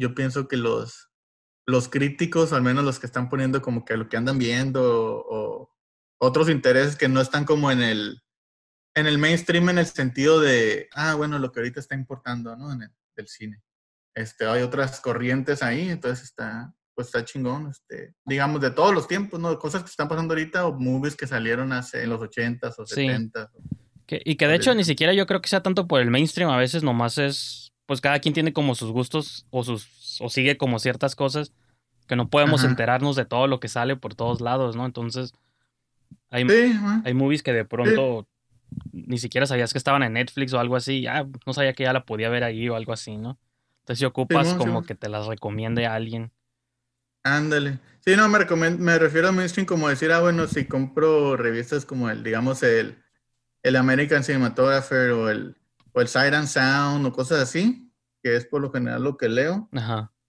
yo pienso que los, los críticos, al menos los que están poniendo como que lo que andan viendo o otros intereses que no están como en el, en el mainstream en el sentido de, ah, bueno, lo que ahorita está importando, ¿no? En el, cine. Este, hay otras corrientes ahí, entonces está, pues está chingón, este, digamos, de todos los tiempos, ¿no? Cosas que están pasando ahorita o movies que salieron hace en los ochentas s o setentas. y que de hecho ni siquiera yo creo que sea tanto por el mainstream, a veces nomás es pues cada quien tiene como sus gustos o sus o sigue como ciertas cosas que no podemos enterarnos de todo lo que sale por todos lados, ¿no? Entonces, hay, movies que de pronto ni siquiera sabías que estaban en Netflix o algo así, ya ah, no sabía que ya la podía ver ahí o algo así, ¿no? Entonces, si ocupas como que te las recomiende alguien. Ándale. Sí, no, me, me refiero a mainstream como decir, ah, bueno, si compro revistas como el, digamos, el, el American Cinematographer o el, o el Siren Sound o cosas así, que es por lo general lo que leo,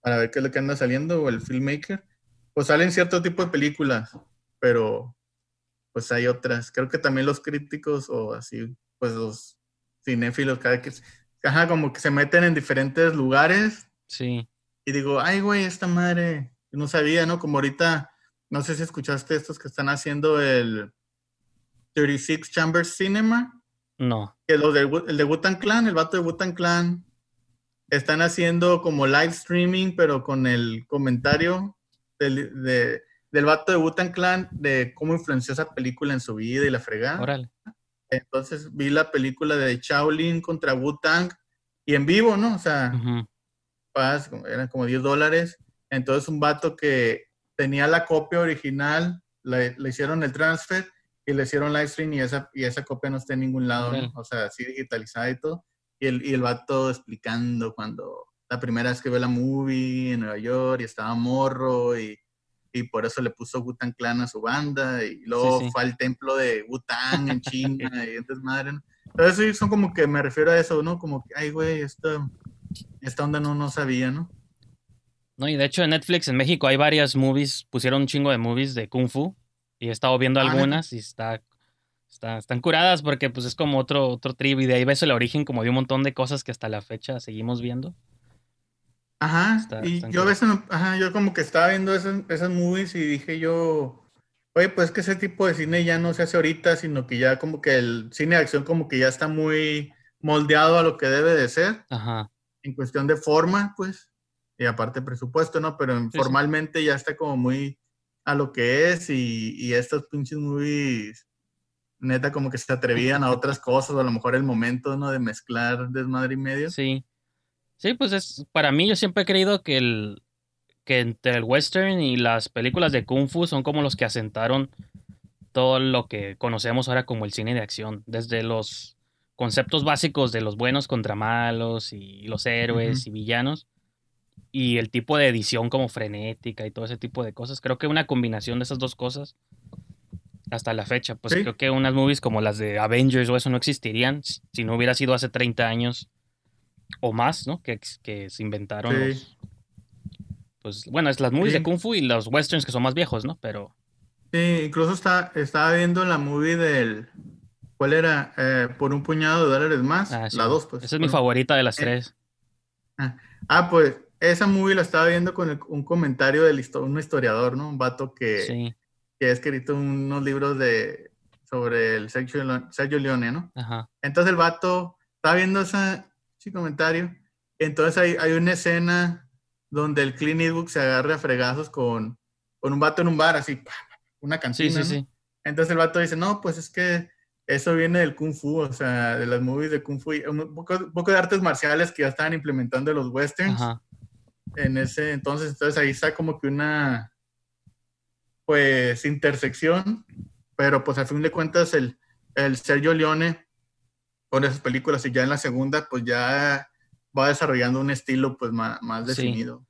para ver qué es lo que anda saliendo, o el filmmaker, pues salen cierto tipo de películas, pero pues hay otras. Creo que también los críticos o así, pues los cinéfilos, cada que... Ajá, como que se meten en diferentes lugares. Sí. Y digo, ay, güey, esta madre, no sabía, ¿no? Como ahorita, no sé si escuchaste estos que están haciendo el 36 Chambers Cinema. No. Que los de, el de Wutan Clan, el vato de Wutan Clan, están haciendo como live streaming, pero con el comentario del, del vato de Butan Clan de cómo influenció esa película en su vida y la fregada. Entonces vi la película de Shaolin contra wu y en vivo, ¿no? O sea, eran como 10 dólares. Entonces un vato que tenía la copia original, le, hicieron el transfer y le hicieron live stream y esa, y esa copia no está en ningún lado, o sea, así digitalizada y todo. Y el, y el vato explicando cuando la primera vez que ve la movie en Nueva York y estaba morro y, por eso le puso Gutan Clan a su banda y luego fue al templo de Gutan en China y entonces madre. Entonces son como que me refiero a eso, ¿no? Como que, ay, güey, esta, esta onda no, no sabía, ¿no? No, y de hecho en Netflix en México hay varias movies, pusieron un chingo de movies de Kung Fu y he estado viendo ah, algunas y está están curadas porque pues es como otro, otro trip y de ahí ves el origen como de un montón de cosas que hasta la fecha seguimos viendo. Ajá, y yo a veces, ajá, yo como que estaba viendo esas, movies y dije yo, oye, pues que ese tipo de cine ya no se hace ahorita, sino que ya como que el cine de acción como que ya está muy moldeado a lo que debe de ser. Ajá. En cuestión de forma, pues, y aparte presupuesto, ¿no? Pero formalmente ya está como muy a lo que es y, y estas pinches movies neta como que se atrevían a otras cosas, a lo mejor el momento, ¿no? De mezclar desmadre y medio. Sí. Sí, pues es, para mí yo siempre he creído que el, que entre el western y las películas de kung fu son como los que asentaron todo lo que conocemos ahora como el cine de acción, desde los conceptos básicos de los buenos contra malos y los héroes y villanos y el tipo de edición como frenética y todo ese tipo de cosas. Creo que una combinación de esas dos cosas hasta la fecha. Pues creo que unas movies como las de Avengers o eso no existirían si no hubiera sido hace 30 años o más, ¿no? Que, que se inventaron Pues bueno, es las movies de Kung Fu y los westerns que son más viejos, ¿no? Pero... Sí, incluso está, estaba viendo la movie del... ¿Cuál era? Eh, por un puñado de dólares más. Ah, la dos, pues. Esa es mi favorita de las tres. Ah, ah, pues esa movie la estaba viendo con un comentario de un historiador, ¿no? Un vato que... Sí que ha escrito unos libros de, sobre el Sergio, Sergio Leone, ¿no? Ajá. Entonces el vato está viendo ese, comentario. Entonces hay, hay, una escena donde el Clint Eastwood se agarra a fregazos con, con un vato en un bar, así, una canción Sí, sí, sí. Entonces el vato dice, no, pues es que eso viene del Kung Fu, o sea, de las movies de Kung Fu, un poco, de artes marciales que ya estaban implementando los westerns en ese entonces. Entonces ahí está como que una pues intersección, pero pues al fin de cuentas el, Sergio Leone con esas películas y ya en la segunda pues ya va desarrollando un estilo pues más, definido.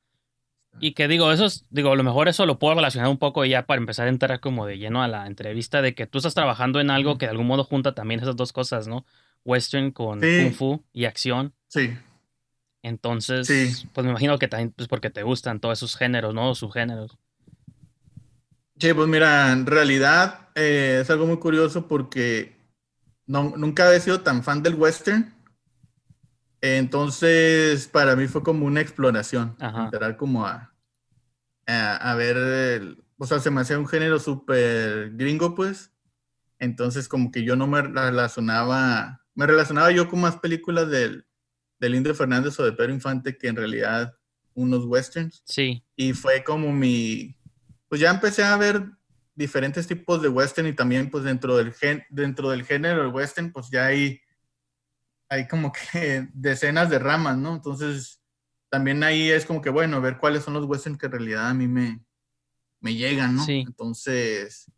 Y que digo, eso es, digo, a lo mejor eso lo puedo relacionar un poco ya para empezar a entrar como de lleno a la entrevista de que tú estás trabajando en algo que de algún modo junta también esas dos cosas, ¿no? Western con Kung Fu y acción. Sí. Entonces, pues me imagino que también, pues porque te gustan todos esos géneros, ¿no? Subgéneros. Sí, pues mira, en realidad eh, es algo muy curioso porque no, nunca había sido tan fan del western. Entonces, para mí fue como una exploración, como a, a, ver, o sea, se me hacía un género súper gringo, pues. Entonces, como que yo no me relacionaba, me relacionaba yo con más películas del, del Indio Fernández o de Pedro Infante que en realidad unos westerns. Sí. Y fue como mi, pues ya empecé a ver diferentes tipos de western y también pues dentro del, gen, dentro del género del western pues ya hay, hay como que decenas de ramas, ¿no? Entonces también ahí es como que bueno, ver cuáles son los western que en realidad a mí me, me llegan, ¿no? Sí. Entonces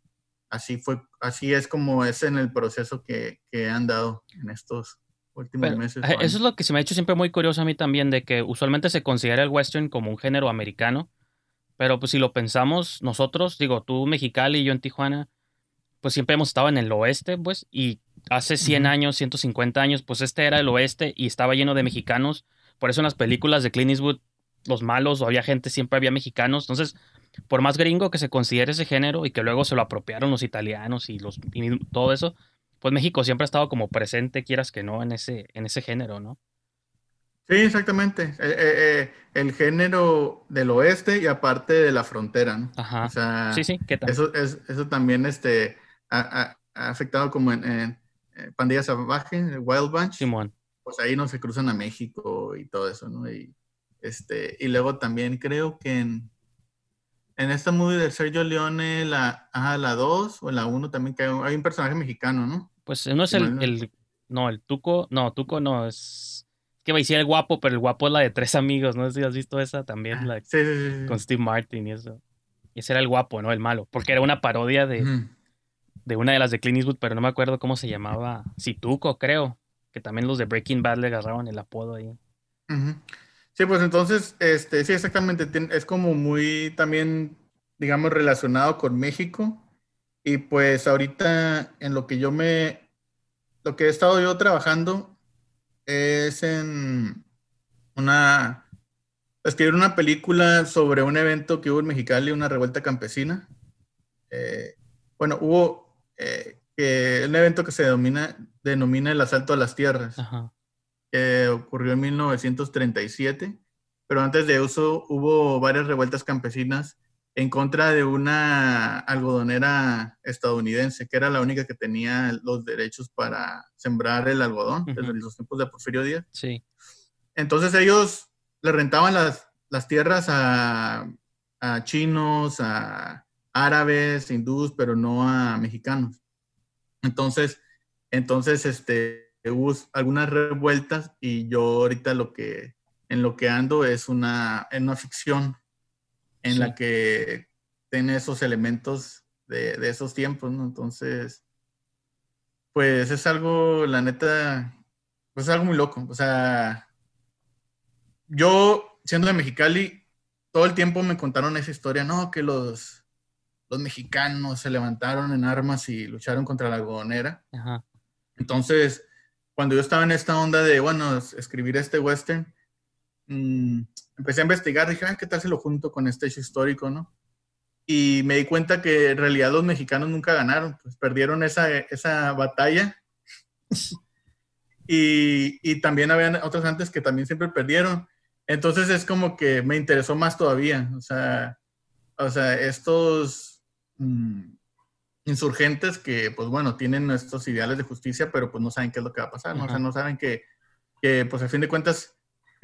así fue, así es como es en el proceso que, que han dado en estos últimos meses. Eh, eso es lo que se me ha hecho siempre muy curioso a mí también, de que usualmente se considera el western como un género americano pero pues si lo pensamos, nosotros, digo, tú Mexicali y yo en Tijuana, pues siempre hemos estado en el oeste, pues, y hace 100 años, 150 años, pues este era el oeste y estaba lleno de mexicanos. Por eso en las películas de Clint Eastwood, los malos, o había gente, siempre había mexicanos. Entonces, por más gringo que se considere ese género y que luego se lo apropiaron los italianos y, los, y todo eso, pues México siempre ha estado como presente, quieras que no, en ese, en ese género, ¿no? Sí, exactamente. Eh, eh, eh, el género del oeste y aparte de la frontera, ¿no? Ajá. O sea, sí, sí, ¿qué tal? Eso, es, eso también este, ha, afectado como en, en, Pandilla Wild Bunch. Simón. Pues ahí no se cruzan a México y todo eso, ¿no? Y, este, y luego también creo que en, en esta movie de Sergio Leone, la, ajá, la 2 o la 1 también hay, hay, un personaje mexicano, ¿no? Pues no es el, el, no, el Tuco, no, Tuco no, es que me hiciera el guapo, pero el guapo es la de tres amigos, no sé si has visto esa también, ah, con Steve Martin y eso. Y ese era el guapo, ¿no? El malo, porque era una parodia de, de una de las de Clint Eastwood, pero no me acuerdo cómo se llamaba, Situco, creo, que también los de Breaking Bad le agarraron el apodo ahí. Sí, pues entonces, este, sí, exactamente, es como muy también, digamos, relacionado con México. Y pues ahorita en lo que yo me, lo que he estado yo trabajando es en una. Escribir una película sobre un evento que hubo en Mexicali, una revuelta campesina. Eh, bueno, hubo eh, un evento que se denomina, denomina el asalto a las tierras, que ocurrió en 1937, pero antes de eso hubo varias revueltas campesinas en contra de una algodonera estadounidense, que era la única que tenía los derechos para sembrar el algodón en los tiempos de Porfirio Díaz. Sí. Entonces ellos le rentaban las, tierras a, chinos, a árabes, hindús, pero no a mexicanos. Entonces, entonces este, hubo algunas revueltas y yo ahorita lo que, en lo que ando es una, en una ficción en la que tiene esos elementos de, esos tiempos, ¿no? Entonces, pues es algo, la neta, pues es algo muy loco. O sea, yo siendo de Mexicali, todo el tiempo me contaron esa historia, ¿no? Que los, los mexicanos se levantaron en armas y lucharon contra la gonera. Entonces, cuando yo estaba en esta onda de, bueno, escribir este western, mm, empecé a investigar, dije, ah, ¿qué tal si lo junto con este hecho histórico, no? Y me di cuenta que en realidad los mexicanos nunca ganaron, pues perdieron esa, esa batalla. y, y también habían otras antes que también siempre perdieron. Entonces es como que me interesó más todavía. O sea, o sea estos mm, insurgentes que, pues bueno, tienen nuestros ideales de justicia, pero pues no saben qué es lo que va a pasar, ¿no? O sea, no saben que, que pues a fin de cuentas,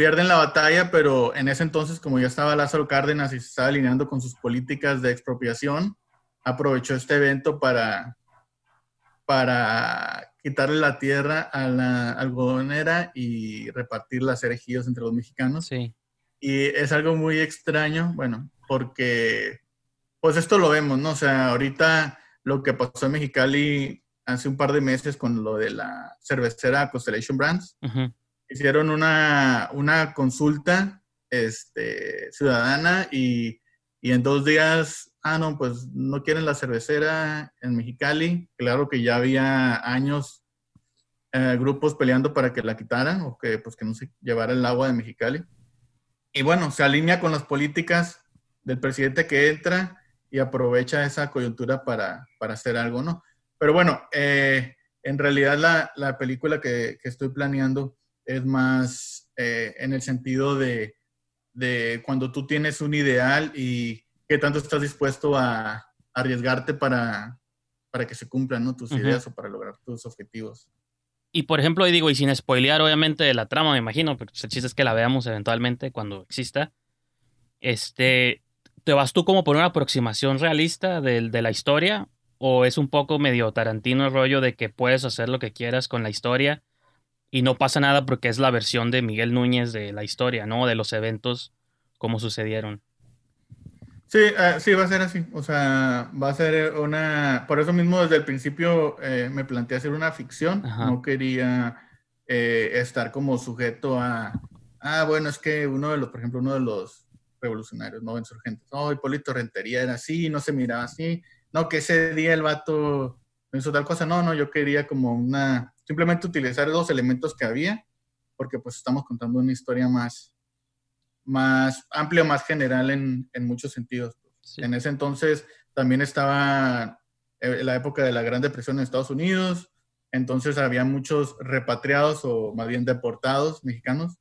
pierden la batalla, pero en ese entonces, como ya estaba Lázaro Cárdenas y se estaba alineando con sus políticas de expropiación, aprovechó este evento para, para quitarle la tierra a la algodonera y repartir las herejías entre los mexicanos. Sí. Y es algo muy extraño, bueno, porque pues esto lo vemos, ¿no? O sea, ahorita lo que pasó en Mexicali hace un par de meses con lo de la cervecera Constellation Brands. ajá hicieron una, una consulta este, ciudadana y, y, en dos días, ah, no, pues no quieren la cervecera en Mexicali. Claro que ya había años eh, grupos peleando para que la quitaran o que, pues, que no se llevara el agua de Mexicali. Y bueno, se alinea con las políticas del presidente que entra y aprovecha esa coyuntura para, para hacer algo, ¿no? Pero bueno, eh, en realidad la, la película que, que, estoy planeando es más eh, en el sentido de, cuando tú tienes un ideal y qué tanto estás dispuesto a, arriesgarte para, que se cumplan tus ideas o para lograr tus objetivos. Y por ejemplo, y digo, y sin spoilear obviamente de la trama, me imagino, pero pues, el chiste es que la veamos eventualmente cuando exista. Este, ¿te vas tú como por una aproximación realista de, de la historia? ¿O es un poco medio tarantino el rollo de que puedes hacer lo que quieras con la historia? y no pasa nada porque es la versión de Miguel Núñez de la historia, ¿no? De los eventos, como sucedieron. Sí, ah, sí, va a ser así. O sea, va a ser una... Por eso mismo desde el principio eh, me planteé hacer una ficción. No quería eh, estar como sujeto a... Ah, bueno, es que uno de los, por ejemplo, uno de los revolucionarios, no insurgentes. No, Hipólito Rentería era así, no se miraba así. No, que ese día el vato hizo tal cosa. No, no, yo quería como una Simplemente utilizar los elementos que había, porque pues estamos contando una historia más, más amplia, más general en, muchos sentidos. En ese entonces también estaba eh, la época de la Gran Depresión en Estados Unidos, entonces había muchos repatriados o más bien deportados mexicanos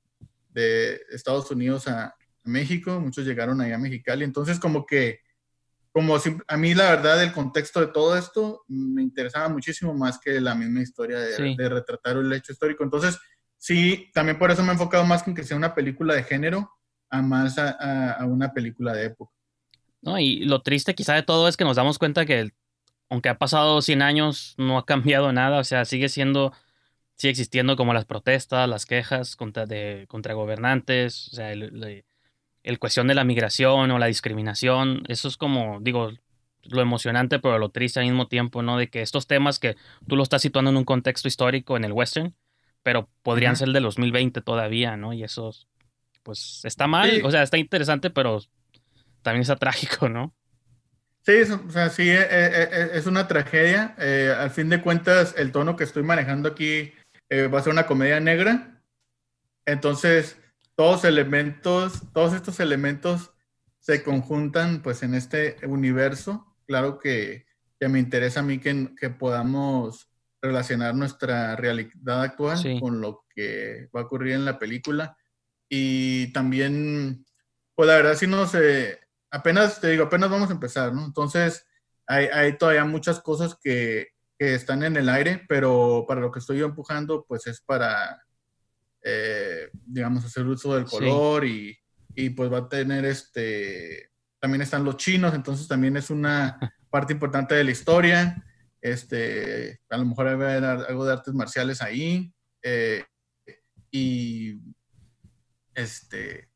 de Estados Unidos a México, muchos llegaron allá a Mexicali, entonces como que como a mí la verdad el contexto de todo esto me interesaba muchísimo más que la misma historia de, retratar el hecho histórico. Entonces, sí, también por eso me he enfocado más en que sea una película de género a más a, una película de época. No, y lo triste quizá de todo es que nos damos cuenta que aunque ha pasado 100 años, no ha cambiado nada, o sea, sigue siendo, sigue existiendo como las protestas, las quejas contra, de, contra gobernantes, o sea, el, el cuestión de la migración o la discriminación, eso es como, digo, lo emocionante, pero lo triste al mismo tiempo, ¿no? De que estos temas que tú lo estás situando en un contexto histórico en el western, pero podrían ser de ser del 2020 todavía, ¿no? Y eso, pues, está mal, o sea, está interesante, pero también está trágico, ¿no? Sí, es, o sea, sí, eh, eh, eh, es, una tragedia. al fin de cuentas, el tono que estoy manejando aquí va a ser una comedia negra. Entonces, todos elementos, todos estos elementos se conjuntan pues en este universo. Claro que, que me interesa a mí que, que podamos relacionar nuestra realidad actual con lo que va a ocurrir en la película. Y también, pues la verdad, si no sé, eh, apenas, te digo, apenas vamos a empezar, ¿no? Entonces, hay, todavía muchas cosas que, que, están en el aire, pero para lo que estoy yo empujando, pues es para, eh, digamos, hacer uso del color y, pues va a tener este, también están los chinos, entonces también es una parte importante de la historia, este, a lo mejor va a haber algo de artes marciales ahí, eh, y este,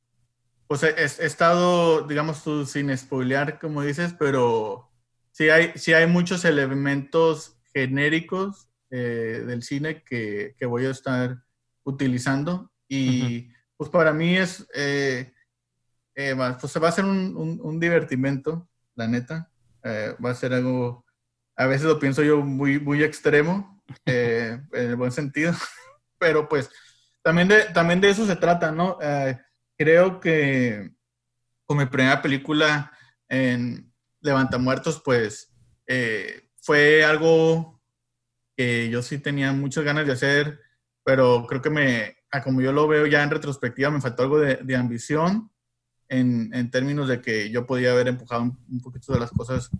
pues he, estado, digamos, tú, sin spoilear, como dices, pero si hay, sí hay muchos elementos genéricos eh, del cine que, que voy a estar utilizando y pues para mí es, eh, eh pues va a ser un, un, divertimento, la neta, eh, va a ser algo, a veces lo pienso yo muy, muy extremo, eh, en el buen sentido, pero pues también de, también de eso se trata, ¿no? creo que con mi primera película en Levanta Muertos, pues fue algo que yo sí tenía muchas ganas de hacer pero creo que me, ah, como yo lo veo ya en retrospectiva, me faltó algo de, ambición en, términos de que yo podía haber empujado un, poquito de las cosas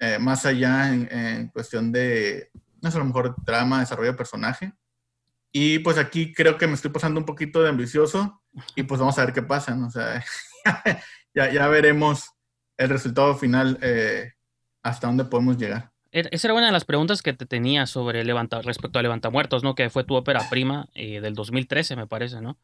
eh, más allá en, cuestión de, no sé, a lo mejor trama, desarrollo de personaje. Y pues aquí creo que me estoy pasando un poquito de ambicioso y pues vamos a ver qué pasa, O ya, ya veremos el resultado final, eh, hasta dónde podemos llegar. Er, esa era una de las preguntas que te tenía sobre respecto a Levantamuertos, ¿no? Que fue tu ópera prima eh, del 2013, me parece, ¿no?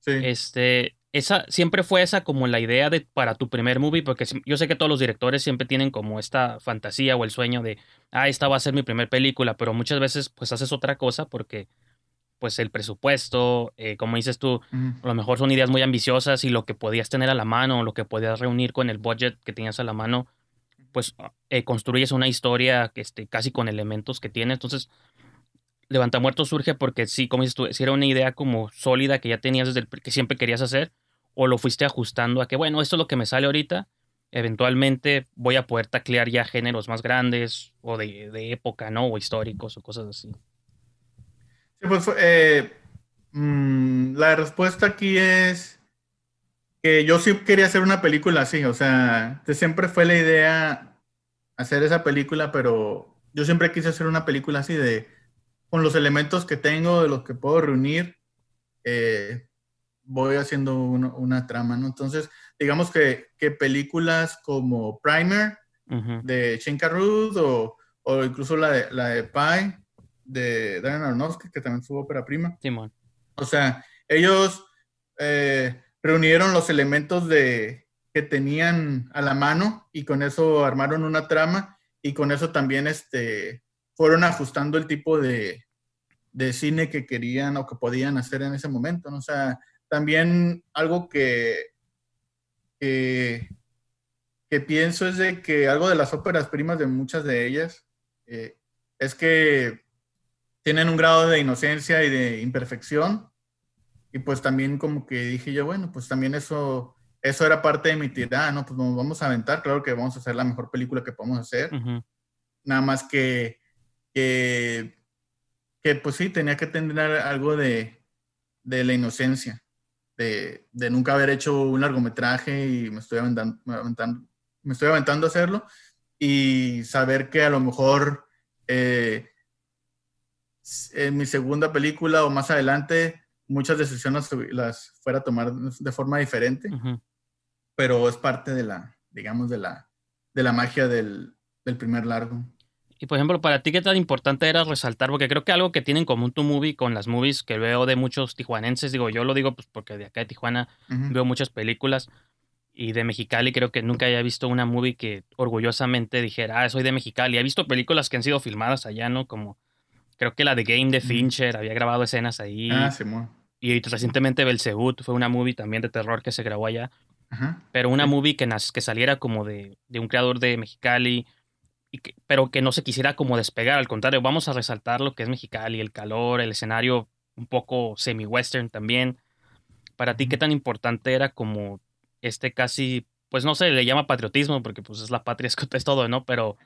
Sí. Este, esa, siempre fue esa como la idea de, para tu primer movie, porque yo sé que todos los directores siempre tienen como esta fantasía o el sueño de, ah, esta va a ser mi primer película, pero muchas veces pues haces otra cosa porque pues el presupuesto, eh, como dices tú, a lo mejor son ideas muy ambiciosas y lo que podías tener a la mano, lo que podías reunir con el budget que tenías a la mano, pues ah, eh, construyes una historia que este, casi con elementos que tiene. Entonces, Levanta Muertos surge porque sí, como dices si era una idea como sólida que ya tenías desde el, que siempre querías hacer, o lo fuiste ajustando a que, bueno, esto es lo que me sale ahorita, eventualmente voy a poder taclear ya géneros más grandes o de, época, ¿no? O históricos o cosas así. Sí, pues eh, mm, la respuesta aquí es que yo sí quería hacer una película así, o sea, siempre fue la idea hacer esa película, pero yo siempre quise hacer una película así de, con los elementos que tengo, de los que puedo reunir, eh, voy haciendo una trama, ¿no? Entonces, digamos que, películas como Primer de Shane Carruth o, o, incluso la de, la de Pie de Darren Aronofsky, que también fue ópera prima. Simón. O sea, ellos... Eh, reunieron los elementos que tenían a la mano y con eso armaron una trama y con eso también este, fueron ajustando el tipo de, cine que querían o que podían hacer en ese momento. O sea, también algo que, que, pienso es de que algo de las óperas primas de muchas de ellas eh, es que tienen un grado de inocencia y de imperfección y pues también como que dije yo, bueno, pues también eso, eso era parte de mi tirada, ¿no? Pues nos vamos a aventar, claro que vamos a hacer la mejor película que podemos hacer. Nada más que, que, que, pues sí, tenía que tener algo de, de la inocencia, de, de, nunca haber hecho un largometraje y me estoy aventando, me estoy aventando a hacerlo y saber que a lo mejor eh, en mi segunda película o más adelante muchas decisiones las fuera a tomar de forma diferente, pero es parte de la, digamos, de la, de la magia del, primer largo. Y por ejemplo, para ti, ¿qué tan importante era resaltar? Porque creo que algo que tiene en común tu movie con las movies que veo de muchos tijuanenses, digo, yo lo digo pues porque de acá de Tijuana veo muchas películas y de Mexicali creo que nunca haya visto una movie que orgullosamente dijera, ah, soy de Mexicali. He visto películas que han sido filmadas allá, ¿no? Como creo que la de Game de Fincher, había grabado escenas ahí. Ah, sí y recientemente Belzebut fue una movie también de terror que se grabó allá. Pero una movie que, que saliera como de, un creador de Mexicali, pero que no se quisiera como despegar. Al contrario, vamos a resaltar lo que es Mexicali, el calor, el escenario un poco semi-western también. Para ti, ¿qué tan importante era como este casi, pues no se le llama patriotismo, porque pues es la patria, es todo, ¿no? Pero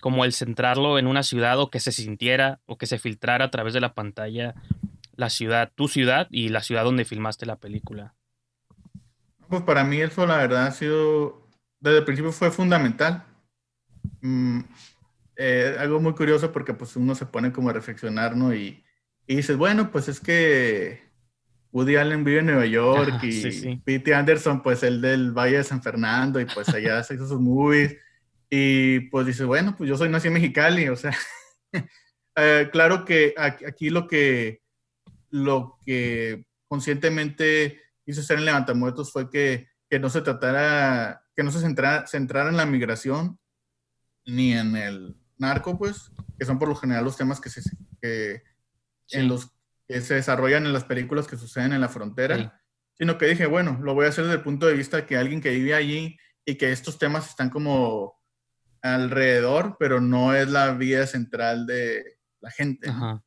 como el centrarlo en una ciudad o que se sintiera o que se filtrara a través de la pantalla la ciudad, tu ciudad y la ciudad donde filmaste la película? Pues para mí eso la verdad ha sido, desde el principio fue fundamental. Mm, eh, algo muy curioso porque pues uno se pone como a reflexionar, ¿no? Y, dices, bueno, pues es que Woody Allen vive en Nueva York y Pete Anderson, pues el del Valle de San Fernando y pues allá se hizo sus movies. Y pues dices, bueno, pues yo soy nacido en Mexicali, o sea, eh, claro que aquí lo que lo que conscientemente hizo hacer en Levantamuertos fue que, que, no se tratara, que no se centrara, en la migración ni en el narco, pues, que son por lo general los temas que se, que, en los, que se desarrollan en las películas que suceden en la frontera, sino que dije, bueno, lo voy a hacer desde el punto de vista que alguien que vive allí y que estos temas están como alrededor, pero no es la vida central de la gente. Ajá.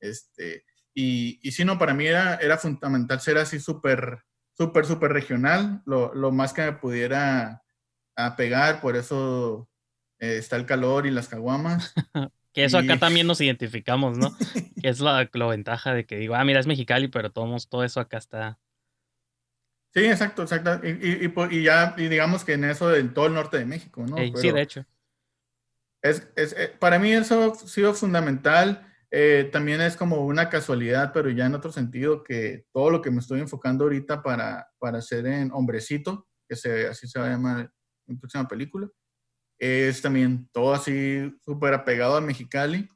Este, y, y si no, para mí era, era fundamental ser así súper, súper, súper regional, lo, más que me pudiera apegar, por eso eh, está el calor y las caguamas. que eso acá también nos identificamos, ¿no? que es la, ventaja de que digo, ah, mira, es Mexicali, pero todo, eso acá está. Sí, exacto, exacto. Y, ya, digamos que en eso en todo el norte de México, ¿no? sí, de hecho. Es, es, eh, para mí eso ha sido fundamental. Eh, también es como una casualidad, pero ya en otro sentido, que todo lo que me estoy enfocando ahorita para, para hacer en Hombrecito, que se, así se va a llamar mi próxima película, es también todo así súper apegado a Mexicali.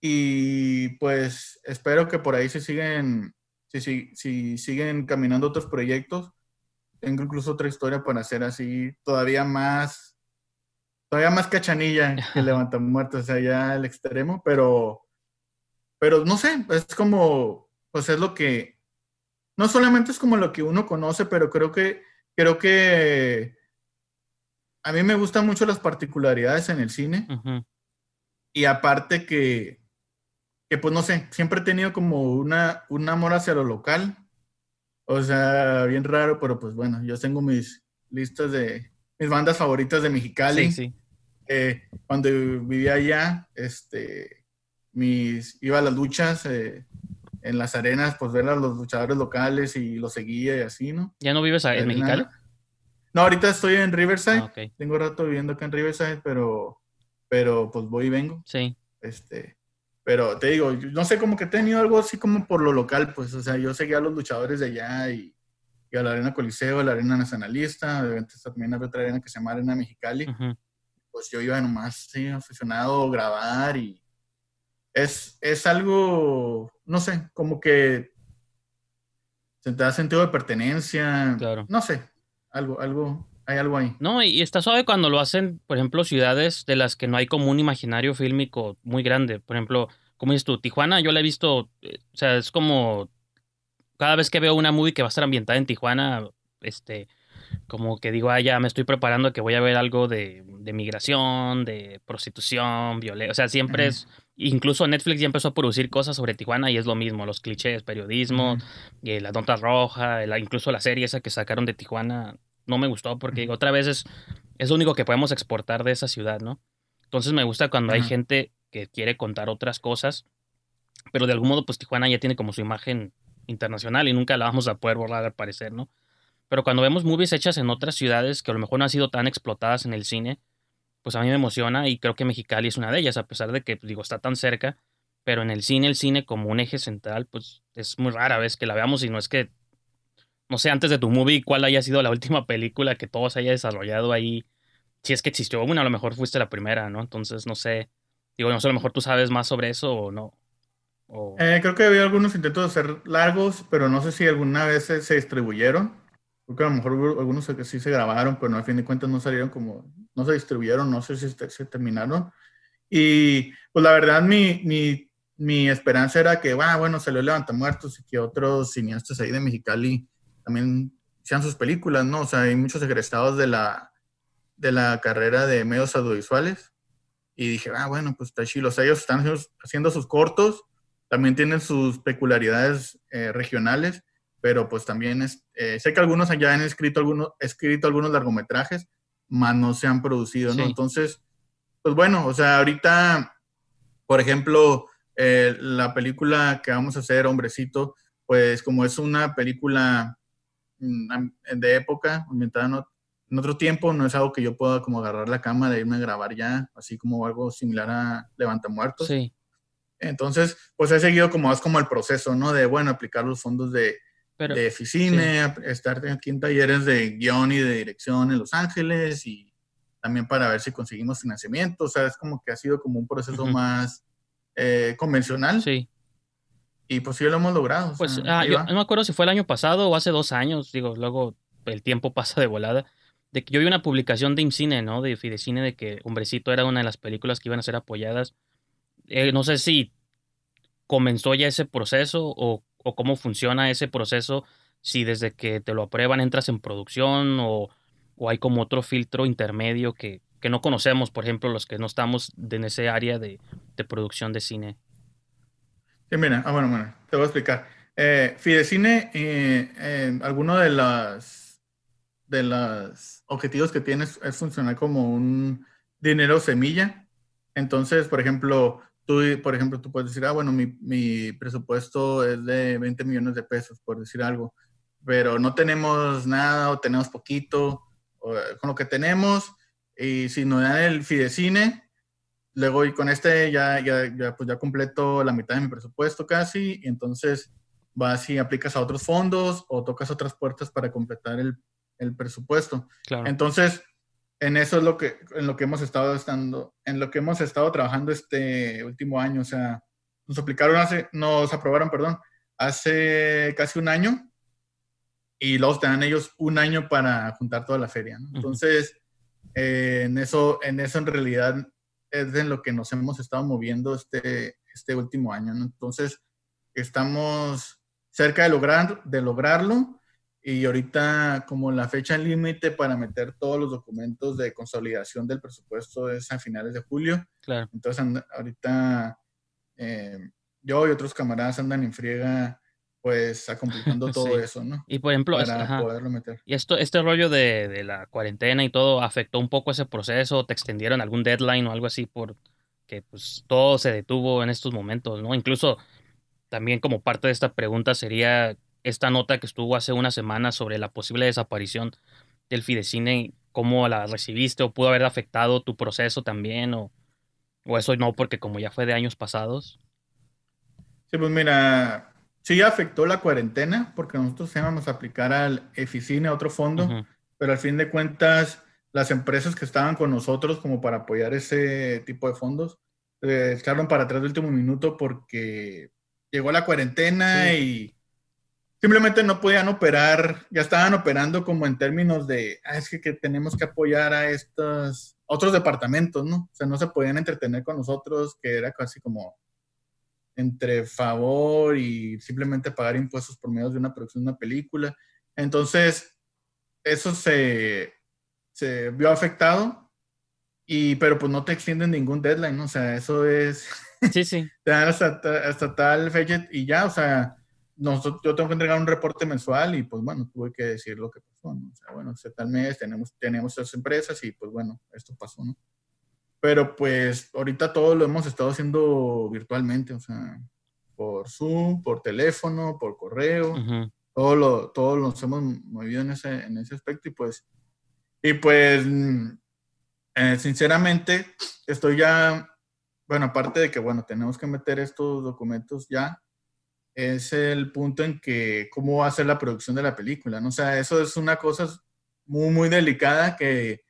Y pues espero que por ahí se siguen, si, si, si siguen caminando otros proyectos. Tengo incluso otra historia para hacer así todavía más, todavía más cachanilla que Levanta Muertos, o sea, ya el extremo, pero pero no sé, es como, pues es lo que, no solamente es como lo que uno conoce, pero creo que, creo que a mí me gustan mucho las particularidades en el cine. Y aparte que, pues no sé, siempre he tenido como una, un amor hacia lo local. O sea, bien raro, pero pues bueno, yo tengo mis listas de mis bandas favoritas de Mexicali. Sí, sí. Eh, cuando vivía allá, este, mis, iba a las luchas eh, en las arenas, pues ver a los luchadores locales y los seguía y así, ¿no? ¿Ya no vives en Mexicali? No, ahorita estoy en Riverside. Ah, Tengo rato viviendo acá en Riverside, pero, pero pues voy y vengo. Sí. Este, pero te digo, no sé, como que he tenido algo así como por lo local, pues, o sea, yo seguía a los luchadores de allá y, a la Arena Coliseo, a la Arena Nacionalista, también había otra arena que se llama Arena Mexicali. Pues yo iba nomás sí, aficionado a grabar y, es, algo, no sé, como que se te da sentido de pertenencia. Claro. No sé, algo, algo, hay algo ahí. No, y está suave cuando lo hacen, por ejemplo, ciudades de las que no hay como un imaginario fílmico muy grande. Por ejemplo, como dices tú, Tijuana, yo la he visto, eh, o sea, es como cada vez que veo una movie que va a estar ambientada en Tijuana, este, como que digo, ah, ya me estoy preparando que voy a ver algo de, migración, de prostitución, violencia. O sea, siempre es incluso Netflix ya empezó a producir cosas sobre Tijuana y es lo mismo, los clichés, periodismo, y eh, las roja, incluso la serie esa que sacaron de Tijuana no me gustó porque otra vez es, lo único que podemos exportar de esa ciudad, ¿no? Entonces me gusta cuando hay gente que quiere contar otras cosas, pero de algún modo pues Tijuana ya tiene como su imagen internacional y nunca la vamos a poder borrar al parecer, ¿no? Pero cuando vemos movies hechas en otras ciudades que a lo mejor no han sido tan explotadas en el cine, pues a mí me emociona y creo que Mexicali es una de ellas, a pesar de que, pues, digo, está tan cerca, pero en el cine, el cine como un eje central, pues es muy rara vez que la veamos y no es que, no sé, antes de tu movie, cuál haya sido la última película que todo se haya desarrollado ahí, si es que existió una, a lo mejor fuiste la primera, ¿no? Entonces, no sé, digo, no sé, a lo mejor tú sabes más sobre eso o no. Eh, creo que había algunos intentos de hacer largos, pero no sé si alguna vez se distribuyeron porque a lo mejor algunos sí se grabaron, pero no, a fin de cuentas no salieron como, no se distribuyeron, no sé si se, terminaron. Y pues la verdad mi, mi, mi esperanza era que, va ah, bueno, salió Levanta Muertos y que otros cineastas ahí de Mexicali también sean sus películas, ¿no? O sea, hay muchos egresados de la, de la carrera de medios audiovisuales. Y dije, ah, bueno, pues está chido. O sea, ellos están haciendo sus cortos, también tienen sus peculiaridades eh, regionales pero pues también es, eh, sé que algunos ya han escrito algunos, escrito algunos largometrajes, más no se han producido, ¿no? Entonces, pues bueno, o sea, ahorita, por ejemplo, eh, la película que vamos a hacer, Hombrecito, pues como es una película mm, de época, ambientada en otro tiempo, no es algo que yo pueda como agarrar la cámara e irme a grabar ya, así como algo similar a Levanta Muertos. Sí. Entonces, pues he seguido como más como el proceso, ¿no? De, bueno, aplicar los fondos de, de Ficine, estar aquí en talleres de guión y de dirección en Los Ángeles y también para ver si conseguimos financiamiento. O sea, es como que ha sido como un proceso más eh, convencional. Sí. Y pues sí lo hemos logrado. Pues ah, no me acuerdo si fue el año pasado o hace dos años, digo, luego el tiempo pasa de volada. De que yo vi una publicación de IMCINE, ¿no? De Fidecine, de que Hombrecito era una de las películas que iban a ser apoyadas. Eh, no sé si comenzó ya ese proceso o o cómo funciona ese proceso si desde que te lo aprueban entras en producción o, hay como otro filtro intermedio que, no conocemos, por ejemplo, los que no estamos en ese área de, producción de cine. Sí, mira, ah, bueno, bueno, te voy a explicar. Eh, Fidecine, eh, eh, alguno de los objetivos que tienes es funcionar como un dinero semilla. Entonces, por ejemplo, tú, por ejemplo, tú puedes decir, ah, bueno, mi, mi, presupuesto es de 20 millones de pesos, por decir algo, pero no tenemos nada o tenemos poquito eh, con lo que tenemos y si no dan el fidecine, luego y con este ya, ya, ya, pues ya completo la mitad de mi presupuesto casi y entonces vas y aplicas a otros fondos o tocas otras puertas para completar el, el presupuesto. Claro. Entonces, en eso es lo que, en lo que hemos estado estando, en lo que hemos estado trabajando este último año. O sea, nos aplicaron hace, nos aprobaron, perdón, hace casi un año y luego te dan ellos un año para juntar toda la feria. Entonces, eh, en eso, en eso en realidad es en lo que nos hemos estado moviendo este, este último año. Entonces, estamos cerca de, lograr, de lograrlo y ahorita, como la fecha límite para meter todos los documentos de consolidación del presupuesto es a finales de julio. Claro. Entonces, ahorita eh, yo y otros camaradas andan en friega, pues, acompañando todo eso, ¿no? Y, por ejemplo, para poderlo meter. Y esto, este rollo de, la cuarentena y todo, ¿afectó un poco ese proceso? ¿Te extendieron algún deadline o algo así por que pues todo se detuvo en estos momentos, ¿no? Incluso también como parte de esta pregunta sería esta nota que estuvo hace una semana sobre la posible desaparición del Fidecine, ¿cómo la recibiste o pudo haber afectado tu proceso también o, o eso no, porque como ya fue de años pasados? Sí, pues mira, sí afectó la cuarentena porque nosotros íbamos a aplicar al a otro fondo, pero al fin de cuentas las empresas que estaban con nosotros como para apoyar ese tipo de fondos eh, para atrás del último minuto porque llegó la cuarentena y simplemente no podían operar, ya estaban operando como en términos de, ah, es que, tenemos que apoyar a estos otros departamentos, ¿no? O sea, no se podían entretener con nosotros, que era casi como entre favor y simplemente pagar impuestos por medio de una producción de una película. Entonces, eso se, se vio afectado, y, pero pues no te extienden ningún deadline, ¿no? o sea, eso es... Sí, sí. hasta tal fecha y ya, o sea, yo tengo que entregar un reporte mensual y pues bueno, tuve que decir lo que pasó, O sea, bueno, hace tal mes tenemos, tenemos estas empresas y pues bueno, esto pasó, ¿no? Pero pues ahorita todo lo hemos estado haciendo virtualmente, o sea, por Zoom, por teléfono, por correo, todo lo, todos nos hemos movido en ese, en ese aspecto y pues, y pues, mm, eh, sinceramente, estoy ya, bueno, aparte de que, bueno, tenemos que meter estos documentos ya es el punto en que cómo va a ser la producción de la película, ¿no? O sea, eso es una cosa muy, muy delicada que,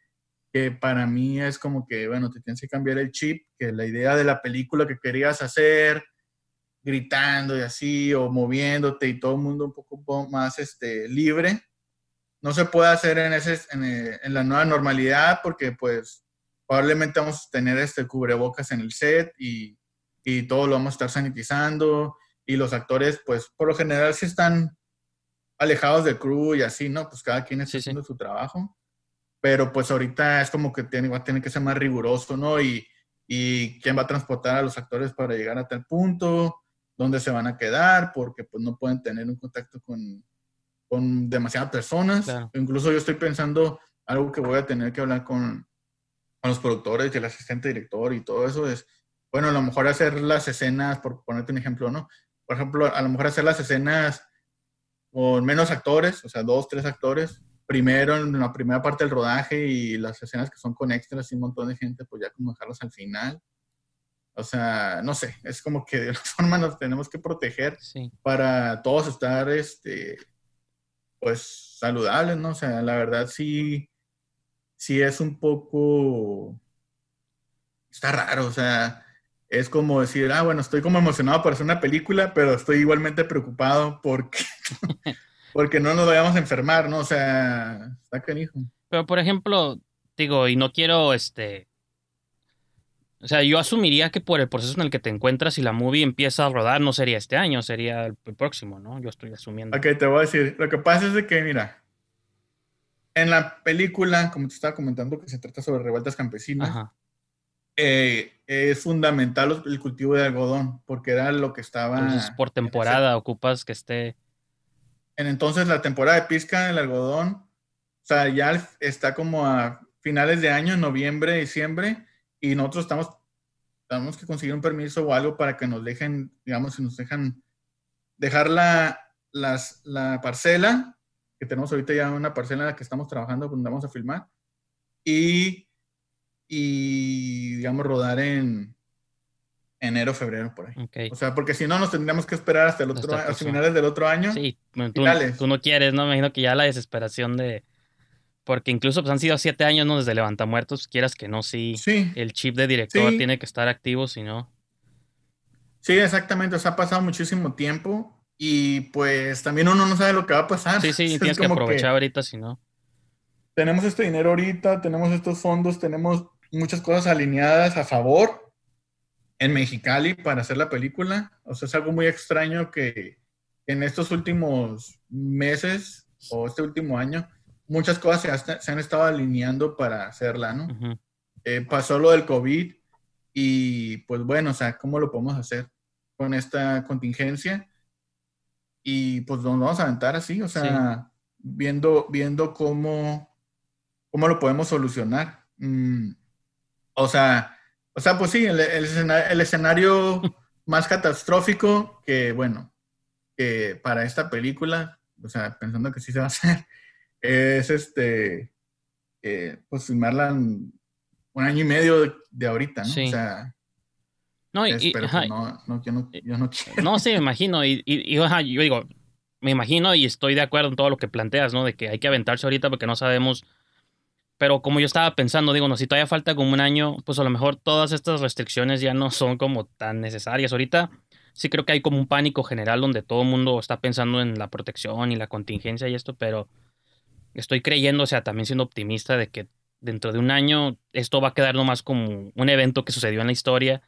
que para mí es como que, bueno, te tienes que cambiar el chip, que la idea de la película que querías hacer, gritando y así, o moviéndote y todo el mundo un poco más este, libre, no se puede hacer en, ese, eh, en, la nueva normalidad porque pues probablemente vamos a tener este cubrebocas en el set y, y todo lo vamos a estar sanitizando y los actores, pues por lo general si están alejados del crew y así, ¿no? Pues cada quien está haciendo su trabajo. Pero pues ahorita es como que tiene, va a tener que ser más riguroso, ¿no? Y, y quién va a transportar a los actores para llegar a tal punto, dónde se van a quedar, porque pues no pueden tener un contacto con, con demasiadas personas. Incluso yo estoy pensando algo que voy a tener que hablar con, con los productores y el asistente director y todo eso es, bueno, a lo mejor hacer las escenas, por ponerte un ejemplo, ¿no? por ejemplo, a lo mejor hacer las escenas con menos actores, o sea, dos, tres actores, primero en la primera parte del rodaje y las escenas que son con extras y un montón de gente, pues ya como dejarlas al final. O sea, no sé, es como que de alguna forma nos tenemos que proteger para todos estar, este, pues, saludables, ¿no? O sea, la verdad sí, sí es un poco, está raro, o sea, es como decir, ah, bueno, estoy como emocionado por hacer una película, pero estoy igualmente preocupado porque, porque no nos vayamos a enfermar, ¿no? O sea, está canijo. Pero, por ejemplo, digo, y no quiero, este... O sea, yo asumiría que por el proceso en el que te encuentras, y la movie empieza a rodar, no sería este año, sería el próximo, ¿no? Yo estoy asumiendo. Ok, te voy a decir. Lo que pasa es que, mira, en la película, como te estaba comentando, que se trata sobre revueltas campesinas, eh, es fundamental el cultivo de algodón, porque era lo que estaba. por temporada ocupas que esté. En entonces, la temporada de pizca, el algodón, o sea, ya está como a finales de año, noviembre, diciembre, y nosotros estamos, tenemos que conseguir un permiso o algo para que nos dejen, digamos, si nos dejan dejar la, las, la parcela, que tenemos ahorita ya una parcela en la que estamos trabajando, donde vamos a filmar, y y, digamos, rodar en enero, febrero, por ahí. O sea, porque si no, nos tendríamos que esperar hasta el otro a finales del otro año. Sí, tú, no quieres, ¿no? Me imagino que ya la desesperación de... Porque incluso pues, han sido siete años, ¿no? Desde Muertos. quieras que no, sí. sí. El chip de director tiene que estar activo, si no... Sí, exactamente. O sea, ha pasado muchísimo tiempo y pues también uno no sabe lo que va a pasar. Sí, sí, tienes que aprovechar ahorita, si no. Tenemos este dinero ahorita, tenemos estos fondos, tenemos muchas cosas alineadas a favor en Mexicali para hacer la película. O sea, es algo muy extraño que en estos últimos meses o este último año, muchas cosas se, han estado alineando para hacerla, ¿no? Eh, pasó lo del COVID y pues bueno, o sea, ¿cómo lo podemos hacer con esta contingencia? Y pues nos vamos a aventar así, o sea, viendo, viendo cómo, cómo lo podemos solucionar. Mm, o sea, o sea pues sí, el, escenario, más catastrófico que, bueno, que para esta película, o sea, pensando que sí se va a hacer, es este, eh, pues filmarla un año y medio de, ahorita, ¿no? O sea, no, y, no, yo no, sí, me imagino. Y, yo digo, me imagino y estoy de acuerdo en todo lo que planteas, ¿no? De que hay que aventarse ahorita porque no sabemos pero como yo estaba pensando, digo, no, si todavía falta como un año, pues a lo mejor todas estas restricciones ya no son como tan necesarias. Ahorita sí creo que hay como un pánico general donde todo el mundo está pensando en la protección y la contingencia y esto, pero estoy creyendo, o sea, también siendo optimista de que dentro de un año esto va a quedar nomás como un evento que sucedió en la historia.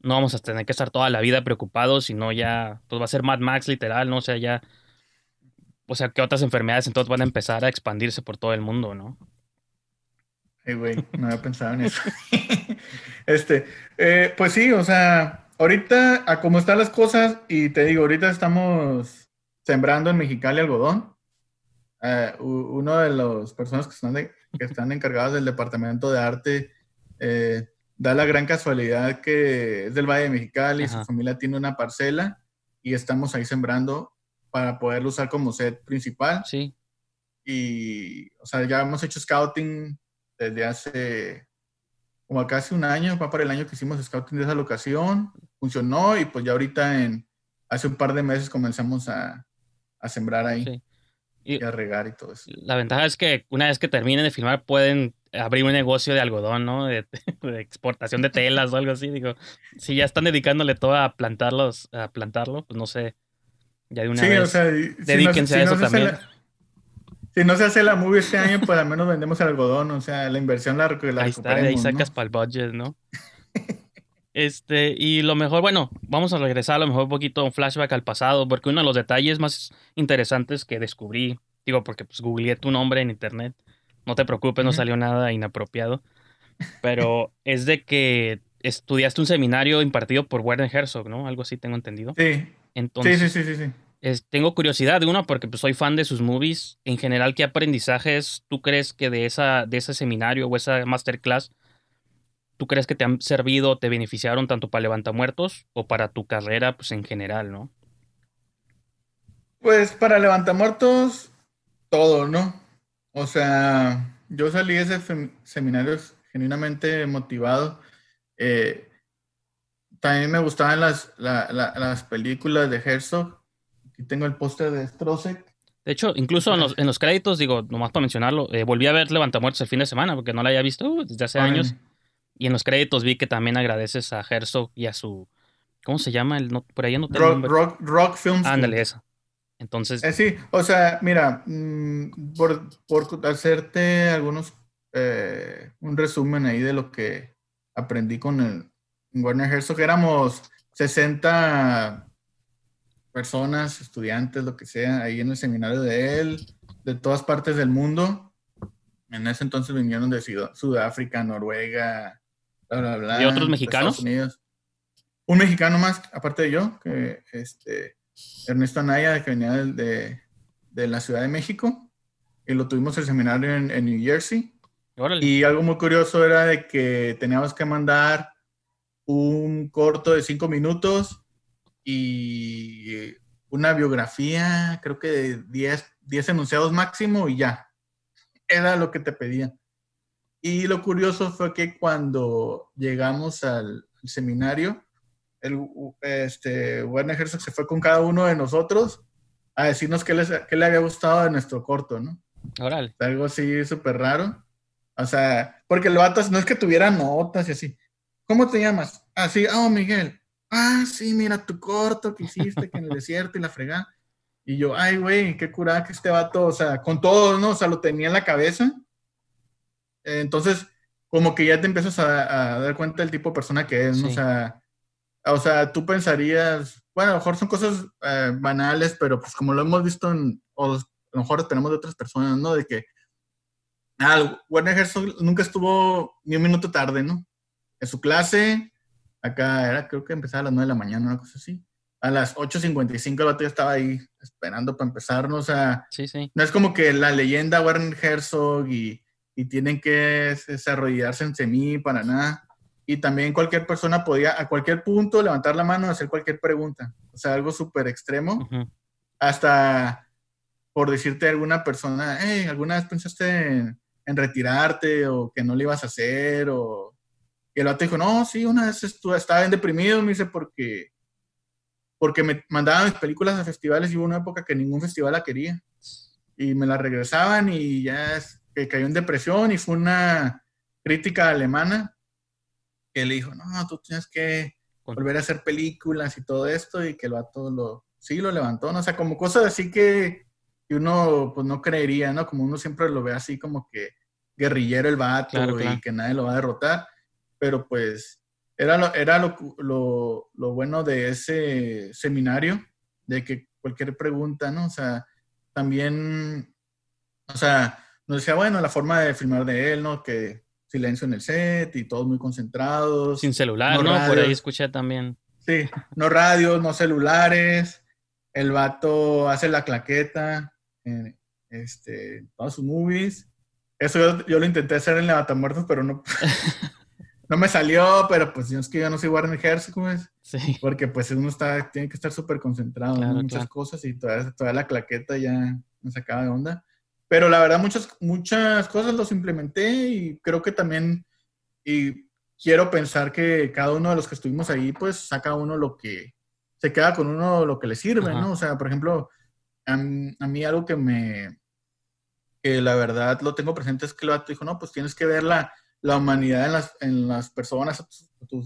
No vamos a tener que estar toda la vida preocupados, sino ya, pues va a ser Mad Max literal, ¿no? O sea, ya, o sea, que otras enfermedades entonces van a empezar a expandirse por todo el mundo, ¿no? Ay, eh, güey, no había pensado en eso. este, eh, pues sí, o sea, ahorita, a cómo están las cosas, y te digo, ahorita estamos sembrando en Mexicali algodón. Eh, uno de las personas que están, de, encargadas del departamento de arte da la gran casualidad que es del Valle de Mexicali, su familia tiene una parcela y estamos ahí sembrando para poderlo usar como set principal. Sí. Y, o sea, ya hemos hecho scouting desde hace como casi un año, para el año que hicimos scouting de esa locación, funcionó y pues ya ahorita en hace un par de meses comenzamos a, sembrar ahí. Y, a regar y todo eso. La ventaja es que una vez que terminen de filmar pueden abrir un negocio de algodón, ¿no? De, exportación de telas o algo así. Digo, si ya están dedicándole todo a plantarlos, a plantarlo, pues no sé. Ya de una sí, vez. O sea, dedíquense a eso también si no se hace la movie este año, pues al menos vendemos algodón, o sea, la inversión la, la ahí está, ahí sacas ¿no? budget, ¿no? Este, y lo mejor, bueno, vamos a regresar a lo mejor un poquito un flashback al pasado, porque uno de los detalles más interesantes que descubrí, digo, porque pues googleé tu nombre en internet, no te preocupes, no salió nada inapropiado, pero es de que estudiaste un seminario impartido por Werner Herzog, ¿no? Algo así tengo entendido. Sí. Entonces, sí, sí, sí, sí. sí tengo curiosidad de una, porque pues, soy fan de sus movies. En general, ¿qué aprendizajes tú crees que de, esa, de ese seminario o esa masterclass tú crees que te han servido, te beneficiaron tanto para Levantamuertos o para tu carrera pues, en general, no? Pues para Levantamuertos, todo, ¿no? O sea, yo salí de ese seminario genuinamente motivado. Eh, también me gustaban las, las películas de Herzog y tengo el póster de Strosek. De hecho, incluso en los, créditos, digo, nomás para mencionarlo, eh, volví a ver Levantamuertos el fin de semana porque no la había visto uh, desde hace años. Y en los créditos vi que también agradeces a Herzog y a su. ¿Cómo se llama? El, por ahí no tengo rock, rock, rock, Films. Ándale, esa. Entonces. Eh, sí, o sea, mira, mm, por, hacerte algunos. Eh, un resumen ahí de lo que aprendí con el Warner Herzog, éramos 60 personas, estudiantes, lo que sea, ahí en el seminario de él, de todas partes del mundo. En ese entonces vinieron de Sudáfrica, Noruega, bla, bla, bla. ¿Y otros mexicanos? Un mexicano más, aparte de yo, que este, Ernesto Anaya, que venía de, la Ciudad de México, y lo tuvimos el seminario en, New Jersey. Y algo muy curioso era de que teníamos que mandar un corto de cinco minutos y eh, una biografía, creo que de 10, enunciados máximo y ya. Era lo que te pedían. Y lo curioso fue que cuando llegamos al, seminario, el, este, Werner ejercicio se fue con cada uno de nosotros a decirnos qué, les, le había gustado de nuestro corto, ¿no? Oral. Algo así súper raro. O sea, porque el vato no es que tuviera notas y así. ¿Cómo te llamas? Así, ah, oh, Miguel ah, sí, mira tu corto que hiciste que en el desierto y la fregada. Y yo, ay, güey, qué curada que este vato, o sea, con todo, ¿no? O sea, lo tenía en la cabeza. Eh, entonces, como que ya te empiezas a, dar cuenta del tipo de persona que es, ¿no? O sea, o sea, tú pensarías, bueno, a lo mejor son cosas eh, banales, pero pues como lo hemos visto en, o a lo mejor tenemos de otras personas, ¿no? De que, ah, Werner Herzog nunca estuvo ni un minuto tarde, ¿no? En su clase, Acá era, creo que empezaba a las 9 de la mañana, una cosa así. A las 8.55 el vato ya estaba ahí esperando para empezar, a... sí, sí. no es como que la leyenda Warren Herzog y, tienen que desarrollarse en semi para nada. Y también cualquier persona podía a cualquier punto levantar la mano y hacer cualquier pregunta. O sea, algo súper extremo. Hasta por decirte a alguna persona, hey, ¿alguna vez pensaste en, retirarte o que no le ibas a hacer o y el vato dijo, no, sí, una vez estaba bien deprimido, me dice, porque, porque me mandaban mis películas a festivales y hubo una época que ningún festival la quería. Y me la regresaban y ya que cayó en depresión y fue una crítica alemana que le dijo, no, tú tienes que volver a hacer películas y todo esto y que el vato lo, sí, lo levantó, O sea, como cosas así que, uno pues no creería, ¿no? Como uno siempre lo ve así como que guerrillero el vato y que nadie lo va a derrotar pero pues era lo, era lo, bueno de ese seminario, de que cualquier pregunta, ¿no? O sea, también, o sea, nos decía, bueno, la forma de filmar de él, ¿no? Que silencio en el set y todos muy concentrados. Sin celular, ¿no? Por ahí escuché también. Sí, no radios, no celulares. El vato hace la claqueta en este, sus movies. Eso yo, lo intenté hacer en Levantamuertos, pero no. no me salió, pero pues yo es que yo no soy Warner Herzog, pues. Sí. Porque pues uno está, tiene que estar súper concentrado en muchas cosas y toda, la claqueta ya me sacaba de onda. Pero la verdad, muchas, muchas cosas los implementé y creo que también, y quiero pensar que cada uno de los que estuvimos ahí, pues saca uno lo que, se queda con uno lo que le sirve, ¿no? O sea, por ejemplo, a, mí algo que me, que la verdad lo tengo presente es que lo vato dijo, no, pues tienes que verla la humanidad en las, en las personas, pues, tu,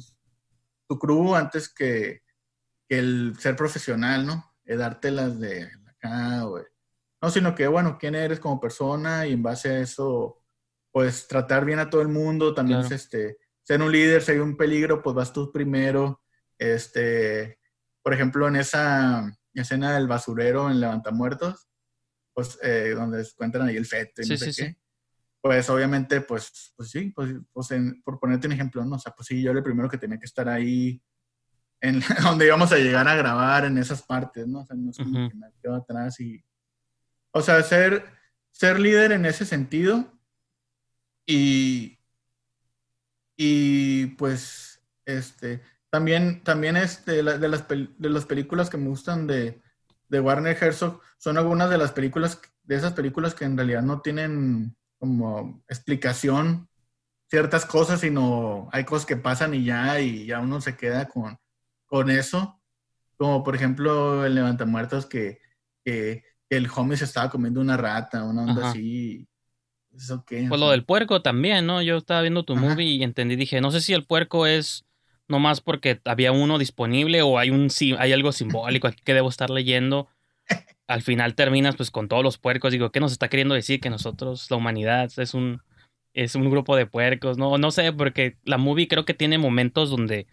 tu, crew, antes que, el ser profesional, ¿no? El eh, las de acá, güey. No, sino que, bueno, quién eres como persona y en base a eso, pues tratar bien a todo el mundo, también este, ser un líder, si hay un peligro, pues vas tú primero. Este, por ejemplo, en esa escena del basurero en Levantamuertos, pues eh, donde donde cuentan ahí el feto y no sé qué pues obviamente, pues, pues sí, pues, pues, por ponerte un ejemplo, ¿no? O sea, pues sí, yo era el primero que tenía que estar ahí en donde íbamos a llegar a grabar en esas partes, ¿no? O sea, no es como que me quedo atrás y... O sea, ser, ser líder en ese sentido y... Y pues, este, también, también este, de, las, películas que me gustan de, de Warner Herzog son algunas de las películas, de esas películas que en realidad no tienen como explicación ciertas cosas, sino hay cosas que pasan y ya, y ya uno se queda con, con eso. Como por ejemplo el levantamuertos que, que, el homie se estaba comiendo una rata, una onda así. ¿Eso qué? Pues lo del puerco también, ¿no? Yo estaba viendo tu movie y entendí, dije, no sé si el puerco es nomás porque había uno disponible o hay, un, hay algo simbólico aquí que debo estar leyendo al final terminas pues con todos los puercos. Digo, ¿qué nos está queriendo decir que nosotros, la humanidad, es un, es un grupo de puercos? No, no sé, porque la movie creo que tiene momentos donde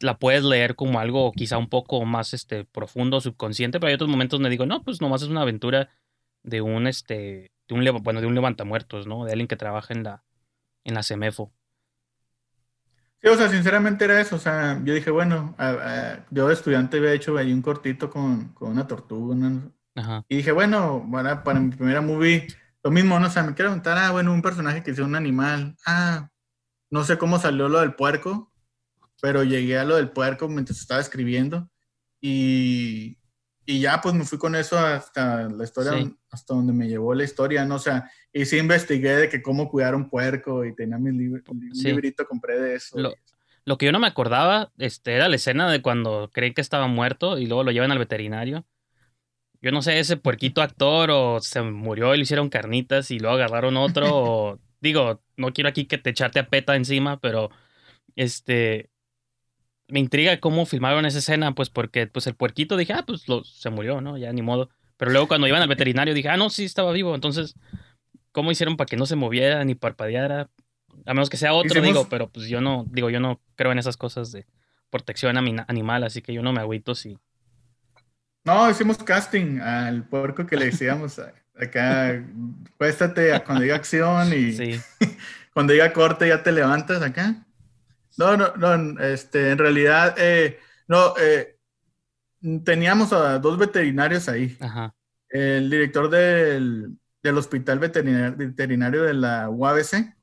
la puedes leer como algo quizá un poco más este, profundo, subconsciente, pero hay otros momentos donde digo, no, pues nomás es una aventura de un, este, de un, bueno, de un levantamuertos, ¿no? De alguien que trabaja en la, en la CEMEFO. Sí, o sea, sinceramente era eso. O sea, yo dije, bueno, yo de estudiante había hecho ahí un cortito con, una tortuga. Y dije, bueno, para, mi primera movie, lo mismo, ¿no? O sea, me quiero preguntar, ah, bueno, un personaje que sea un animal. Ah, no sé cómo salió lo del puerco, pero llegué a lo del puerco mientras estaba escribiendo. Y, ya, pues me fui con eso hasta la historia hasta donde me llevó la historia, ¿no? O sea, y sí investigué de que cómo cuidar un puerco y tenía mi librito, compré de eso. Lo, que yo no me acordaba este, era la escena de cuando creen que estaba muerto y luego lo llevan al veterinario. Yo no sé, ese puerquito actor o se murió y lo hicieron carnitas y luego agarraron otro Digo, no quiero aquí que te echarte a peta encima, pero este... Me intriga cómo filmaron esa escena, pues porque pues el puerquito dije, ah, pues se murió, ¿no? Ya ni modo pero luego cuando iban al veterinario dije, ah, no, sí, estaba vivo. Entonces, ¿cómo hicieron para que no se moviera ni parpadeara? A menos que sea otro, digo, pero pues yo no, digo, yo no creo en esas cosas de protección animal, así que yo no me agüito si... No, hicimos casting al puerco que le decíamos acá, cuéstate cuando diga acción y sí. cuando diga corte ya te levantas acá. No, no, no, este, en realidad, eh, no, eh, teníamos a dos veterinarios ahí. El director del, del hospital veterinario de la UABC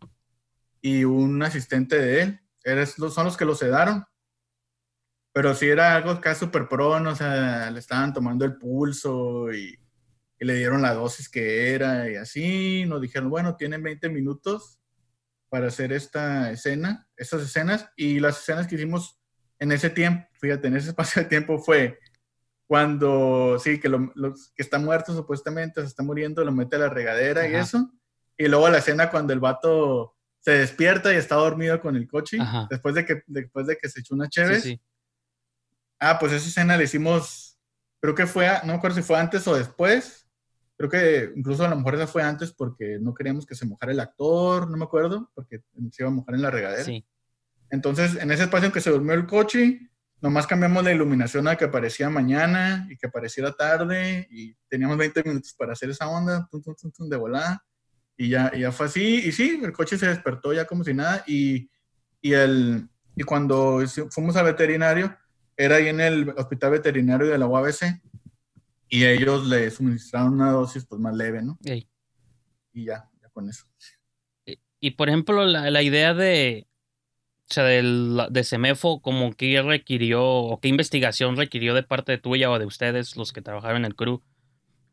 y un asistente de él. Eres, son los que lo sedaron. Pero sí era algo casi súper pro, o sea, le estaban tomando el pulso y, y, le dieron la dosis que era y así. Nos dijeron, bueno, tienen 20 minutos para hacer esta escena, estas escenas. Y las escenas que hicimos en ese tiempo, fíjate, en ese espacio de tiempo fue cuando, sí, que, lo, que está muerto supuestamente, se está muriendo, lo mete a la regadera y eso. Y luego la escena cuando el vato se despierta y está dormido con el coche, después de que después de que se echó una chévere. Ah, pues esa escena la hicimos, creo que fue, no me acuerdo si fue antes o después, creo que incluso a lo mejor esa fue antes porque no queríamos que se mojara el actor, no me acuerdo, porque se iba a mojar en la regadera. Entonces, en ese espacio en que se durmió el coche, Nomás cambiamos la iluminación a que aparecía mañana y que apareciera tarde y teníamos 20 minutos para hacer esa onda, de volada. Y ya, fue así. Y sí, el coche se despertó ya como si nada. Y, y, el, y cuando fuimos al veterinario, era ahí en el hospital veterinario de la UABC y ellos le suministraron una dosis pues más leve, ¿no? Y ya, ya con eso. Y, por ejemplo, la idea de, o sea, del, de Semefo, como qué requirió o qué investigación requirió de parte de tuya o de ustedes, los que trabajaron en el crew,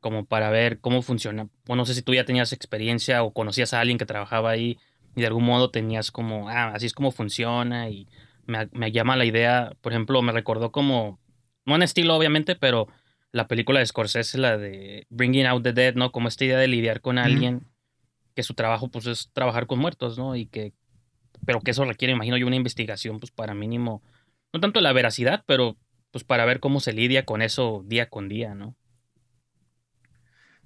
como para ver cómo funciona. O no sé si tú ya tenías experiencia o conocías a alguien que trabajaba ahí y de algún modo tenías como, ah, así es como funciona y me, llama la idea, por ejemplo, me recordó como, no en estilo obviamente, pero la película de Scorsese, la de Bringing Out the Dead, ¿no? Como esta idea de lidiar con alguien, que su trabajo pues es trabajar con muertos, ¿no? Y que pero que eso requiere, imagino yo, una investigación, pues para mínimo, no tanto la veracidad, pero pues para ver cómo se lidia con eso día con día, ¿no?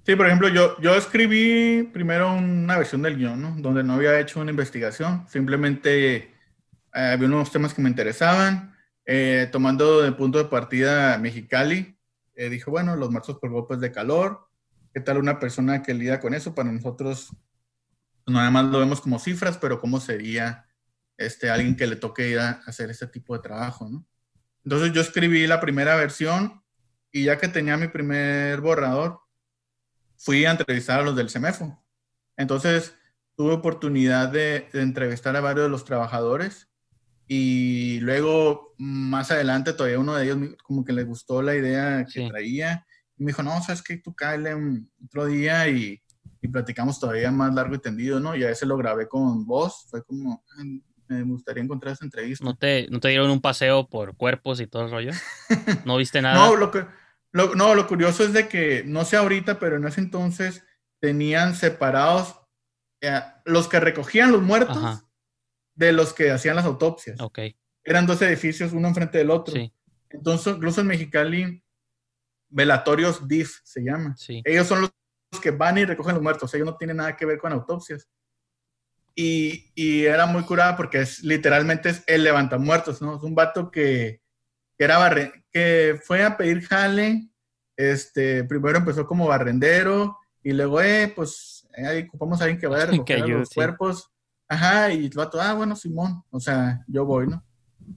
Sí, por ejemplo, yo, yo escribí primero una versión del guión, ¿no? Donde no había hecho una investigación, simplemente eh, había unos temas que me interesaban, eh, tomando de punto de partida Mexicali, eh, dijo bueno, los marchos por golpes de calor, ¿qué tal una persona que lida con eso? Para nosotros nada más lo vemos como cifras, pero cómo sería este, alguien que le toque ir a hacer este tipo de trabajo, ¿no? Entonces yo escribí la primera versión y ya que tenía mi primer borrador, fui a entrevistar a los del CEMEFO. Entonces tuve oportunidad de, entrevistar a varios de los trabajadores y luego más adelante todavía uno de ellos como que le gustó la idea que traía y me dijo, no, sabes que tú cállate otro día y y platicamos todavía más largo y tendido, ¿no? Y a ese lo grabé con vos, fue como, ah, me gustaría encontrar esa entrevista. ¿No te, dieron un paseo por cuerpos y todo el rollo? ¿No viste nada? no, lo que, no, lo curioso es de que, no sé ahorita, pero en ese entonces tenían separados eh, los que recogían los muertos de los que hacían las autopsias. Ok. Eran dos edificios, uno enfrente del otro. Entonces, incluso en Mexicali, velatorios DIF se llama. Sí. Ellos son los que van y recogen los muertos, ellos no tienen nada que ver con autopsias. Y, y era muy curada porque es, literalmente es el levantamuertos, ¿no? Es un vato que, que era barre, que fue a pedir jale, este, primero empezó como barrendero y luego, eh, pues, ahí ocupamos a alguien que va a recoger los cuerpos. Ajá, y el vato, ah, bueno, Simón, o sea, yo voy, ¿no?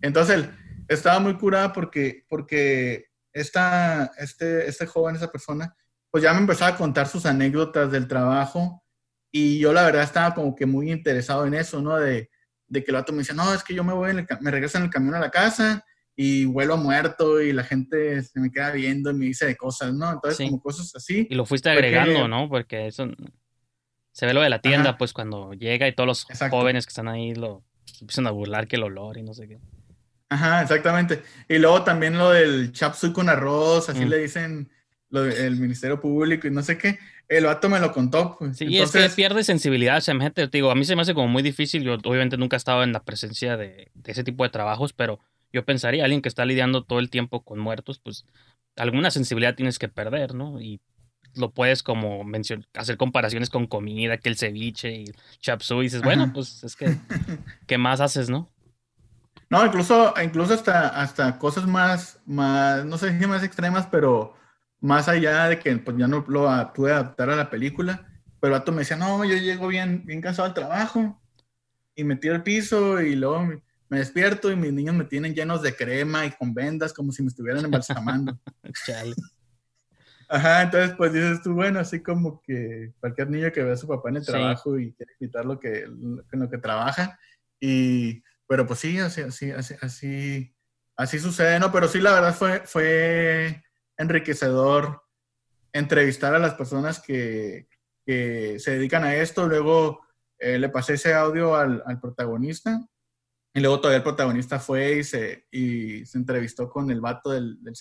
Entonces él estaba muy curada porque, porque esta, este, este joven, esa persona, pues ya me empezaba a contar sus anécdotas del trabajo y yo la verdad estaba como que muy interesado en eso, ¿no? De, que el vato me dice, no, es que yo me voy, me regreso en el camión a la casa y vuelo muerto y la gente se me queda viendo y me dice de cosas, ¿no? Entonces, como cosas así. Y lo fuiste agregando, ¿no? Porque eso se ve lo de la tienda, pues cuando llega y todos los jóvenes que están ahí lo empiezan a burlar que el olor y no sé qué. Ajá, exactamente. Y luego también lo del chapsuy con arroz, así mm. le dicen el Ministerio Público y no sé qué, el vato me lo contó. y pues. es que pierde sensibilidad, o sea, digo, a mí se me hace como muy difícil, yo obviamente nunca he estado en la presencia de, ese tipo de trabajos, pero yo pensaría, alguien que está lidiando todo el tiempo con muertos, pues alguna sensibilidad tienes que perder, ¿no? Y lo puedes como hacer comparaciones con comida, que el ceviche y chapsu y dices, bueno, pues es que, ¿qué más haces, no? No, incluso, incluso hasta, hasta cosas más, más, no sé si más extremas, pero más allá de que pues, ya no lo pude adaptar a la película, pero el vato me decía, no, yo llego bien, bien cansado al trabajo y metí tiro al piso y luego me, despierto y mis niños me tienen llenos de crema y con vendas como si me estuvieran embalsamando. Ajá, entonces pues dices tú, bueno, así como que cualquier niño que ve a su papá en el trabajo y quiere quitar lo que, que trabaja y, pero pues sí, así, así, así, así, así sucede, ¿no? Pero sí, la verdad fue, fue enriquecedor entrevistar a las personas que, se dedican a esto. Luego eh, le pasé ese audio al, protagonista y luego todavía el protagonista fue y se, entrevistó con el vato del, del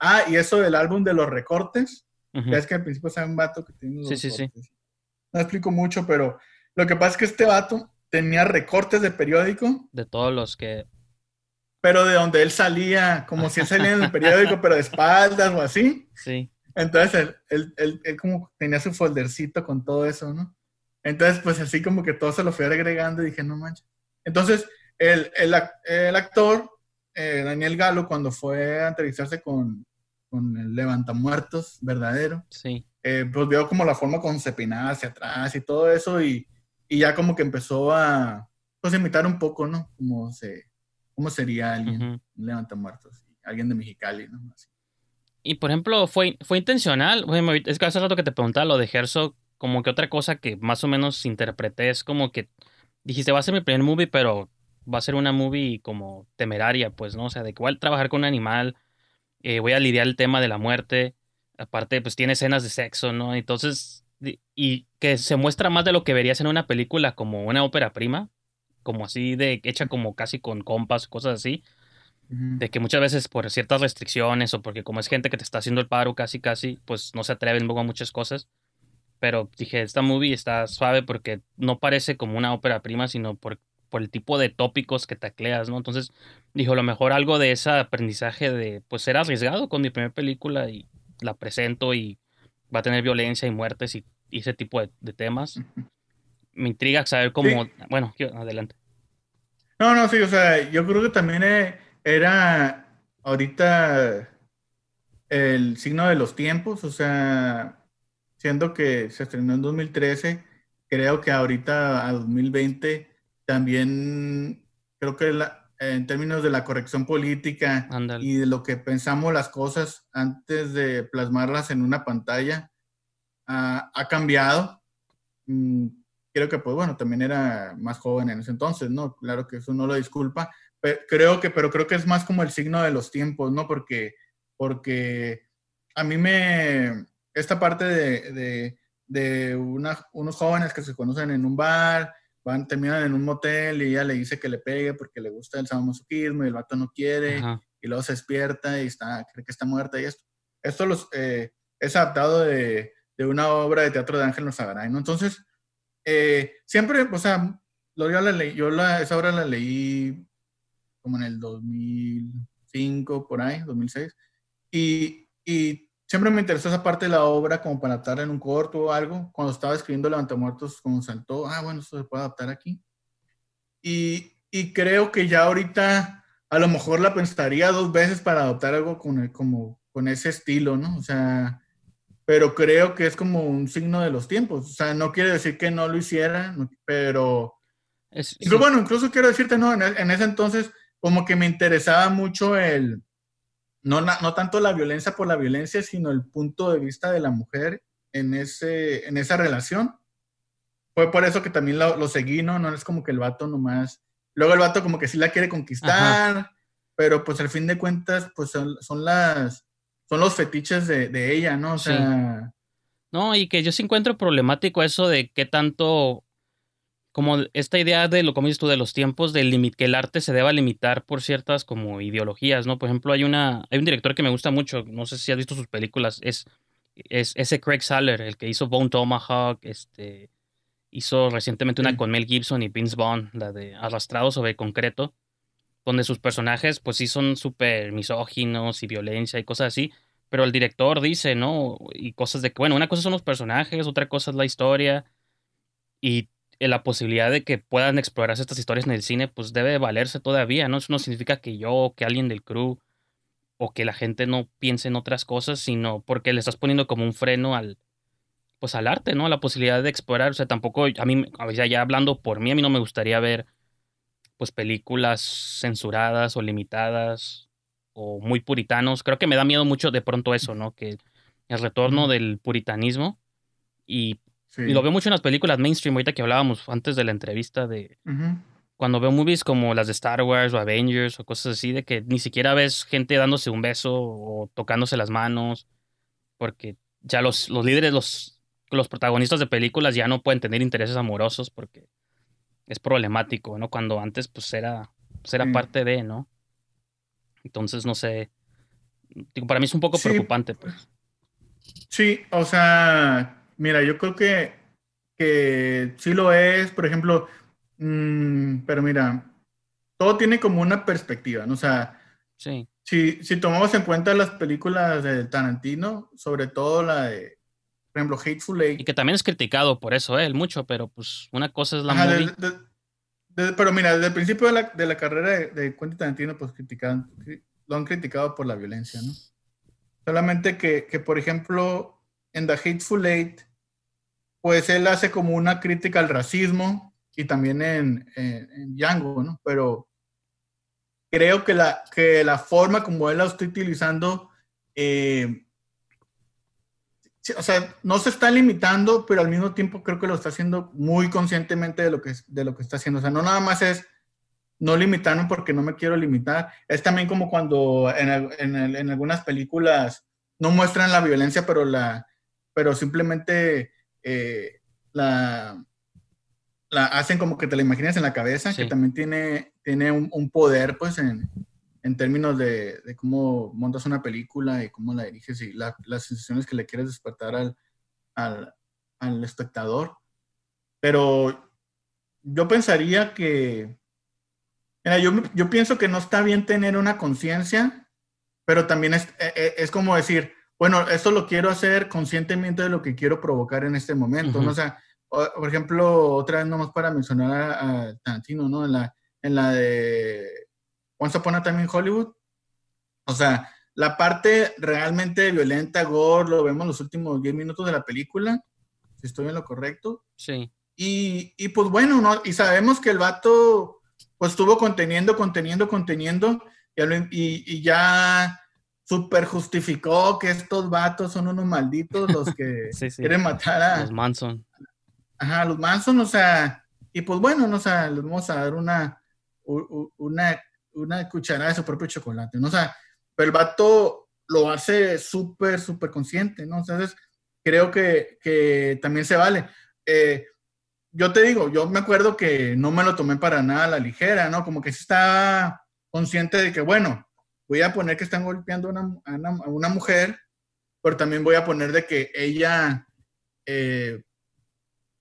Ah, y eso del álbum de los recortes. Ya es que al principio sabe un vato que tiene sí, Sí, sí. No explico mucho, pero lo que pasa es que este vato tenía recortes de periódico. De todos los que pero de donde él salía, como si él salía en el periódico, pero de espaldas o así. Sí. Entonces él, él, él, como tenía su foldercito con todo eso, ¿no? Entonces, pues así como que todo se lo fue agregando y dije, no manches. Entonces, el, el, el actor, eh, Daniel Galo, cuando fue a entrevistarse con, con el Levantamuertos verdadero, sí. Eh, pues vio como la forma con cepinada hacia atrás y todo eso y, y ya como que empezó a, pues, imitar un poco, ¿no? Como se, ¿Cómo sería alguien? Levanta muertos. Alguien de Mexicali, ¿no? Y por ejemplo, ¿fue, fue intencional? Es que hace rato que te preguntaba lo de Gerso, como que otra cosa que más o menos interpreté es como que dijiste, va a ser mi primer movie, pero va a ser una movie como temeraria, pues, ¿no? O sea, de igual trabajar con un animal, eh, voy a lidiar el tema de la muerte, aparte, pues tiene escenas de sexo, ¿no? Entonces, y que se muestra más de lo que verías en una película como una ópera prima, como así de hecha como casi con compas, cosas así, de que muchas veces por ciertas restricciones o porque como es gente que te está haciendo el paro casi casi, pues no se atreven luego a muchas cosas. Pero dije, esta movie está suave porque no parece como una ópera prima, sino por, por el tipo de tópicos que tacleas, ¿no? Entonces, dijo, lo mejor algo de ese aprendizaje de, pues, ser arriesgado con mi primera película y la presento y va a tener violencia y muertes y, ese tipo de, temas me intriga saber cómo, bueno, adelante. No, no, sí, o sea, yo creo que también eh, era ahorita el signo de los tiempos, o sea, siendo que se estrenó en 2013, creo que ahorita a 2020 también, creo que en términos de la corrección política y de lo que pensamos las cosas antes de plasmarlas en una pantalla, ah, ha cambiado. Mm, creo que, pues bueno, también era más joven en ese entonces, ¿no? Claro que eso no lo disculpa, pero creo que, pero creo que es más como el signo de los tiempos, ¿no? Porque, porque a mí me, esta parte de, de, de una, unos jóvenes que se conocen en un bar, van, terminan en un motel y ella le dice que le pegue porque le gusta el sadomasoquismo y el vato no quiere, y luego se despierta y está, cree que está muerta y esto. Esto los, eh, es adaptado de, de una obra de teatro de Ángel Sagaray, ¿no? Entonces, eh, siempre, o sea, yo, la yo la, esa obra la leí como en el 2005, por ahí, 2006, y, y siempre me interesó esa parte de la obra como para adaptarla en un corto o algo. Cuando estaba escribiendo Levantamuertos, como saltó, ah, bueno, esto se puede adaptar aquí. Y, y, creo que ya ahorita a lo mejor la pensaría dos veces para adaptar algo con, como, con ese estilo, ¿no? O sea, pero creo que es como un signo de los tiempos. O sea, no quiere decir que no lo hiciera, pero... bueno, incluso quiero decirte, no, e, en, ese entonces como que me interesaba mucho el... No, no tanto la violencia por la violencia, sino el punto de vista de la mujer en, ese, en esa relación. Fue por eso que también lo, seguí, ¿no? No es como que el vato nomás... Luego el vato como que sí la quiere conquistar, pero pues al fin de cuentas, pues son, son las son los fetiches de, ella, ¿no? O sea... No, y que yo sí encuentro problemático eso de qué tanto, como esta idea de lo como dices tú, de los tiempos, del que el arte se deba limitar por ciertas como ideologías, ¿no? Por ejemplo, hay una, hay un director que me gusta mucho, no sé si has visto sus películas, es, es ese Craig Saller, el que hizo Bone Tomahawk, este, hizo recientemente una con Mel Gibson y Vince Vaughn, la de Arrastrado sobre el concreto donde sus personajes pues sí son súper misóginos y violencia y cosas así, pero el director dice, ¿no? Y cosas de que, bueno, una cosa son los personajes, otra cosa es la historia y la posibilidad de que puedan explorarse estas historias en el cine pues debe valerse todavía, ¿no? Eso no significa que yo, que alguien del crew o que la gente no piense en otras cosas, sino porque le estás poniendo como un freno al pues al arte, ¿no? A la posibilidad de explorar, o sea, tampoco a mí ya hablando por mí, a mí no me gustaría ver pues películas censuradas o limitadas o muy puritanos. Creo que me da miedo mucho de pronto eso, ¿no? Que el retorno del puritanismo y, lo veo mucho en las películas mainstream, ahorita que hablábamos antes de la entrevista de... Cuando veo movies como las de Star Wars o Avengers o cosas así, de que ni siquiera ves gente dándose un beso o tocándose las manos, porque ya los, los líderes, los, los protagonistas de películas ya no pueden tener intereses amorosos porque es problemático, ¿no? Cuando antes pues era, pues, era mm. parte de, ¿no? Entonces, no sé, digo, para mí es un poco preocupante. Pues. Sí, o sea, mira, yo creo que, que sí lo es, por ejemplo, mm, pero mira, todo tiene como una perspectiva, ¿no? O sea, sí. si, si tomamos en cuenta las películas de Tarantino, sobre todo la de por ejemplo, Hateful Eight. Y que también es criticado por eso él eh, mucho, pero pues una cosa es la pero mira, desde el principio de la, carrera de, Quentin Tarantino, pues critican, lo han criticado por la violencia, ¿no? Solamente que, por ejemplo, en The Hateful Eight, pues él hace como una crítica al racismo y también en, en, Django, ¿no? Pero creo que la, que la forma como él la está utilizando eh, o sea, no se está limitando, pero al mismo tiempo creo que lo está haciendo muy conscientemente de lo que, de lo que está haciendo. O sea, no nada más es no limitarme porque no me quiero limitar. Es también como cuando en, algunas películas no muestran la violencia, pero, la, pero simplemente eh, la, la hacen como que te la imaginas en la cabeza, que también tiene, tiene un, un poder pues en, en términos de, cómo montas una película y cómo la diriges y las sensaciones que le quieres despertar al, al, al, espectador. Pero yo pensaría que, mira, yo, yo, pienso que no está bien tener una conciencia, pero también es, e, e, es, como decir, bueno, esto lo quiero hacer conscientemente de lo que quiero provocar en este momento. ¿no? O sea, por ejemplo, otra vez nomás para mencionar a, Tantino, ¿no? En la, en la de Once Upon a Time in Hollywood. O sea, la parte realmente violenta, gore, lo vemos en los últimos 10 minutos de la película, si estoy en lo correcto. Sí. Y, pues bueno, ¿no? y sabemos que el vato pues estuvo conteniendo, conteniendo, conteniendo, y, ya super justificó que estos vatos son unos malditos los que quieren matar a los Manson. Ajá, los Manson, o sea, y pues bueno, o sea, les vamos a dar una, una una cucharada de su propio chocolate, ¿no? O sea, pero el vato lo hace súper, súper consciente, ¿no? Entonces, creo que, también se vale. Eh, yo te digo, yo me acuerdo que no me lo tomé para nada a la ligera, ¿no? Como que estaba consciente de que, bueno, voy a poner que están golpeando a una, mujer, pero también voy a poner de que ella eh,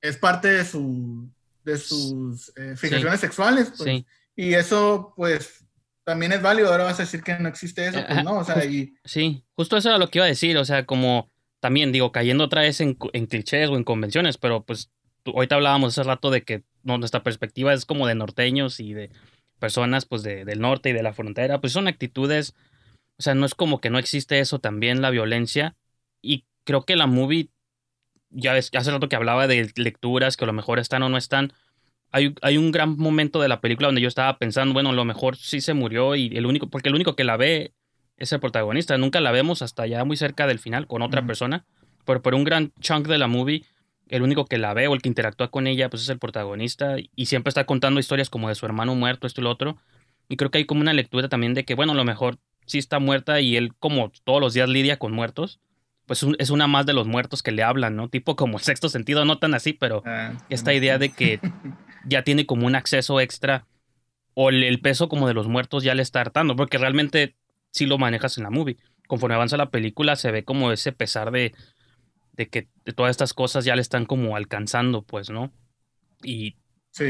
es parte de, su, de sus eh, fijaciones sexuales. Pues. Y eso, pues, también es válido. Ahora vas a decir que no existe eso, pues no, o sea, Sí, justo eso era lo que iba a decir, o sea, como también digo, cayendo otra vez en, clichés o en convenciones, pero pues ahorita hablábamos hace rato de que nuestra perspectiva es como de norteños y de personas pues del norte y de la frontera, pues son actitudes, o sea, no es como que no existe eso también, la violencia, y creo que la movie, ya hace rato que hablaba de lecturas que a lo mejor están o no están, hay, un gran momento de la película donde yo estaba pensando, bueno, a lo mejor sí se murió y el único, porque el único que la ve es el protagonista, nunca la vemos hasta ya muy cerca del final con otra persona, pero por un gran chunk de la movie, el único que la ve o el que interactúa con ella, pues es el protagonista y siempre está contando historias como de su hermano muerto, esto y lo otro, y creo que hay como una lectura también de que, bueno, a lo mejor sí está muerta y él como todos los días lidia con muertos, pues es una más de los muertos que le hablan, ¿no? Tipo como el sexto sentido, no tan así, pero ah, esta idea de que ya tiene como un acceso extra o el, peso como de los muertos ya le está hartando, porque realmente sí lo manejas en la movie. Conforme avanza la película se ve como ese pesar de, de que todas estas cosas ya le están como alcanzando, pues, ¿no? Y,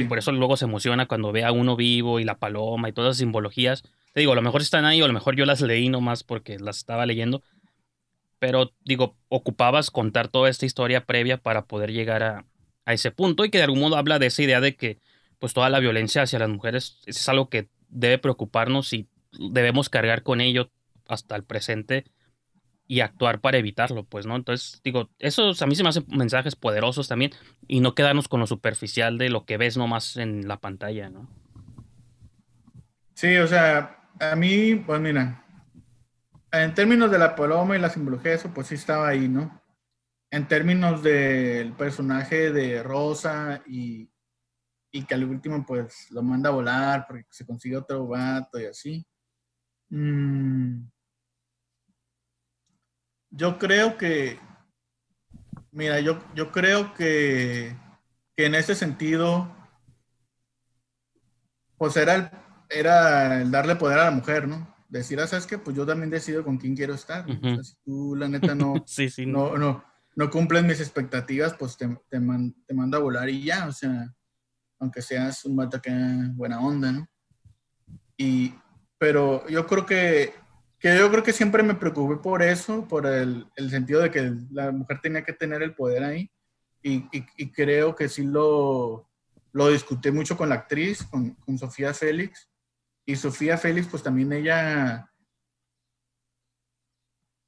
por eso luego se emociona cuando ve a uno vivo y la paloma y todas las simbologías. Te digo, a lo mejor están ahí o a lo mejor yo las leí nomás porque las estaba leyendo, pero digo, ocupabas contar toda esta historia previa para poder llegar a, ese punto y que de algún modo habla de esa idea de que pues toda la violencia hacia las mujeres es algo que debe preocuparnos y debemos cargar con ello hasta el presente y actuar para evitarlo, pues, ¿no? Entonces, digo, esos a mí se me hacen mensajes poderosos también y no quedarnos con lo superficial de lo que ves nomás en la pantalla, ¿no? Sí, o sea, a mí, pues mira, en términos de la paloma y la simbología, eso pues sí estaba ahí, ¿no? En términos del personaje de Rosa y, que al último pues lo manda a volar porque se consigue otro vato y así. Mm. Yo creo que, mira, yo, yo creo que, en ese sentido, pues era era el darle poder a la mujer, ¿no? decir, ah, ¿sabes qué? Pues yo también decido con quién quiero estar. si tú, la neta, no, no, no, no, cumples mis expectativas, pues te, te, te, mando a volar y ya, o sea, aunque seas un vato que buena onda, ¿no? Y, pero yo creo que, que yo creo que siempre me preocupé por eso, por el, sentido de que la mujer tenía que tener el poder ahí. Y, y, y creo que sí lo, lo discutí mucho con la actriz, con, con Sofía Félix, y Sofía Félix, pues también ella...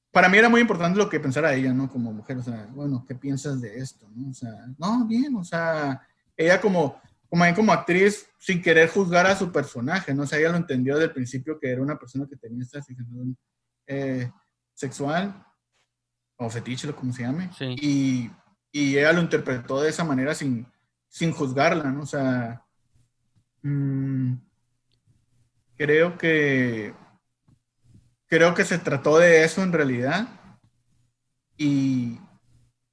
Para mí era muy importante lo que pensara ella, ¿no? Como mujer, o sea, bueno, ¿qué piensas de esto? ¿no? O sea, no, bien, o sea, ella como, como, como actriz, sin querer juzgar a su personaje, ¿no? O sea, ella lo entendió desde el principio que era una persona que tenía esta situación eh, sexual, o fetiche, lo como se llame, y, ella lo interpretó de esa manera sin, sin juzgarla, ¿no? O sea... Mm, creo que creo que se trató de eso en realidad. Y,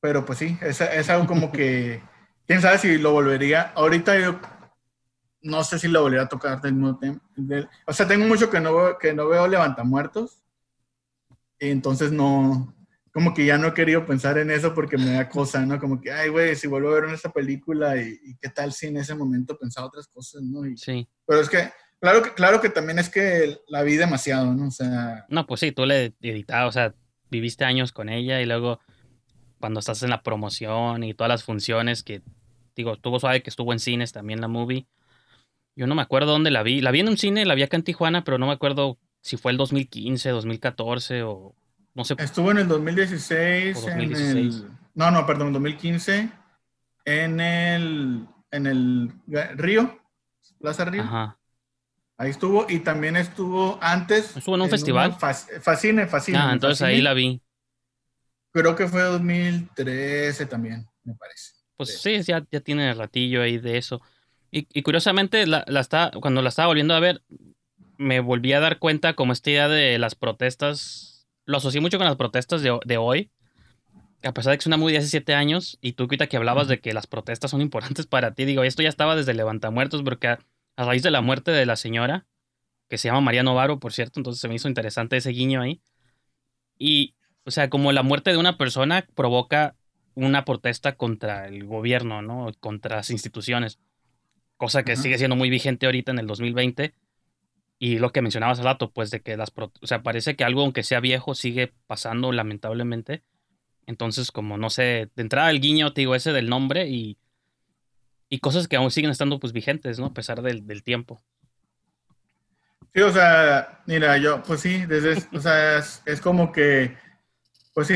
pero pues sí, es, algo como que, quién sabe si lo volvería. Ahorita yo no sé si lo volvería a tocar del mismo tema. o sea, tengo mucho que no, que no veo Levantamuertos. Entonces no, como que ya no he querido pensar en eso porque me da cosa, ¿no? Como que, ay, güey, si vuelvo a ver esta película y, y, qué tal si en ese momento pensaba otras cosas, ¿no? sí. Pero es que Claro que, claro que también es que la vi demasiado, ¿no? O sea. No, pues sí, tú la editabas, o sea, viviste años con ella y luego cuando estás en la promoción y todas las funciones que, digo, estuvo suave que estuvo en cines también la movie. Yo no me acuerdo dónde la vi. La vi en un cine, la vi acá en Tijuana, pero no me acuerdo si fue el 2015, 2014 o no sé. Estuvo en el 2016. 2016. En el, no, no, perdón, 2015 en el en el Río, Plaza Río. Ajá. Ahí estuvo y también estuvo antes. Estuvo en un festival. Eh, Fascine, Fascine. Ah, entonces ahí la vi. Creo que fue 2013 también, me parece. Pues sí, ya, ya, tiene ratillo ahí de eso. Y, curiosamente, la, está, cuando la estaba volviendo a ver, me volví a dar cuenta como esta idea de las protestas. Lo asocié mucho con las protestas de, hoy. A pesar de que es una muy de hace siete años, y tú, quita que hablabas de que las protestas son importantes para ti, digo, esto ya estaba desde Levantamuertos, porque a raíz de la muerte de la señora, que se llama María Novaro, por cierto, entonces se me hizo interesante ese guiño ahí. Y, o sea, como la muerte de una persona provoca una protesta contra el gobierno, ¿no? Contra las instituciones, cosa que sigue siendo muy vigente ahorita en el 2020. Y lo que mencionabas al rato, pues de que las... O sea, parece que algo, aunque sea viejo, sigue pasando lamentablemente. Entonces, como no sé, de entrada el guiño, te digo, ese del nombre y y cosas que aún siguen estando pues vigentes, ¿no? A pesar del, tiempo. Sí, o sea, mira, yo, pues sí, desde, o sea, es, como que, pues sí,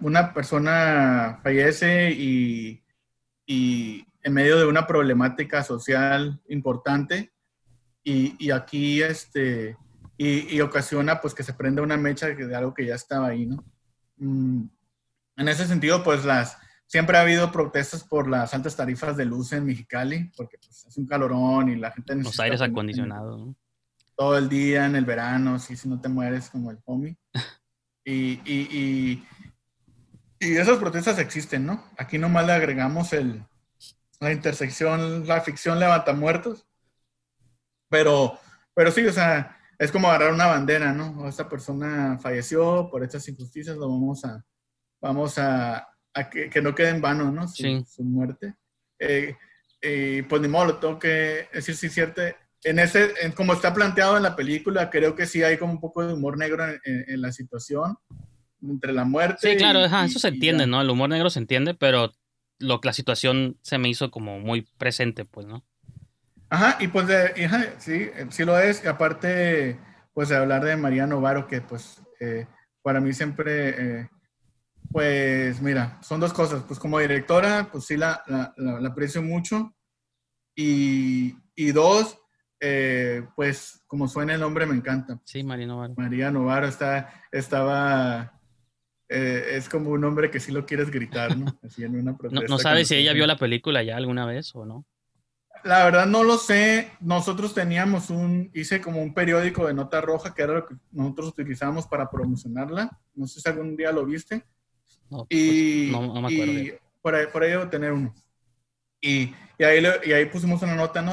una persona fallece y, y, en medio de una problemática social importante y, aquí, este, y, y, ocasiona, pues, que se prenda una mecha de algo que ya estaba ahí, ¿no? Mm, en ese sentido, pues, las, siempre ha habido protestas por las altas tarifas de luz en Mexicali, porque pues, es un calorón y la gente necesita... Los aires acondicionados, ¿no? Todo el día, en el verano, si no te mueres como el homie. y, y, esas protestas existen, ¿no? Aquí nomás le agregamos la intersección, la ficción levanta muertos. Pero, pero sí, o sea, es como agarrar una bandera, ¿no? esta persona falleció por estas injusticias, lo vamos a, vamos a, a que, no quede en vano, ¿no? Su, sí. su muerte. Y, eh, eh, pues ni modo, lo tengo que decir, sí, cierto. En ese, como está planteado en la película, creo que sí hay como un poco de humor negro en, la situación, entre la muerte. Sí, claro, eso se entiende, ¿no? El humor negro se entiende, pero lo, la situación se me hizo como muy presente, pues, ¿no? Ajá, y pues, de, eh, sí, sí lo es. aparte, pues, de hablar de Mariano Novaro, que pues, para mí siempre pues mira, son dos cosas. Pues como directora, pues sí la, aprecio mucho. Y, y dos, eh, pues como suena el nombre, me encanta. Sí, María Novaro. María Novaro está, estaba, eh, es como un hombre que sí lo quieres gritar, ¿no? Así no, no sabes si ella vio la película ya alguna vez o no. La verdad no lo sé. Nosotros teníamos un, hice como un periódico de nota roja que era lo que nosotros utilizábamos para promocionarla. No sé si algún día lo viste y, me acuerdo. Y por, ahí, debo tener uno. Y, y ahí, y ahí pusimos una nota, ¿no?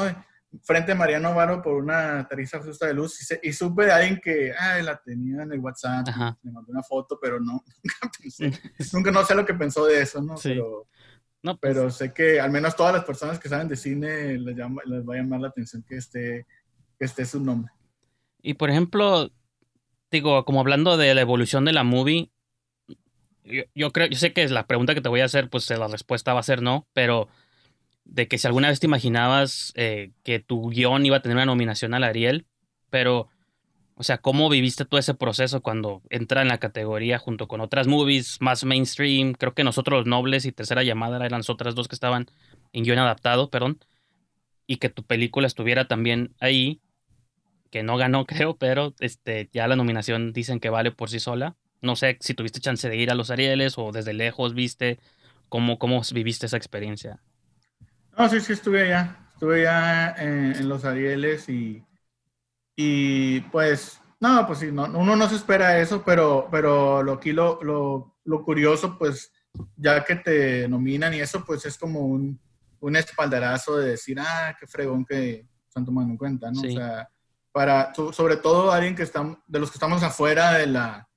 frente a Mariano Varo por una tarifa justa de luz y, supe de alguien que ay, la tenía en el WhatsApp, me mandó una foto, pero no, nunca pensé, mm. nunca no sé lo que pensó de eso, ¿no? Pero, no, pues pero sé que al menos todas las personas que saben de cine les, llama, les va a llamar la atención que esté, que esté su nombre. Y por ejemplo, digo, como hablando de la evolución de la movie, yo, creo, yo sé que es la pregunta que te voy a hacer, pues eh, la respuesta va a ser no, pero de que si alguna vez te imaginabas eh, que tu guión iba a tener una nominación al Ariel, pero, o sea, ¿cómo viviste todo ese proceso cuando entra en la categoría junto con otras movies más mainstream? Creo que nosotros los nobles y tercera llamada eran las otras dos que estaban en guión adaptado, perdón, y que tu película estuviera también ahí, que no ganó creo, pero este, ya la nominación dicen que vale por sí sola. No sé si tuviste chance de ir a los Arieles o desde lejos viste cómo, cómo viviste esa experiencia. No, sí, sí, estuve allá. Estuve allá eh, en, los Arieles y, y pues, no, pues sí, no, uno no se espera eso, pero, pero lo, aquí lo, lo, curioso, pues, ya que te nominan y eso, pues es como un, un espaldarazo de decir, ah, qué fregón que están tomando en cuenta, ¿no? O sea, para, sobre todo alguien que están, de los que estamos afuera de la,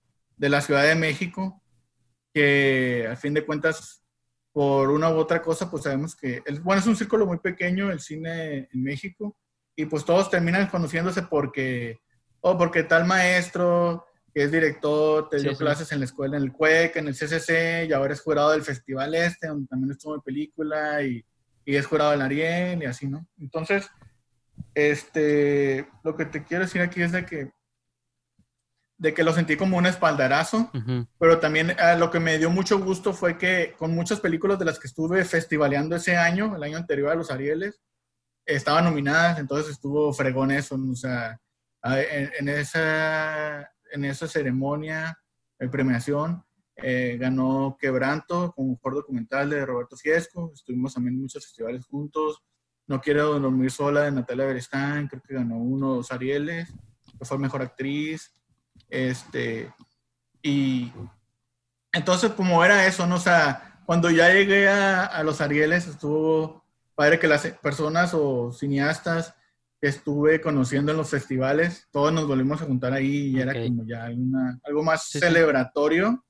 de la Ciudad de México, que al fin de cuentas, por una u otra cosa, pues sabemos que, el, bueno, es un círculo muy pequeño el cine en México, y pues todos terminan conociéndose porque, o porque tal maestro que es director, te dio clases en la escuela, en el CUEC, en el CCC, y ahora es jurado del Festival Este, donde también estuvo en película, y, y es jurado del Ariel, y así, ¿no? Entonces, este, lo que te quiero decir aquí es de que de que lo sentí como un espaldarazo, pero también eh, lo que me dio mucho gusto fue que con muchas películas de las que estuve festivaleando ese año, el año anterior a los Arieles, estaban nominadas, entonces estuvo fregón eso, o sea, ah, en, esa, en esa ceremonia, de premiación, eh, ganó Quebranto con mejor documental de Roberto Fiesco, estuvimos también en muchos festivales juntos, No quiero dormir sola de Natalia Berestán, creo que ganó uno o dos Arieles, que fue mejor actriz, este, y entonces, como era eso, ¿no? O cuando ya llegué a, los Arieles, estuvo padre que las personas o cineastas que estuve conociendo en los festivales, todos nos volvimos a juntar ahí y era como ya algo más celebratorio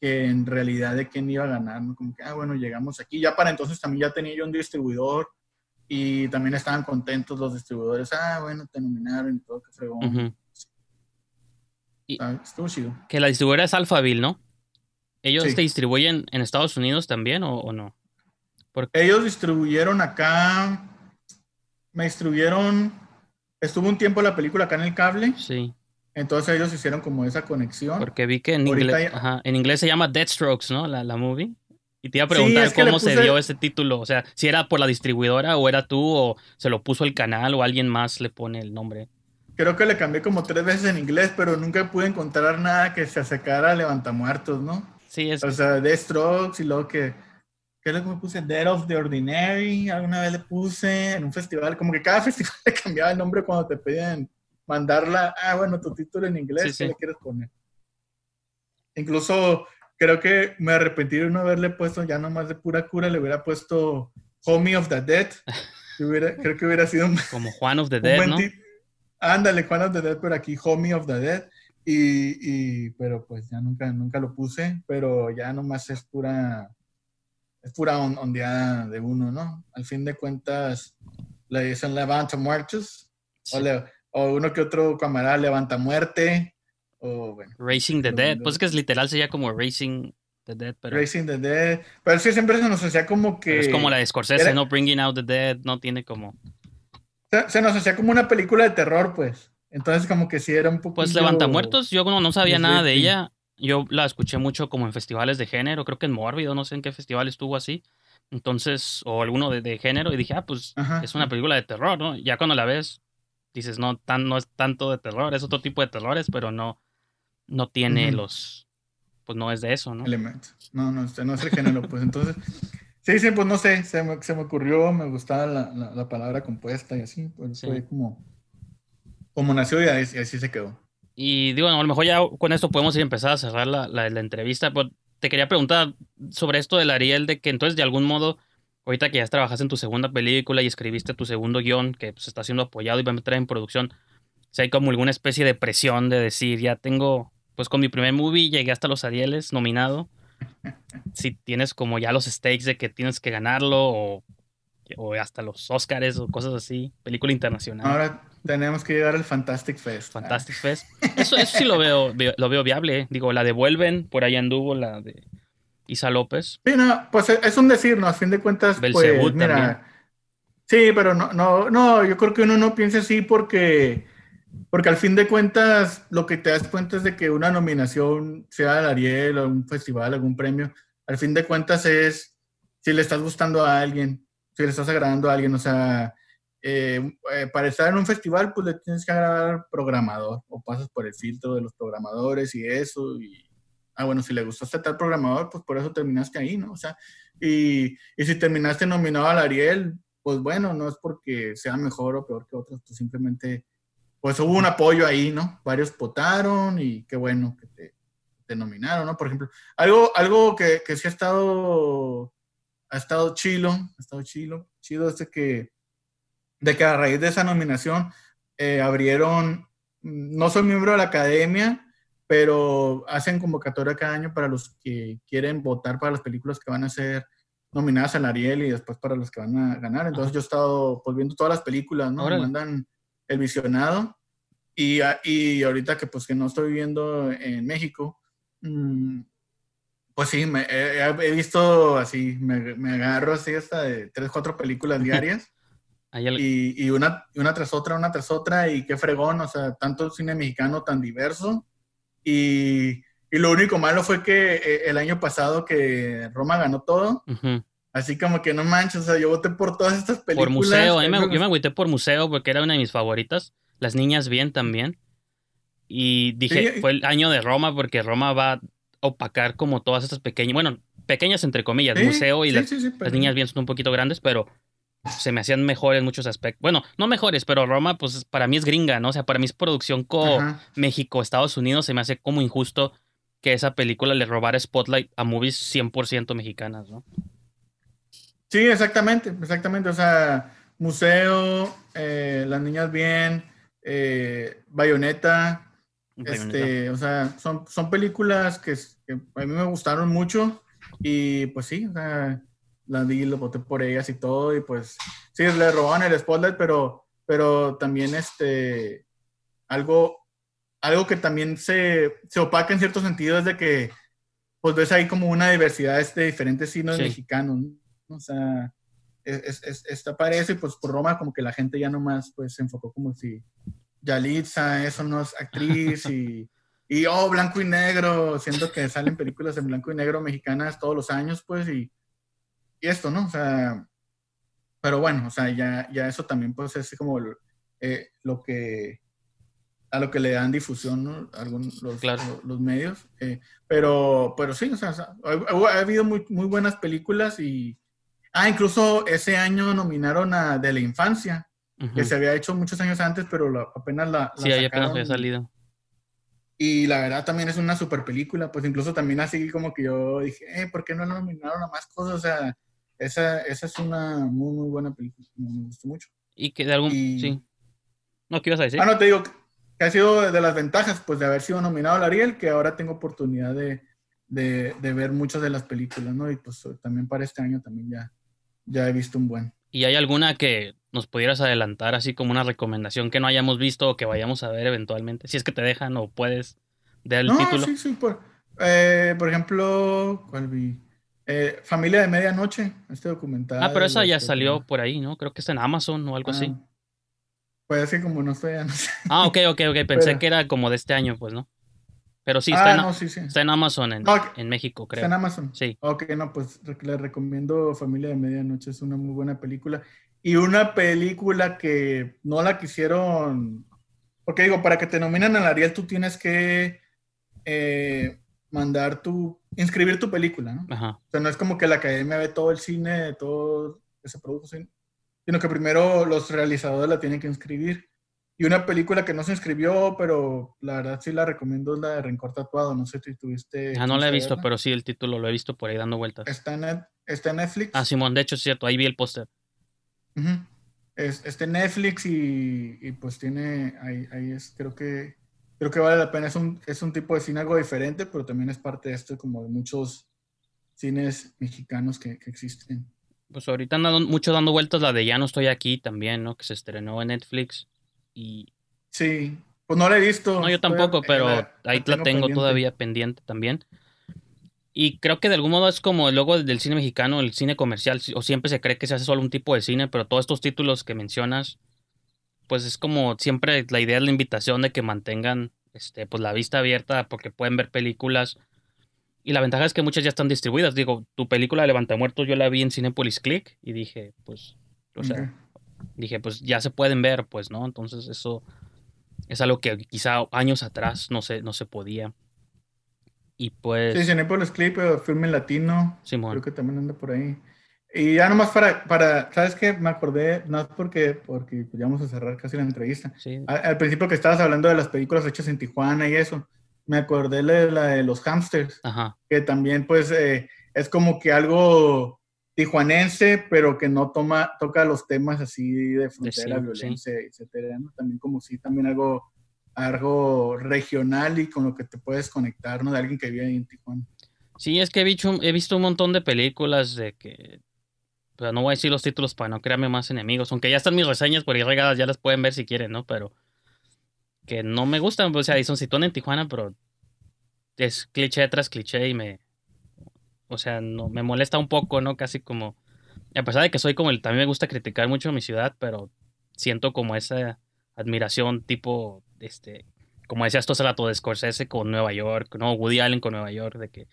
que en realidad de quién iba a ganar, Como que, ah, bueno, llegamos aquí. Ya para entonces también ya tenía yo un distribuidor y también estaban contentos los distribuidores, ah, bueno, te nominaron y todo, que fregón. Ah, que la distribuidora es Alphaville, ¿no? ¿Ellos te distribuyen en Estados Unidos también o, no? Porque... Ellos distribuyeron acá, me distribuyeron, estuvo un tiempo la película acá en el cable. Sí. Entonces ellos hicieron como esa conexión. Porque vi que en, inglés, ajá, en inglés se llama Deathstrokes, ¿no? La, movie. Y te iba a preguntar cómo se dio ese título. O sea, si era por la distribuidora o era tú o se lo puso el canal o alguien más le pone el nombre creo que le cambié como tres veces en inglés, pero nunca pude encontrar nada que se acercara a Levantamuertos, ¿no? Sí, es. O sea, The Strokes y luego que. ¿Qué es lo que me puse? Dead of the Ordinary, alguna vez le puse en un festival, como que cada festival le cambiaba el nombre cuando te pedían mandarla, ah, bueno, tu título en inglés, sí, ¿qué le quieres poner? Incluso creo que me arrepentí de no haberle puesto, ya nomás de pura cura, le hubiera puesto Homie of the Dead. creo que hubiera sido un, como Juan of the Dead, ¿no? Ándale, Juan of the Dead, pero aquí Homie of the Dead. Y, y, pero pues ya nunca, nunca lo puse, pero ya nomás es pura, es pura de uno, ¿no? Al fin de cuentas, le dicen levanta muertos, o, o, uno que otro camarada levanta muerte, o bueno. Racing the Dead, pues que es literal, sería como Racing the Dead, pero... Racing the Dead, pero sí siempre se nos hacía como que... es como la de Scorsese, ¿no? Bringing out the Dead, no tiene como se nos hacía como una película de terror, pues. Entonces, como que sí era un poco. Pues Levanta Muertos, yo no sabía nada de ella. Yo la escuché mucho como en festivales de género, creo que en Mórbido, no sé en qué festival estuvo así. Entonces, o alguno de, género, y dije, ah, pues es una película de terror, ¿no? Ya cuando la ves, dices, no, tan, no es tanto de terror, es otro tipo de terrores, pero no, no tiene los. Pues no es de eso, ¿no? Elementos. No, no, no es el género, pues entonces. Sí, sí, pues no sé, se me, ocurrió, me gustaba la, palabra compuesta y así, pues fue como, como nació y así, se quedó. Y digo, a lo mejor ya con esto podemos ir empezar a cerrar la, entrevista, pero te quería preguntar sobre esto del Ariel, de que entonces de algún modo, ahorita que ya trabajaste en tu segunda película y escribiste tu segundo guión, que se pues, está siendo apoyado y va a entrar en producción, si hay como alguna especie de presión de decir, ya tengo, pues con mi primer movie llegué hasta los Arieles nominado si tienes como ya los stakes de que tienes que ganarlo o, hasta los Oscars o cosas así, película internacional. Ahora tenemos que llegar al Fantastic Fest. Fantastic Fest. Eso, sí lo veo, lo veo viable. ¿eh? Digo, la devuelven, por ahí anduvo la de Isa López. Sí, no, pues eh, es un decir, ¿no? A fin de cuentas, pues, mira. Sí, pero no, no, no, yo creo que uno no piensa así porque porque al fin de cuentas, lo que te das cuenta es de que una nominación, sea el Ariel o un festival, algún premio, al fin de cuentas es si le estás gustando a alguien, si le estás agradando a alguien, o sea, eh, eh, para estar en un festival, pues le tienes que agradar programador o pasas por el filtro de los programadores y eso. Y, ah, bueno, si le gustaste tal programador, pues por eso terminaste ahí, ¿no? O sea, y, y si terminaste nominado al Ariel, pues bueno, no es porque sea mejor o peor que otros, pues simplemente pues hubo un apoyo ahí, ¿no? Varios votaron y qué bueno que te, nominaron, ¿no? Por ejemplo, algo, algo que, sí ha estado, ha estado chilo, ha estado chilo, chido este que, de que a raíz de esa nominación eh, abrieron, no soy miembro de la academia, pero hacen convocatoria cada año para los que quieren votar para las películas que van a ser nominadas al Ariel y después para los que van a ganar. Entonces yo he estado pues, viendo todas las películas, ¿no? Me mandan el visionado. Y, y ahorita que pues que no estoy viviendo en México, mm, pues sí, he, visto así, me, agarro así hasta de tres, cuatro películas diarias. y, una, una tras otra, una tras otra, y qué fregón, o sea, tanto cine mexicano tan diverso. Y, lo único malo fue que eh, el año pasado que Roma ganó todo, Así como que no manches, o sea, yo voté por todas estas películas. Por museo, yo me agüité por museo porque era una de mis favoritas. Las niñas bien también. Y dije, fue el año de Roma porque Roma va a opacar como todas estas pequeñas, bueno, pequeñas entre comillas, museo y las, niñas bien son un poquito grandes, pero se me hacían mejores muchos aspectos. Bueno, no mejores, pero Roma, pues para mí es gringa, ¿no? O sea, para mí es producción con México, Estados Unidos, se me hace como injusto que esa película le robara spotlight a movies 100% mexicanas, ¿no? Sí, exactamente, exactamente. O sea, museo, eh, las niñas bien, eh, bayoneta. Este, o sea, son, películas que, a mí me gustaron mucho y pues sí, o sea, las vi, lo voté por ellas y todo y pues sí, le roban el spotlight, pero, pero también este, algo, algo que también se, se opaca en cierto sentido es de que pues ves ahí como una diversidad este, de diferentes signos mexicanos. O sea, es, está para y pues por Roma como que la gente ya nomás pues se enfocó como si Yalitza, eso no es actriz y, y oh, blanco y negro, siento que salen películas en blanco y negro mexicanas todos los años pues y, esto, ¿no? O sea, pero bueno, o sea, ya, ya eso también pues es como lo eh, que a lo que le dan difusión Algunos, los, medios. Eh, pero, pero sí, o sea, ha, ha habido muy, muy buenas películas y, Ah, incluso ese año nominaron a De la Infancia, que se había hecho muchos años antes, pero apenas la, la Sí, ahí apenas había salido. Y la verdad también es una super película, pues incluso también así como que yo dije, eh, ¿por qué no la nominaron a más cosas? O sea, esa, esa es una muy, muy buena película, me gustó mucho. Y que de algún... Sí. No, ¿qué ibas a decir? Ah, no, te digo que ha sido de las ventajas, pues de haber sido nominado a Ariel, que ahora tengo oportunidad de, de, de ver muchas de las películas, ¿no? Y pues también para este año también ya ya he visto un buen. ¿Y hay alguna que nos pudieras adelantar así como una recomendación que no hayamos visto o que vayamos a ver eventualmente? Si es que te dejan o puedes dar el no, Sí, sí, eh, por, ejemplo, ¿cuál vi? Eh, Familia de Medianoche, este documental. Ah, pero esa ya este, salió por ahí, ¿no? Creo que está en Amazon o algo así. Ah, puede así como no estoy, sé. Ah, ok, ok, ok. Pensé que era como de este año, pues, ¿no? Pero ah, sí, está, en, Amazon en, México, creo. Está en Amazon. Sí. Ok, no, pues le recomiendo Familia de Medianoche, es una muy buena película. Y una película que no la quisieron. Porque digo, para que te nominen al Ariel, tú tienes que eh, mandar tu. inscribir tu película, ¿no? O sea, no es como que la academia ve todo el cine, todo que se produce, sino que primero los realizadores la tienen que inscribir. Y una película que no se inscribió, pero la verdad sí la recomiendo, es la de Rencor Tatuado. No sé si tuviste. Ah, no la he visto, pero sí el título lo he visto por ahí dando vueltas. Está en, Netflix. Ah, Simón, de hecho es cierto, ahí vi el póster. es, está en Netflix y, pues tiene. Ahí, ahí, es, creo que. Creo que vale la pena. Es un, tipo de cine algo diferente, pero también es parte de esto, como de muchos cines mexicanos que, existen. Pues ahorita andan mucho dando vueltas la de Ya no estoy aquí también, ¿no? Que se estrenó en Netflix y... Sí, pues no la he visto. No, yo tampoco, pero ahí la tengo, todavía pendiente también. Y creo que de algún modo es como el logo del cine mexicano, el cine comercial, o siempre se cree que se hace solo un tipo de cine, pero todos estos títulos que mencionas, pues es como siempre la idea de la invitación de que mantengan este, pues la vista abierta porque pueden ver películas. Y la ventaja es que muchas ya están distribuidas. Digo, tu película de Muertos yo la vi en Cinepolis Click y dije, pues, o sea, dije, pues ya se pueden ver, pues, ¿no? Entonces eso es algo que quizá años atrás no se, no se podía. Y pues... Sí, los Clip, eh, Filme Latino, Simón. creo que también anda por ahí. Y ya nomás para, para ¿sabes qué? Me acordé, no es porque, porque pues, ya vamos a cerrar casi la entrevista. Sí. Al, principio que estabas hablando de las películas hechas en Tijuana y eso, me acordé de la de los hamsters, Ajá. que también pues eh, es como que algo tijuanense, pero que no toma, toca los temas así de frontera, violencia, etcétera, ¿no? También como si también algo, algo regional y con lo que te puedes conectar, ¿no? De alguien que vive ahí en Tijuana. Sí, es que he visto, he visto un montón de películas de que o no voy a decir los títulos para no crearme más enemigos, aunque ya están mis reseñas por ahí regadas, ya las pueden ver si quieren, ¿no? Pero que no me gustan, o sea, dicen si en Tijuana, pero es cliché tras cliché y me, o sea, no, me molesta un poco, ¿no? Casi como, a pesar de que soy como el, también me gusta criticar mucho mi ciudad, pero siento como esa admiración tipo, este, como decías tú ese de Scorsese con Nueva York, ¿no? Woody Allen con Nueva York, de que,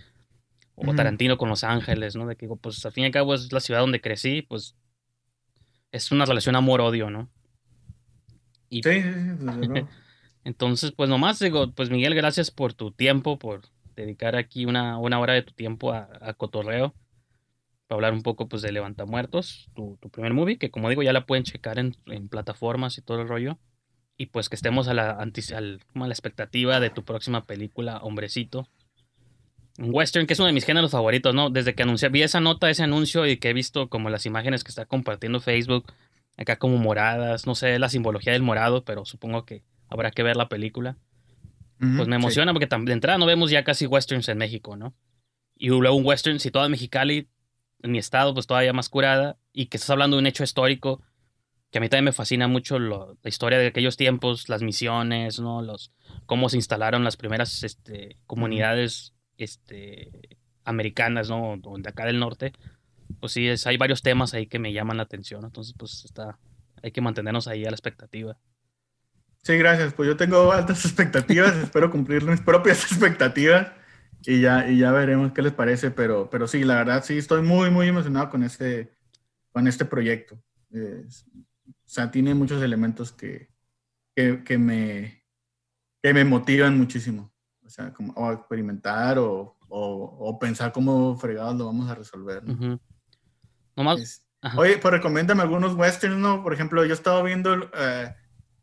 o Tarantino con Los Ángeles, ¿no? De que, pues, al fin y al cabo es la ciudad donde crecí, pues, es una relación amor-odio, ¿no? Y, sí, sí, sí, Entonces, pues nomás digo, pues Miguel, gracias por tu tiempo, por dedicar aquí una, una hora de tu tiempo a, cotorreo para hablar un poco pues de Levantamuertos, tu, tu primer movie, que como digo ya la pueden checar en, plataformas y todo el rollo. Y pues que estemos a la, expectativa de tu próxima película, Hombrecito. Un western, que es uno de mis géneros favoritos, ¿no? Desde que anuncié, vi esa nota, ese anuncio y que he visto como las imágenes que está compartiendo Facebook, acá como moradas, no sé la simbología del morado, pero supongo que habrá que ver la película pues me emociona porque de entrada no vemos ya casi westerns en México, ¿no? Y luego un western, si toda Mexicali, en mi estado, pues todavía más curada, y que estás hablando de un hecho histórico, que a mí también me fascina mucho la historia de aquellos tiempos, las misiones, ¿no? Los, cómo se instalaron las primeras este, comunidades este, americanas, ¿no? De acá del norte. Pues sí, hay varios temas ahí que me llaman la atención, entonces pues está, hay que mantenernos ahí a la expectativa. Sí, gracias. Pues yo tengo altas expectativas, espero cumplir mis propias expectativas y ya, y ya veremos qué les parece, pero, pero sí, la verdad sí, estoy muy, muy emocionado con este, con este proyecto. o sea, tiene muchos elementos que, que, que, me, que me motivan muchísimo. O sea, como o experimentar o, o, pensar cómo fregados lo vamos a resolver. Oye, pues recomiéndame algunos westerns, ¿no? Por ejemplo, yo estaba viendo... Eh,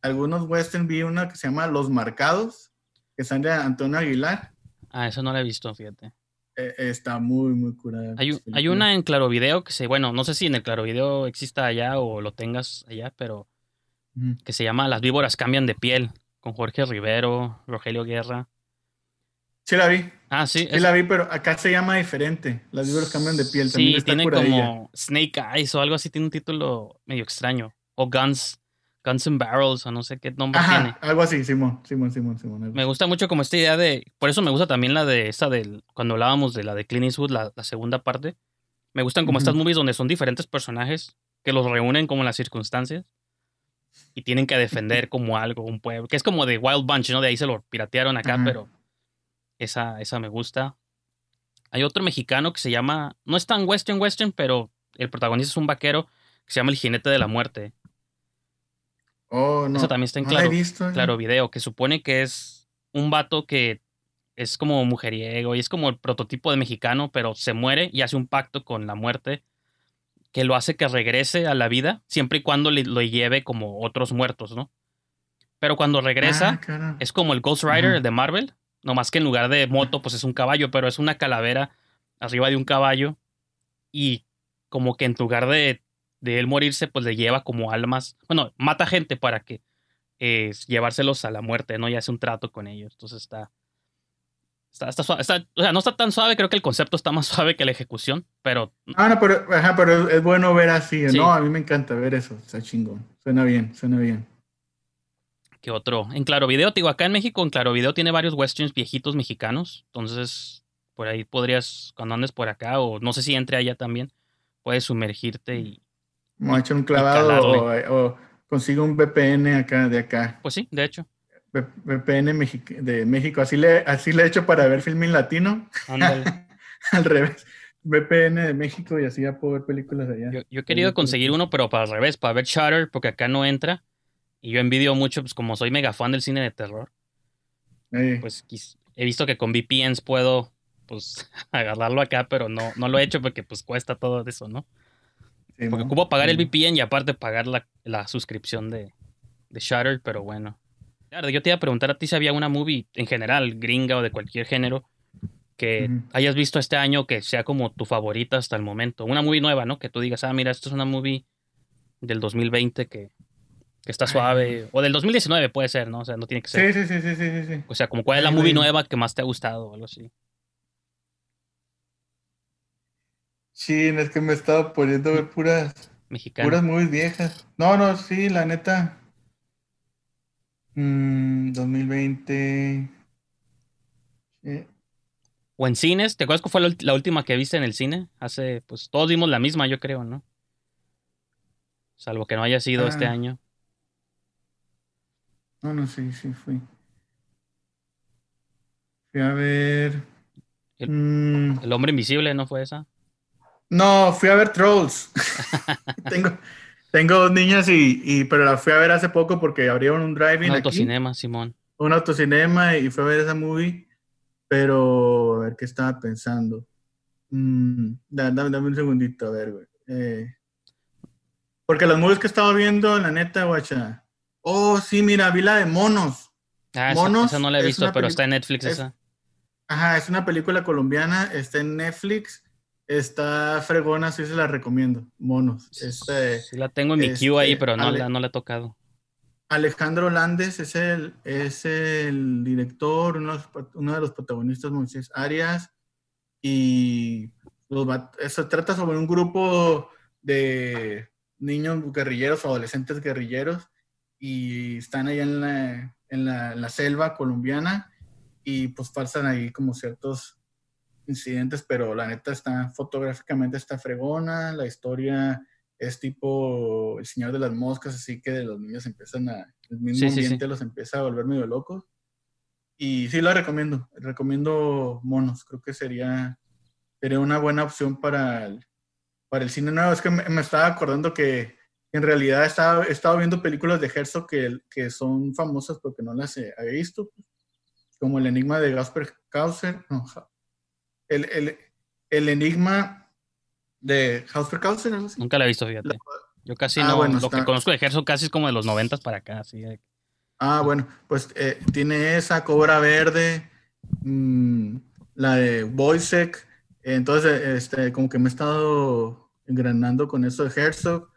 algunos western vi una que se llama Los Marcados, que es de Antonio Aguilar. Ah, eso no la he visto, fíjate. E, está muy, muy curada. Hay, una en Claro Video que se, bueno, no sé si en el Claro Video exista allá o lo tengas allá, pero que se llama Las víboras cambian de piel, con Jorge Rivero, Rogelio Guerra. Sí la vi. Ah, sí. Sí la vi, pero acá se llama diferente. Las víboras cambian de piel. También tiene como Snake Eyes o algo así, tiene un título medio extraño. O Guns, Guns and Barrels o no sé qué nombre tiene. Algo así, Simón, Simón, Simón, Simón. Me gusta mucho como esta idea de, por eso me gusta también la de esta del, cuando hablábamos de la de Clint Eastwood, la, la segunda parte. Me gustan como estas movies donde son diferentes personajes que los reúnen como en las circunstancias y tienen que defender como algo, un pueblo, que es como de Wild Bunch, ¿no? De ahí se lo piratearon acá, pero esa, esa me gusta. Hay otro mexicano que se llama, no es tan western western, pero el protagonista es un vaquero que se llama El Jinete de la Muerte. Oh, Eso también está en claro, eh. claro video, que supone que es un vato que es como mujeriego y es como el prototipo de mexicano, pero se muere y hace un pacto con la muerte que lo hace que regrese a la vida, siempre y cuando lo lleve como otros muertos, ¿no? Pero cuando regresa, ah, es como el Ghost Rider de Marvel, nomás que en lugar de moto, pues es un caballo, pero es una calavera arriba de un caballo y como que en lugar de de él morirse, pues le lleva como almas, bueno, mata gente para que eh, llevárselos a la muerte, ¿no? Y hace un trato con ellos. Entonces está, Está, suave, o sea, no está tan suave, creo que el concepto está más suave que la ejecución, pero... Ah, no, pero, ajá, pero es, bueno ver así, ¿no? A mí me encanta ver eso, está chingón. Suena bien, suena bien. ¿Qué otro? En Claro Video, digo, acá en México, en Claro Video tiene varios westerns viejitos mexicanos, entonces por ahí podrías, cuando andes por acá, o no sé si entre allá también, puedes sumergirte y, como a echar un clavado o, consigo un VPN acá de acá. Pues sí, de hecho. VPN de México. Así le, así le he hecho para ver filming latino. Al revés. VPN de México y así ya puedo ver películas de allá. Yo, he querido conseguir uno, pero para al revés, para ver Shutter, porque acá no entra. Y yo envidio mucho, pues como soy mega fan del cine de terror. Pues he visto que con VPNs puedo, pues, agarrarlo acá, pero no, no lo he hecho porque, pues, cuesta todo eso, ¿no? Porque ocupo pagar el VPN y aparte pagar la, suscripción de, de Shutter, pero bueno. Claro, yo te iba a preguntar a ti si había una movie en general, gringa o de cualquier género, que hayas visto este año que sea como tu favorita hasta el momento. Una movie nueva, ¿no? Que tú digas, ah, mira, esto es una movie del 2020 que, que está suave. O del 2019 puede ser, ¿no? O sea, no tiene que ser. sí, sí, sí, sí, sí. O sea, como cuál es la movie nueva que más te ha gustado o algo así. Sí, es que me estaba poniendo ver puras. Mexicanas. Puras muy viejas. No, no, sí, la neta. 2020. Mm, eh. O en cines, ¿te acuerdas que fue la, última que viste en el cine? Hace, pues todos vimos la misma, yo creo, ¿no? Salvo que no haya sido ah. este año. No, no, sí, sí, fui. Fui a ver. el mm. hombre invisible, ¿no fue esa? No, fui a ver Trolls. tengo, dos niñas y, pero la fui a ver hace poco porque abrieron un driving. Un autocinema, Simón. Un autocinema y fui a ver esa movie. Pero, a ver qué estaba pensando. Mm, dame, un segundito, a ver, güey. Eh, porque las movies que estaba viendo, la neta, guacha. Oh, sí, mira, vi la de Monos. Ah, Monos. Esa, no la he visto, pero está en Netflix esa. Ajá, es una película colombiana, está en Netflix. Está fregona, sí se la recomiendo. Monos. Este, la tengo en mi ahí, este, pero no, la, no he tocado. Alejandro Landes es el, es el director, uno de, los, de protagonistas, Moisés Arias. Y se trata sobre un grupo de niños guerrilleros adolescentes guerrilleros y están ahí en la, en la selva colombiana y pues pasan ahí como ciertos incidentes, pero la neta está fotográficamente está fregona, la historia es tipo el señor de las moscas, así que de los niños empiezan a, el mismo ambiente los empieza a volver medio locos. Y sí la recomiendo, recomiendo monos, creo que sería, sería una buena opción para el, para el cine nuevo. Es que me, estaba acordando que en realidad estaba, he estado viendo películas de Herzog que, que son famosas porque no las he, visto, pues, como El Enigma de Gasper Hauser, no, el, enigma de House for Cousin. Nunca la he visto, fíjate. Yo casi ah, no, lo que conozco de Herzog casi es como de los 90 para acá, Ah, bueno, pues eh, tiene esa Cobra Verde, mm, la de Boisek, entonces eh, este, como que me he estado engranando con eso de Herzog,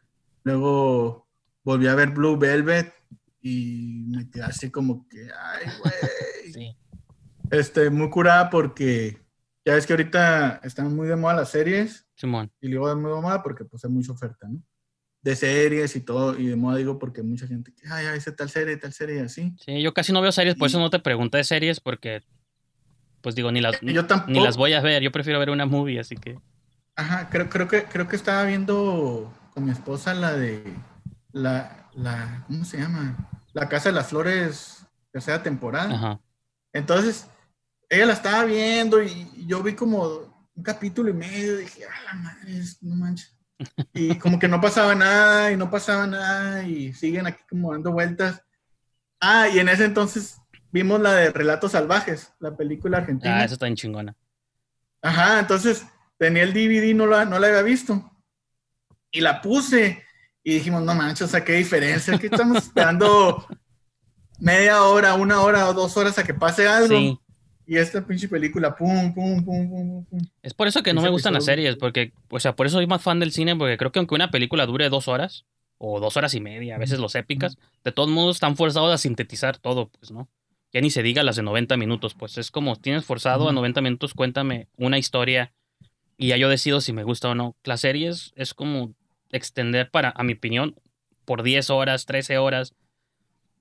luego volví a ver Blue Velvet y me quedé así como que, ay, güey. Este, muy curada porque ya ves que ahorita están muy de moda las series. Simón. Y luego de muy de moda porque pues hay mucha oferta, ¿no? De series y todo, y de moda digo porque mucha gente, ay, dice tal serie, tal serie, así. Sí, yo casi no veo series, por eso no te pregunto de series porque, pues digo, ni las, ni las voy a ver, yo prefiero ver una movie, así que... Ajá, creo, creo, que, creo que estaba viendo con mi esposa la de, la, ¿cómo se llama? La Casa de las Flores, sea temporada. Ajá. Entonces, ella la estaba viendo y, yo vi como un capítulo y medio, y dije, ah, la madre, no manches. Y como que no pasaba nada y no pasaba nada y siguen aquí como dando vueltas. Ah, y en ese entonces vimos la de Relatos Salvajes, la película argentina. Ah, eso está en chingona. Ajá, entonces tenía el DVD, no la, no la había visto. Y la puse y dijimos, no manches, o qué diferencia, que estamos dando media hora, una hora o dos horas a que pase algo. Y esta pinche película, pum, pum, pum, pum, Es por eso que no me gustan las series, porque, o sea, por eso soy más fan del cine, porque creo que aunque una película dure dos horas, o dos horas y media, a veces los épicas, de todos modos están forzados a sintetizar todo, pues, ¿no? que ni se diga las de 90 minutos, pues es como tienes forzado a 90 minutos, cuéntame una historia y ya yo decido si me gusta o no. Las series es como extender para, a mi opinión, por 10 horas, 13 horas,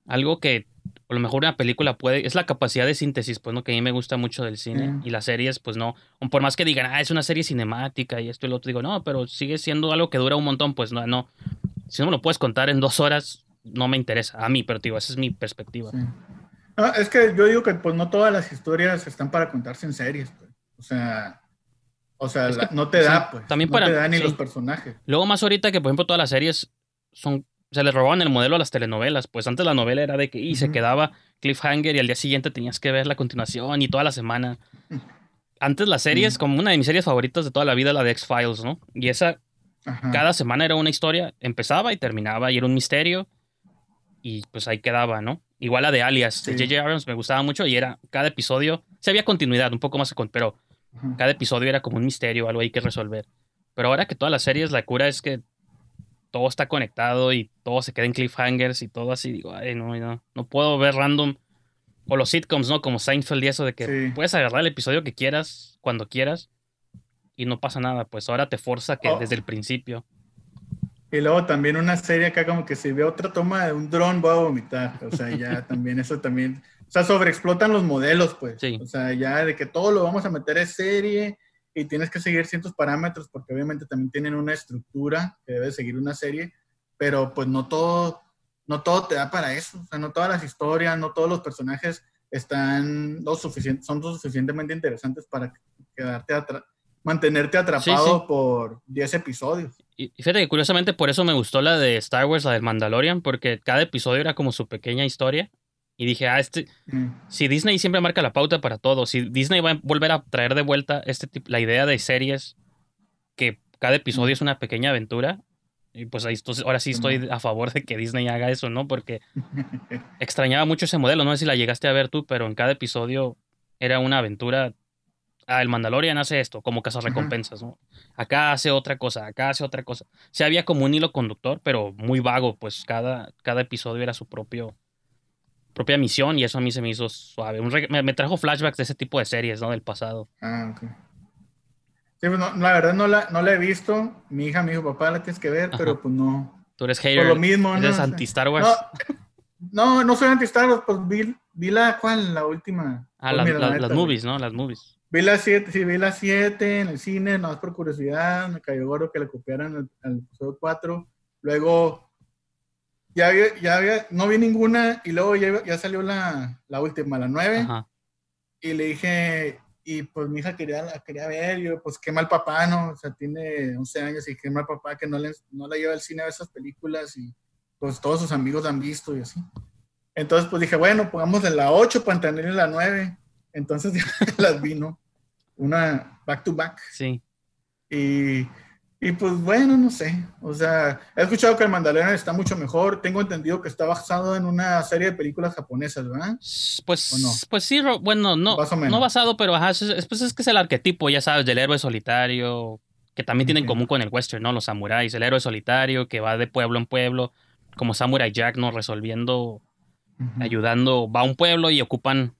algo que a lo mejor una película puede, es la capacidad de síntesis, pues, ¿no? Que a mí me gusta mucho del cine y las series, pues no, por más que digan, ah, es una serie cinemática y esto y lo otro, digo, no, pero sigue siendo algo que dura un montón, pues no, no, si no me lo puedes contar en dos horas, no me interesa, a mí, pero digo, esa es mi perspectiva. No, ah, es que yo digo que pues no todas las historias están para contarse en series, pues, o sea... O sea, no te da, pues. También no te dan ni los personajes. Luego más ahorita que, por ejemplo, todas las series son se le robaban el modelo a las telenovelas. Pues antes la novela era de que y se quedaba cliffhanger y al día siguiente tenías que ver la continuación y toda la semana. Antes las series, mm. como una de mis series favoritas de toda la vida, la de X-Files, ¿no? Y esa, cada semana era una historia, empezaba y terminaba y era un misterio y pues ahí quedaba, ¿no? Igual la de Alias, de J.J. Abrams me gustaba mucho y era cada episodio, se había continuidad, un poco más, pero cada episodio era como un misterio, algo ahí que resolver. Pero ahora que todas las series, la cura es que todo está conectado y todo se queda en cliffhangers y todo así, digo, ay, no, no, no puedo ver random. O los sitcoms, ¿no? Como Seinfeld y eso de que puedes agarrar el episodio que quieras, cuando quieras, y no pasa nada. Pues ahora te forza que oh. desde el principio. Y luego también una serie acá como que si ve otra toma de un dron voy a vomitar. O sea, ya también eso también... O sea, sobreexplotan los modelos, pues. O sea, ya de que todo lo vamos a meter es serie y tienes que seguir ciertos parámetros porque obviamente también tienen una estructura que debe seguir una serie, pero pues no todo, no todo te da para eso, o sea, no todas las historias, no todos los personajes están lo son lo suficientemente interesantes para quedarte mantenerte atrapado por 10 episodios. Y fíjate que curiosamente por eso me gustó la de Star Wars, la de Mandalorian, porque cada episodio era como su pequeña historia y dije, ah, este, mm. si Disney siempre marca la pauta para todo, si Disney va a volver a traer de vuelta este la idea de series, que cada episodio mm. es una pequeña aventura, y pues ahí estoy, ahora sí estoy mm. a favor de que Disney haga eso, ¿no? Porque extrañaba mucho ese modelo, no sé si la llegaste a ver tú, pero en cada episodio era una aventura. Ah, el Mandalorian hace esto, como casas recompensas, ¿no? Acá hace otra cosa, acá hace otra cosa. se sí había como un hilo conductor, pero muy vago, pues cada, cada episodio era su propio propia misión y eso a mí se me hizo suave. me, trajo flashbacks de ese tipo de series, ¿no? Del pasado. Ah, ok. Sí, pues la verdad no la, no la he visto. Mi hija mi hijo, papá, la tienes que ver, pero pues no. Tú eres hater. Por lo mismo. Eres anti-Star Wars. No, no, soy anti-Star Wars, pues vi, la, ¿cuál? La última. Ah, pues las, las movies, ¿no? Las movies. Vi las siete, sí, vi las 7 en el cine, no más por curiosidad, me cayó gordo que le copiaran el al episodio 4. Luego ya había, ya había, no vi ninguna y luego ya, ya salió la, la, última, la nueve. Y le dije, y pues mi hija quería, quería ver, y yo, pues qué mal papá, ¿no? O sea, tiene 11 años y qué mal papá que no, le, no la lleva al cine a ver esas películas y pues todos sus amigos han visto y así. Entonces, pues dije, bueno, pongamos en la 8 para entender en la nueve. Entonces las vi, ¿no? Una back to back. Sí. Y y pues bueno, no sé. O sea, he escuchado que el Mandalorian está mucho mejor. Tengo entendido que está basado en una serie de películas japonesas, ¿verdad? Pues, pues sí, bueno, no, no basado, pero ajá, pues, es que es el arquetipo, ya sabes, del héroe solitario, que también tienen en común con el western, ¿no? Los samuráis, el héroe solitario que va de pueblo en pueblo, como Samurai Jack, ¿no? Resolviendo, ayudando, va a un pueblo y ocupan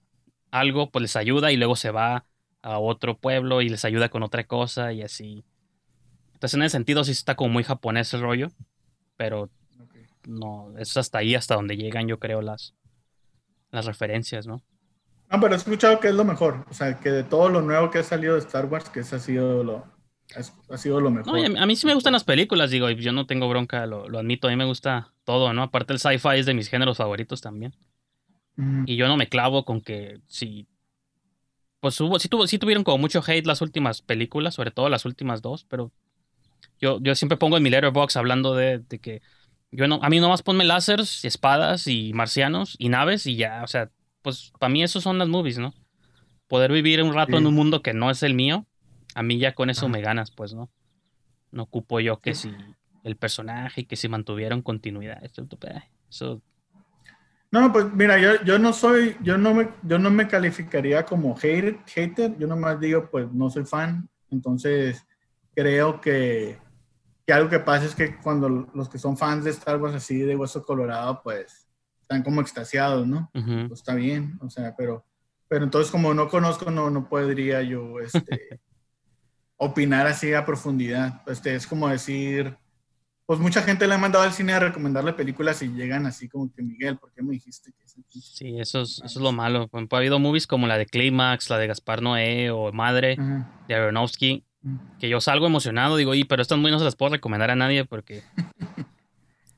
algo, pues les ayuda y luego se va a otro pueblo y les ayuda con otra cosa y así. Entonces, pues, en ese sentido, sí está como muy japonés el rollo, pero no, es hasta ahí, hasta donde llegan, yo creo, las, las referencias, ¿no? Ah, pero he escuchado que es lo mejor. O sea, que de todo lo nuevo que ha salido de Star Wars, que ese ha sido lo, ha sido lo mejor. a, mí, sí me gustan las películas, digo, yo no tengo bronca, lo, admito, a mí me gusta todo, ¿no? Aparte el sci-fi es de mis géneros favoritos también. Y yo no me clavo con que si... Pues hubo, si tuvo, sí tuvieron como mucho hate las últimas películas, sobre todo las últimas dos, pero yo, siempre pongo en mi letterbox hablando de, que yo no, a mí nomás ponme lásers, espadas y marcianos y naves y ya, o sea, pues para mí eso son las movies, ¿no? Poder vivir un rato en un mundo que no es el mío, a mí ya con eso me ganas, pues, ¿no? No ocupo yo que si el personaje y que si mantuvieron continuidad, eso... No, pues mira, yo, yo no soy, yo no me, yo no me calificaría como hater, hater, yo nomás digo, pues no soy fan, entonces creo que, algo que pasa es que cuando los que son fans de Star Wars así de Hueso Colorado, pues están como extasiados, ¿no? pues está bien, o sea, pero, pero entonces como no conozco, no, no podría yo este, opinar así a profundidad. Este, es como decir, pues mucha gente le ha mandado al cine a recomendarle películas y llegan así como que Miguel, ¿por qué me dijiste que es Sí, eso es, lo malo. Ha habido movies como la de Climax, la de Gaspar Noé o Madre, de Aronofsky, que yo salgo emocionado, digo, y pero estas muy no se las puedo recomendar a nadie porque...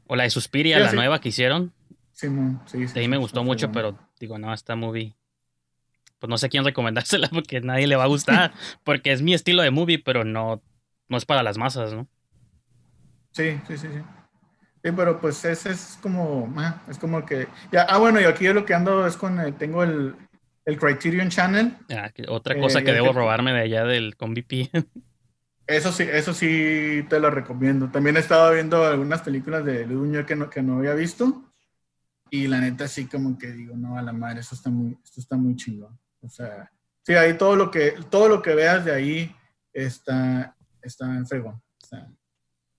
o la de Suspiria, la nueva que hicieron. Sí, sí, sí. ahí me gustó mucho, pero digo, no, esta movie... Pues no sé quién recomendársela porque nadie le va a gustar, porque es mi estilo de movie, pero no, no es para las masas, ¿no? Sí, sí, sí, sí. Sí, pero pues ese es como, ah, es como que, ah, bueno, y aquí yo lo que ando es con, tengo el, el Criterion Channel. Ah, otra eh, cosa que debo robarme de allá del con VPN. Eso sí, eso sí te lo recomiendo. También he estado viendo algunas películas de Luño que no, que no había visto. Y la neta sí como que digo, no, a la madre, eso está muy, esto está muy chingón. O sea, sí, ahí todo lo que, todo lo que veas de ahí está, está en fregón.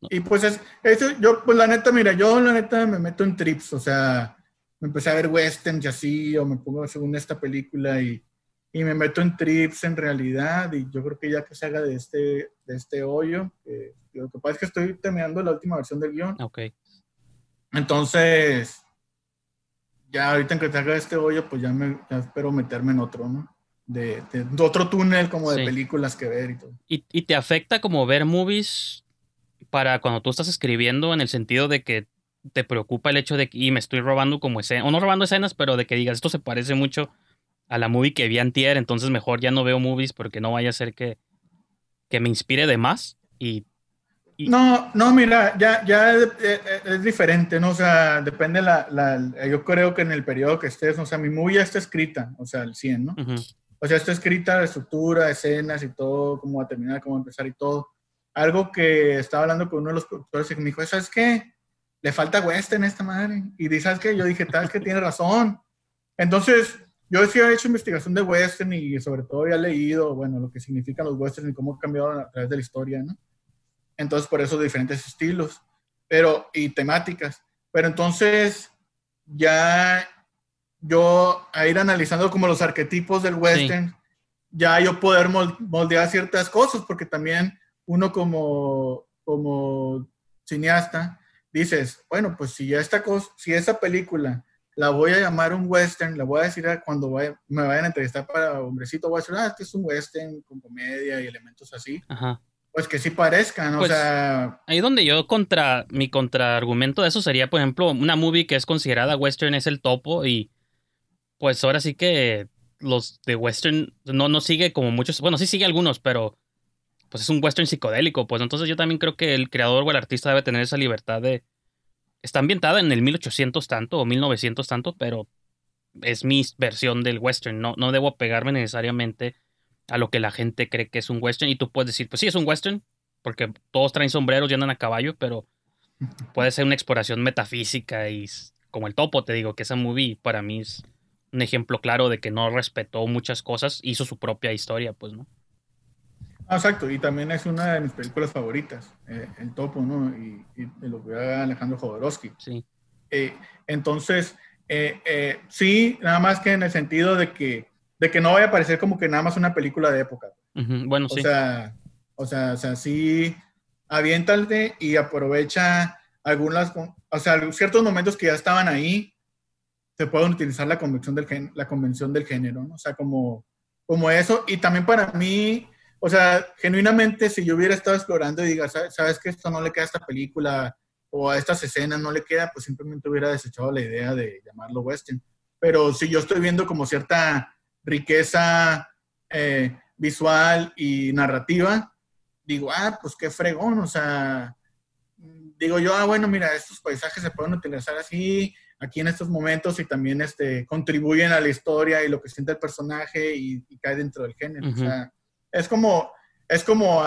Y pues es, eso, yo, pues la neta, mira, yo la neta me meto en trips, o sea, me empecé a ver westerns y así, o me pongo según esta película y, y, me meto en trips en realidad. Y yo creo que ya que se haga de este, de este hoyo, lo que pasa es que estoy terminando la última versión del guión. Ok. Entonces, ya ahorita en que se haga este hoyo, pues ya, me, espero meterme en otro, ¿no? De, otro túnel como de películas que ver y todo. ¿Y, ¿Y te afecta como ver movies para cuando tú estás escribiendo en el sentido de que te preocupa el hecho de que me estoy robando como escena, o no robando escenas, pero de que digas, esto se parece mucho a la movie que vi antier, entonces mejor ya no veo movies porque no vaya a ser que, que me inspire de más y... No, no, mira, ya, ya eh, eh, es, diferente, ¿no? O sea, depende la, la, Yo creo que en el periodo que estés, o sea, mi movie ya está escrita, o sea, el 100, ¿no? O sea, está escrita la estructura, escenas y todo, cómo va a terminar, cómo va a empezar y todo. Algo que estaba hablando con uno de los productores y me dijo, ¿sabes qué? le falta western a esta madre. Y dices, ¿sabes qué? Yo dije, tal, que tiene razón. Entonces, yo sí he hecho investigación de western y sobre todo he leído, bueno, lo que significan los western y cómo cambiaron a través de la historia, ¿no? Entonces, por eso diferentes estilos pero, y temáticas. Pero entonces, ya yo a ir analizando como los arquetipos del western, ya yo poder moldear ciertas cosas, porque también uno como, como cineasta dices, bueno, pues si ya esta cosa, si esa película la voy a llamar un western, la voy a decir cuando me vayan a entrevistar para hombrecito, voy a decir, ah, este es un western con comedia y elementos así. Pues que sí parezcan, o pues, sea. Ahí donde yo contra, mi contraargumento de eso sería, por ejemplo, una movie que es considerada western es el topo y pues ahora sí que los de western no, no sigue como muchos, bueno, sí sigue algunos, pero pues es un western psicodélico, pues entonces yo también creo que el creador o el artista debe tener esa libertad de... Está ambientada en el 1800 tanto o 1900 tanto, pero es mi versión del western, no, no debo pegarme necesariamente a lo que la gente cree que es un western y tú puedes decir, pues sí, es un western, porque todos traen sombreros y andan a caballo, pero puede ser una exploración metafísica y como el topo, te digo, que esa movie para mí es un ejemplo claro de que no respetó muchas cosas, hizo su propia historia, pues, ¿no? Ah, exacto, y también es una de mis películas favoritas, eh, El Topo, ¿no? Y, lo que haga Alejandro Jodorowsky. Sí. Eh, entonces, eh, sí, nada más que en el sentido de que, de que no vaya a parecer como que nada más una película de época. Bueno, o sí. Sea, o sea, o sea, sí, aviéntate y aprovecha algunas, o sea, ciertos momentos que ya estaban ahí, se pueden utilizar la convención del, la convención del género, ¿no? O sea, como, como eso. Y también para mí, o sea, genuinamente, si yo hubiera estado explorando y diga, ¿sabes, que esto no le queda a esta película o a estas escenas no le queda, pues simplemente hubiera desechado la idea de llamarlo western. Pero si yo estoy viendo como cierta riqueza eh, visual y narrativa, digo, ah, pues qué fregón, o sea, digo yo, ah, bueno, mira, estos paisajes se pueden utilizar así, aquí en estos momentos y también este, contribuyen a la historia y lo que siente el personaje y, cae dentro del género. O sea, es como, es como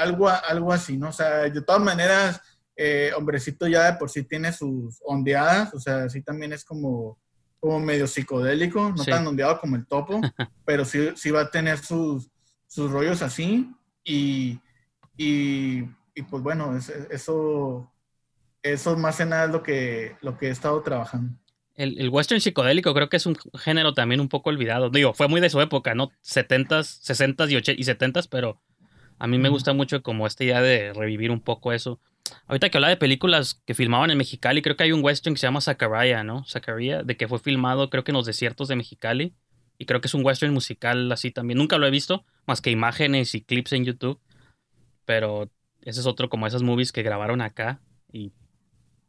algo, algo así, ¿no? O sea, de todas maneras, eh, Hombrecito ya de por sí tiene sus ondeadas, o sea, sí también es como, como medio psicodélico, no tan ondeado como el topo, pero sí, sí va a tener sus, sus rollos así y, pues bueno, eso, eso más que nada es lo que, lo que he estado trabajando. El, western psicodélico creo que es un género también un poco olvidado. Digo, fue muy de su época, ¿no? s y, y 70s, pero a mí me gusta mucho como esta idea de revivir un poco eso. Ahorita que habla de películas que filmaban en Mexicali, creo que hay un western que se llama Zachariah, ¿no? Zachariah, de que fue filmado creo que en los desiertos de Mexicali. Y creo que es un western musical así también. Nunca lo he visto, más que imágenes y clips en YouTube. Pero ese es otro como esas movies que grabaron acá y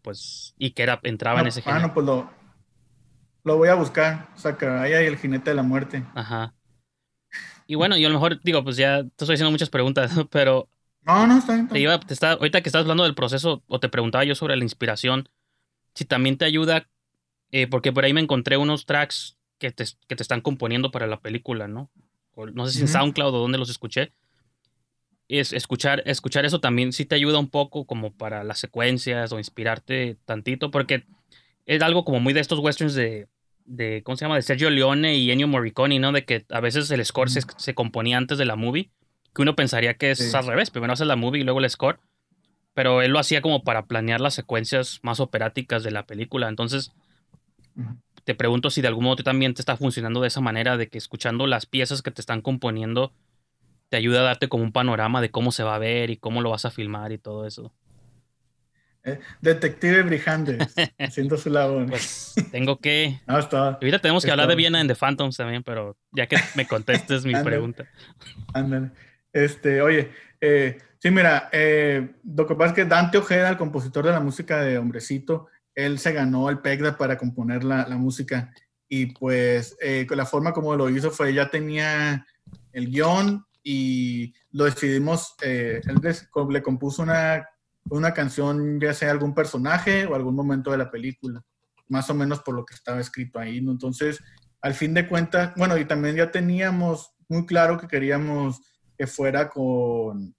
pues y que era, entraba ah, en ese ah, género. No, pues lo, lo voy a buscar, o sea, que ahí hay el jinete de la muerte. Ajá. Y bueno, yo a lo mejor digo, pues ya te estoy haciendo muchas preguntas, pero... No, no, está bien. ahorita que estás hablando del proceso, o te preguntaba yo sobre la inspiración, si también te ayuda, eh, porque por ahí me encontré unos tracks que te, están componiendo para la película, ¿no? no sé si en SoundCloud o dónde los escuché. Es, escuchar, escuchar eso también sí te ayuda un poco como para las secuencias o inspirarte tantito, porque es algo como muy de estos westerns de de, ¿cómo se llama? De Sergio Leone y Ennio Morricone, ¿no? De que a veces el score se, componía antes de la movie, que uno pensaría que es al revés, primero hace la movie y luego el score, pero él lo hacía como para planear las secuencias más operáticas de la película, entonces te pregunto si de algún modo también te está funcionando de esa manera, de que escuchando las piezas que te están componiendo te ayuda a darte como un panorama de cómo se va a ver y cómo lo vas a filmar y todo eso. ¿eh? detective Brijandes, haciendo su labor. Pues, tengo que. No, ah, Ahorita tenemos que hablar de Viena en The Phantoms también, pero ya que me contestes mi pregunta. Ándale. Este, oye, eh, sí, mira, eh, lo que pasa es que Dante Ojeda, el compositor de la música de Hombrecito, él se ganó el PECDA para componer la, la música. Y pues la forma como lo hizo fue, ya tenía el guión y lo decidimos, él le compuso una una canción, ya sea algún personaje o algún momento de la película, más o menos por lo que estaba escrito ahí, ¿no? Entonces, al fin de cuentas, bueno, y también ya teníamos muy claro que queríamos que fuera con,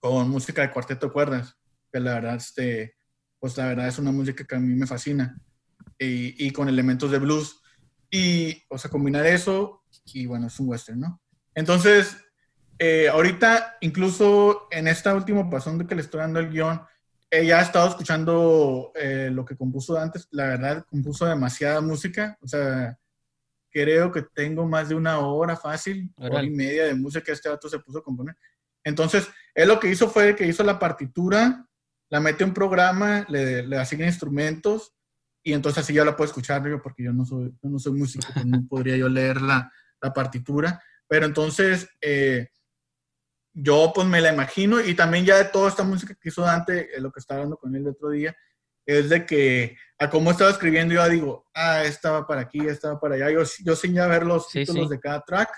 con música de cuarteto de cuerdas, que la verdad, este, pues la verdad es una música que a mí me fascina, y, y con elementos de blues, y, o sea, combinar eso, y bueno, es un western, ¿no? Entonces, eh, ahorita, incluso en esta última pasión de que le estoy dando el guión, ella ha estado escuchando eh, lo que compuso antes. La verdad, compuso demasiada música. O sea, creo que tengo más de una hora fácil, hora y media de música que este dato se puso a componer. Entonces, él lo que hizo fue que hizo la partitura, la mete en un programa, le, asigna instrumentos y entonces así ya la puedo escuchar yo porque yo no soy, no soy músico, pues no podría yo leer la, la partitura. Pero entonces, eh, yo pues me la imagino y también ya de toda esta música que hizo Dante, eh, lo que estaba hablando con él el otro día, es de que a cómo estaba escribiendo yo digo, ah, estaba para aquí, estaba para allá, yo, yo sin ya ver los títulos de cada track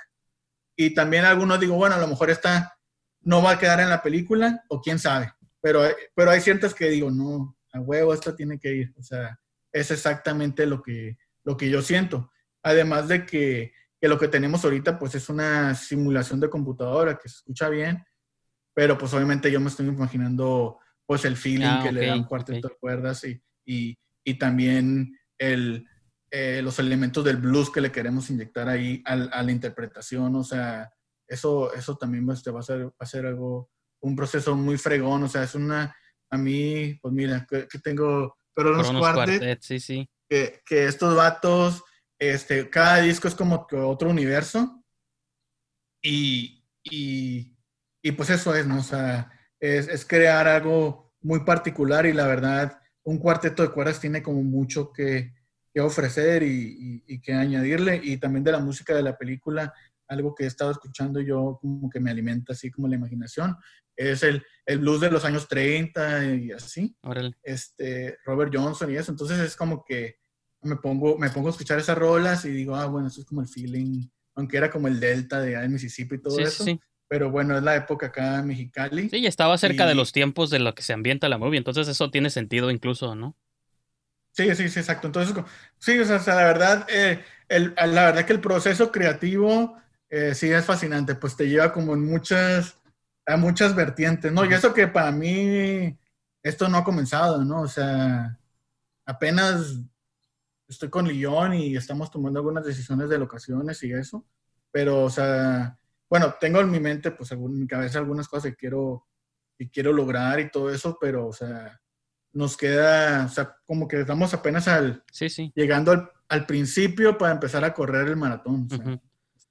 y también algunos digo, bueno, a lo mejor esta no va a quedar en la película o quién sabe, pero, eh, pero hay ciertas que digo, no, a huevo, esta tiene que ir, o sea, es exactamente lo que, lo que yo siento. Además de que que lo que tenemos ahorita pues es una simulación de computadora que se escucha bien, pero pues obviamente yo me estoy imaginando pues el feeling ah, que le dan cuarteto de cuerdas y, y, y también el, eh, los elementos del blues que le queremos inyectar ahí a, la interpretación, o sea, eso, eso también pues, te va, a ser, algo, un proceso muy fregón, o sea, es una, a mí, pues mira, que, tengo, pero los cuartetos, sí, sí. Que, que estos vatos este, cada disco es como otro universo. Y, y, pues eso es, ¿no? es, crear algo muy particular y la verdad, un cuarteto de cuerdas tiene como mucho que, ofrecer y, que añadirle. Y también de la música de la película, algo que he estado escuchando yo como que me alimenta así como la imaginación, es el, el blues de los años 30 y así. Este, Robert Johnson y eso. Entonces es como que me pongo, me pongo a escuchar esas rolas y digo, ah, bueno, eso es como el feeling, aunque era como el delta de, Mississippi y todo eso. Pero bueno, es la época acá en Mexicali. Sí, y estaba cerca de los tiempos de lo que se ambienta la movie, entonces eso tiene sentido incluso, ¿no? Sí, sí, sí, exacto. Entonces, sí, o sea, la verdad, eh, la verdad que el proceso creativo eh, sí es fascinante, pues te lleva como en muchas, a muchas vertientes, ¿no? Y eso que para mí, esto no ha comenzado, ¿no? O sea, apenas estoy con Lillón y estamos tomando algunas decisiones de locaciones y eso, pero, o sea, bueno, tengo en mi mente, pues, en mi cabeza algunas cosas que quiero, que quiero lograr y todo eso, pero, o sea, nos queda, o sea, como que estamos apenas al, llegando al, principio para empezar a correr el maratón.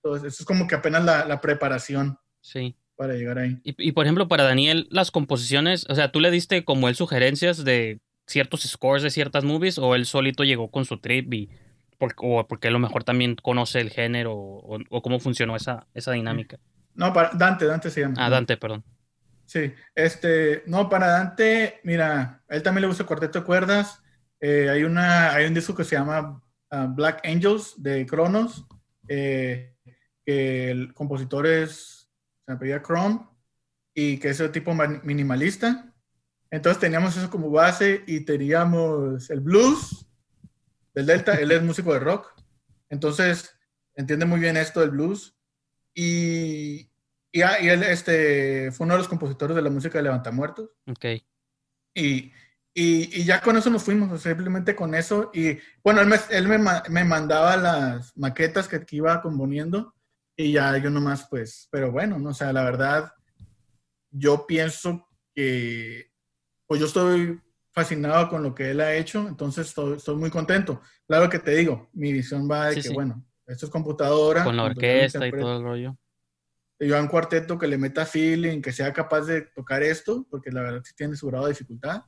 O sea, es, como que apenas la, preparación. Sí para llegar ahí. Y, y, por ejemplo, para Daniel, las composiciones, o sea, tú le diste como él sugerencias de ciertos scores de ciertas movies o él solito llegó con su trip y o porque a lo mejor también conoce el género o, cómo funcionó esa, esa dinámica. No, para Dante, Dante se llama. Ah, Dante, perdón. Sí, este, no, para Dante, mira, a él también le gusta el cuarteto de cuerdas. Eh, hay, una, un disco que se llama ah, Black Angels de Cronos, eh, el compositor es, se apellida Chrome, y que es el tipo minimalista. Entonces teníamos eso como base y teníamos el blues del Delta, él es músico de rock, entonces entiende muy bien esto del blues y, y, ah, él este, fue uno de los compositores de la música de Levantamuertos. Ok. Y, ya con eso nos fuimos, simplemente con eso. Y bueno, él, me, me, mandaba las maquetas que, que iba componiendo y ya yo nomás, pues, pero bueno, no, o sea, la verdad, yo pienso que pues yo estoy fascinado con lo que él ha hecho, entonces estoy, muy contento. Claro que te digo, mi visión va de que, bueno, esto es computadora. Con la orquesta y todo el rollo. Yo a un cuarteto que le meta feeling, que sea capaz de tocar esto, porque la verdad si tiene su grado de dificultad,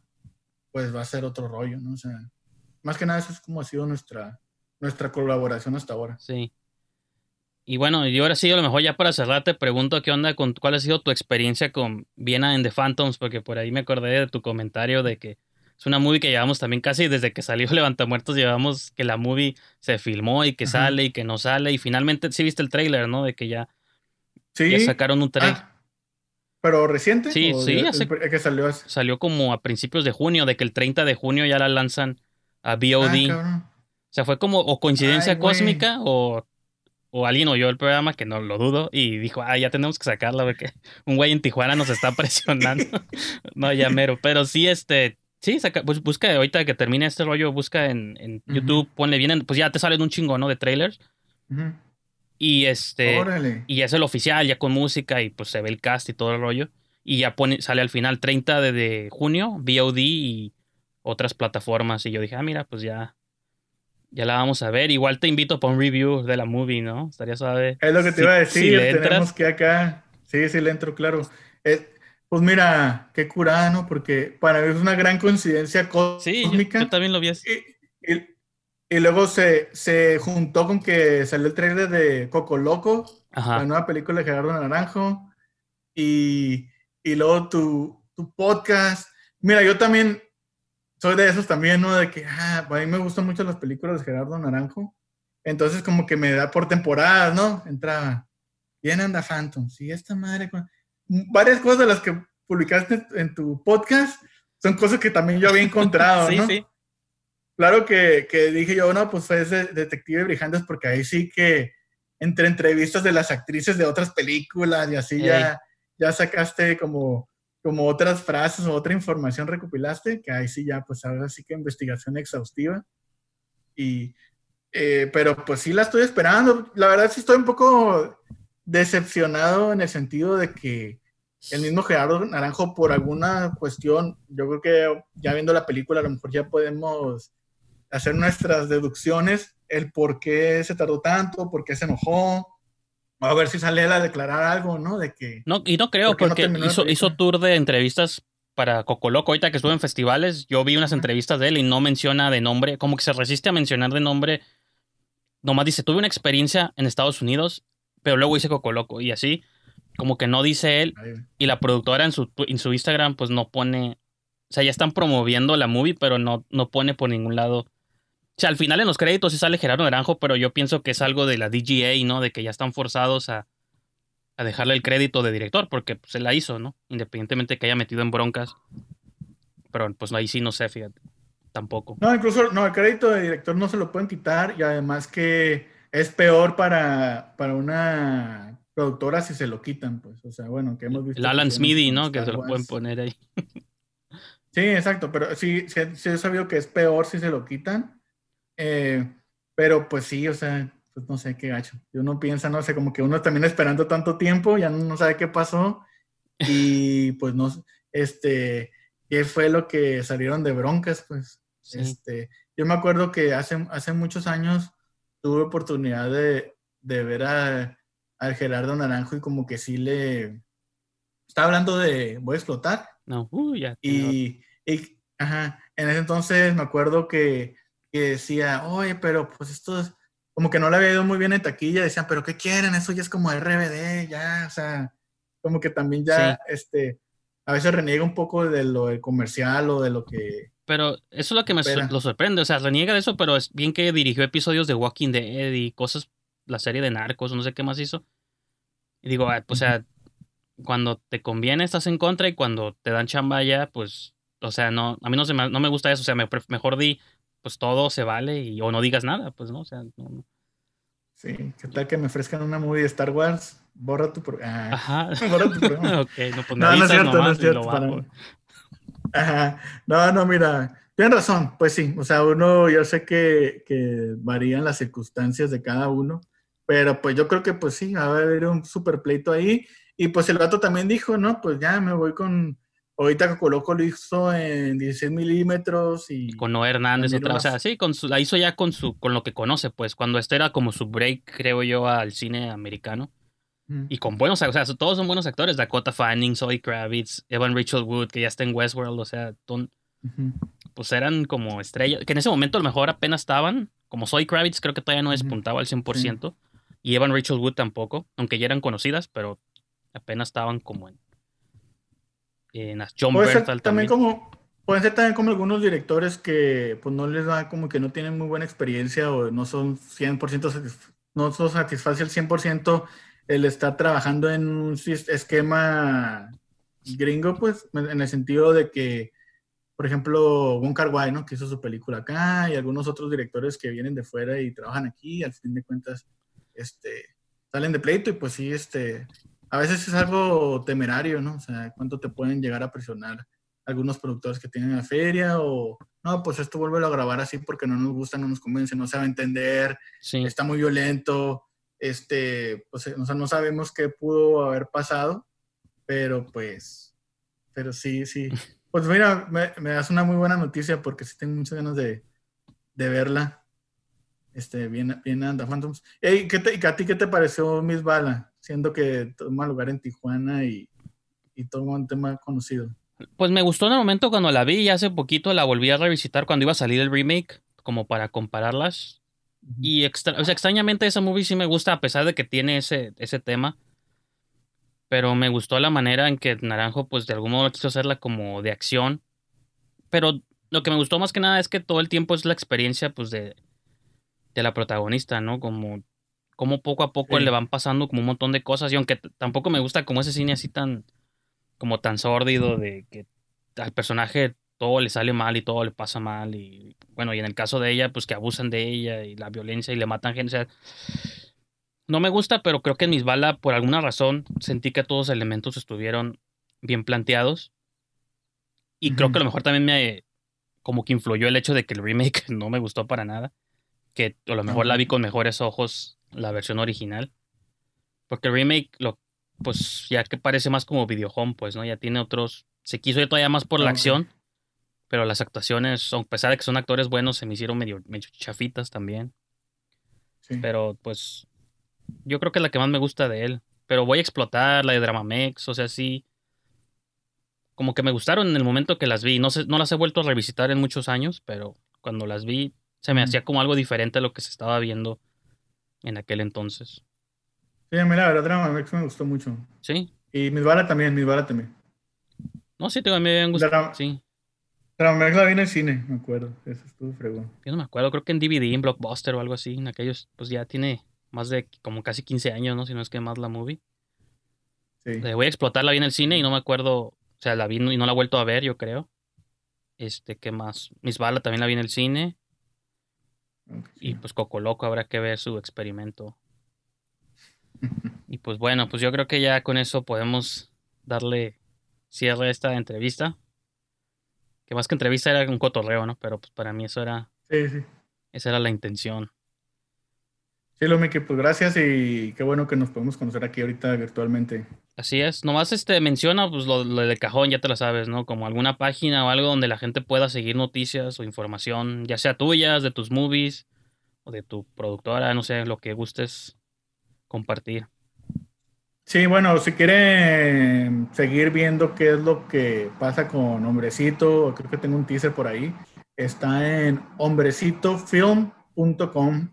pues va a ser otro rollo, ¿no? O sea, más que nada eso es como ha sido nuestra, nuestra colaboración hasta ahora. Sí. Y bueno, yo ahora sí, a lo mejor ya para cerrar te pregunto qué onda con cuál ha sido tu experiencia con Viena en The Phantoms, porque por ahí me acordé de tu comentario de que es una movie que llevamos también casi desde que salió Levantamuertos, llevamos que la movie se filmó y que sale y que no sale. Y finalmente sí viste el trailer, ¿no? De que ya, sí. sacaron un trailer. Ah, ¿Pero reciente? Sí, sí. es que salió, salió como a principios de junio, de que el 30 de junio ya la lanzan a VOD. Ah, o sea, fue como o coincidencia cósmica o o alguien oyó el programa, que no lo dudo, y dijo, ah, ya tenemos que sacarla porque un güey en Tijuana nos está presionando. no, ya mero. Pero sí, este, sí, saca, pues busca, ahorita que termine este rollo, busca en, en YouTube, ponle bien, pues ya te salen un chingo, ¿no? De trailers. Y este, y es el oficial, ya con música, y pues se ve el cast y todo el rollo. Y ya pone, sale al final 30 de, de junio, VOD y otras plataformas. Y yo dije, ah, mira, pues ya ya la vamos a ver. Igual te invito para un review de la movie, ¿no? Estaría suave. Es lo que te iba a decir. Si le Tenemos que acá. Sí, sí, le entro, claro. Eh, pues mira, qué curada, ¿no? Porque para mí es una gran coincidencia cósmica. Sí, yo, también lo vi así. Y, luego se, se, juntó con que salió el trailer de Coco Loco, la nueva película de Gerardo Naranjo. Y, y luego tu, tu podcast. Mira, yo también soy de esos también, ¿no? De que, ah, a mí me gustan mucho las películas de Gerardo Naranjo. Entonces, como que me da por temporadas, ¿no? Entraba. Bien anda Phantom. Sí, esta madre. Varias cosas de las que publicaste en tu podcast son cosas que también yo había encontrado, ¿no? Sí, sí. Claro que, dije yo, no, pues fue ese Detective Brijandes porque ahí sí que entre entrevistas de las actrices de otras películas y así ya, ya sacaste como como otras frases o otra información recopilaste, que ahí sí ya, pues ahora sí que investigación exhaustiva. Y, eh, pero pues sí la estoy esperando. La verdad sí estoy un poco decepcionado en el sentido de que el mismo Gerardo Naranjo por alguna cuestión, yo creo que ya viendo la película a lo mejor ya podemos hacer nuestras deducciones, el por qué se tardó tanto, por qué se enojó, a ver si sale él a declarar algo, ¿no? De que. No, y no creo, porque, hizo, hizo, tour de entrevistas para Cocoloco. Ahorita que estuve en festivales, yo vi unas entrevistas de él y no menciona de nombre, como que se resiste a mencionar de nombre. Nomás dice, tuve una experiencia en Estados Unidos, pero luego hice Cocoloco y así, como que no dice él. Y la productora en su, en su Instagram, pues no pone. O sea, ya están promoviendo la movie, pero no, no pone por ningún lado o sea, al final en los créditos sí sale Gerardo Naranjo, pero yo pienso que es algo de la DGA, ¿no? De que ya están forzados a, dejarle el crédito de director, porque pues, se la hizo, ¿no? Independientemente que haya metido en broncas. Pero pues ahí sí no sé, fíjate. Tampoco. No, incluso, no, el crédito de director no se lo pueden quitar y además que es peor para, para una productora si se lo quitan, pues. O sea, bueno, que hemos visto. El Alan Smithy, ¿no? Que se lo pueden poner ahí. Sí, exacto, pero sí, sí, sí he sabido que es peor si se lo quitan. Eh, pero pues sí, o sea, pues no sé qué gacho. uno piensa, no sé, como que uno también esperando tanto tiempo, ya no sabe qué pasó. Y pues no, este, qué fue lo que salieron de broncas, pues. Este, yo me acuerdo que hace, hace muchos años tuve oportunidad de, de ver a, al Gerardo Naranjo y como que sí le... Estaba hablando de voy a explotar. No, ya. Y, y, ajá, en ese entonces me acuerdo que que decía, oye, pero pues esto es, como que no le había ido muy bien en taquilla, decían, pero ¿qué quieren? Eso ya es como RBD, ya, o sea, como que también ya, este, a veces reniega un poco de lo comercial o de lo que... Pero eso es lo que me lo sorprende, o sea, reniega de eso, pero es bien que dirigió episodios de Walking Dead y cosas, la serie de Narcos, no sé qué más hizo. Y digo, pues, o sea, cuando te conviene estás en contra y cuando te dan chamba ya, pues, o sea, no, a mí no, se me, no me gusta eso, o sea, me, mejor di pues todo se vale y, o no digas nada, pues no, o sea, no, Sí, ¿qué tal que me ofrezcan una movie de Star Wars? Borra tu programa. Ah, Ajá. Borra tu programa. Pues, no, no, es cierto, no Ajá. No, no, mira, tienes razón, pues sí, o sea, uno, yo sé que, varían las circunstancias de cada uno, pero pues yo creo que pues sí, va a haber un super pleito ahí. Y pues el gato también dijo, no, pues ya me voy con, Ahorita Coloco lo hizo en 16 milímetros y. Con Noé Hernández otra. O sea, sí, con la hizo ya con su, con lo que conoce, pues. Cuando este era como su break, creo yo, al cine americano. Mm. Y con buenos, o sea, todos son buenos actores. Dakota Fanning, Zoe Kravitz, Evan Rachel Wood, que ya está en Westworld, o sea, pues eran como estrellas. Que en ese momento a lo mejor apenas estaban. Como Zoe Kravitz creo que todavía no despuntaba al 100%. Y Evan richard Wood tampoco, aunque ya eran conocidas, pero apenas estaban como en en ser también, Como, pueden ser también como algunos directores que pues no les da como que no tienen muy buena experiencia o no son 100% no son satisface el 100% el estar trabajando en un esquema gringo pues en el sentido de que por ejemplo, Wong Kar ¿no? Que hizo su película acá y algunos otros directores que vienen de fuera y trabajan aquí, al fin de cuentas, este, salen de pleito y pues sí, este, a veces es algo temerario, ¿no? O sea, cuánto te pueden llegar a presionar algunos productores que tienen la feria o, no, pues esto vuelve a grabar así porque no nos gusta, no nos convence, no se va a entender, está muy violento, este, pues, o sea, no sabemos qué pudo haber pasado, pero pues, pero sí, sí. Pues mira, me, das una muy buena noticia porque sí tengo muchas ganas de, verla. Este, bien, bien anda, Phantoms. Ey, ¿qué ¿A ti qué te pareció Miss Bala? siendo que toma lugar en Tijuana y, y toma un tema conocido. Pues me gustó en el momento cuando la vi y hace poquito la volví a revisitar cuando iba a salir el remake, como para compararlas. Y extra extrañamente esa movie sí me gusta a pesar de que tiene ese, ese tema. Pero me gustó la manera en que Naranjo pues de algún modo quiso hacerla como de acción. Pero lo que me gustó más que nada es que todo el tiempo es la experiencia pues de, de la protagonista, ¿no? Como como poco a poco le van pasando como un montón de cosas. Y aunque tampoco me gusta como ese cine así tan, como tan sórdido de que al personaje todo le sale mal y todo le pasa mal. Y bueno, y en el caso de ella, pues que abusan de ella y la violencia y le matan gente. no me gusta, pero creo que en mis balas, por alguna razón, sentí que todos los elementos estuvieron bien planteados. Y creo que a lo mejor también me como que influyó el hecho de que el remake no me gustó para nada. Que a lo mejor la vi con mejores ojos la versión original. Porque remake, lo, pues ya que parece más como videojuego, pues, ¿no? Ya tiene otros. Se quiso yo todavía más por la ah, acción, pero las actuaciones, a pesar de que son actores buenos, se me hicieron medio, chafitas también. Pero pues, yo creo que la que más me gusta de él. Pero voy a explotar la de Dramamex, o sea, sí. Como que me gustaron en el momento que las vi. No, sé, no las he vuelto a revisitar en muchos años, pero cuando las vi se me hacía como algo diferente a lo que se estaba viendo en aquel entonces. Sí, a mí la verdad, me gustó mucho. Sí. Y Bala también, Bala también. No, sí, también me gustado. Sí. sí. me la vi en el cine, me acuerdo. Eso estuvo fregón. Yo no me acuerdo, creo que en DVD, en Blockbuster o algo así. En aquellos, pues ya tiene más de como casi 15 años, ¿no? Si no es que más la movie. Sí. Le voy a explotar, la vi en el cine y no me acuerdo. O sea, la vi y no la he vuelto a ver, yo creo. Este, ¿qué más? Mis balas también la vi en el cine. Y pues Coco Loco habrá que ver su experimento. Y pues bueno, pues yo creo que ya con eso podemos darle cierre a esta entrevista. Que más que entrevista era un cotorreo, ¿no? Pero pues para mí eso era. Sí, sí. Esa era la intención. Sí, Lome, que pues gracias y qué bueno que nos podemos conocer aquí ahorita virtualmente. Así es, nomás este menciona pues lo, de cajón, ya te lo sabes, ¿no? Como alguna página o algo donde la gente pueda seguir noticias o información, ya sea tuyas, de tus movies o de tu productora, no sé, lo que gustes compartir. Sí, bueno, si quieren em, seguir viendo qué es lo que pasa con Hombrecito, creo que tengo un teaser por ahí, está en hombrecitofilm.com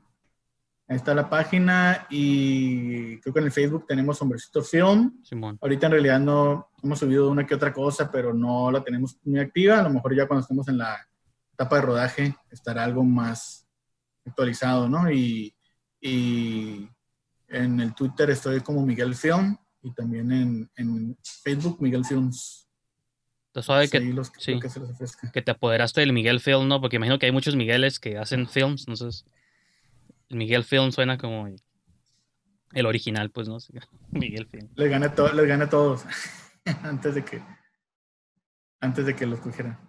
Ahí está la página y creo que en el Facebook tenemos Hombrecito Film. Simón. Ahorita en realidad no hemos subido una que otra cosa, pero no la tenemos muy activa. A lo mejor ya cuando estemos en la etapa de rodaje estará algo más actualizado, ¿no? Y, en el Twitter estoy como Miguel Film y también en, Facebook Miguel Films. Entonces, sabes pues que, te apoderaste del Miguel Film, ¿no? Porque imagino que hay muchos Migueles que hacen films, entonces. Miguel Film suena como el original, pues, ¿no? Miguel Film. Les gana les gana a todos antes de que antes de que los cogieran.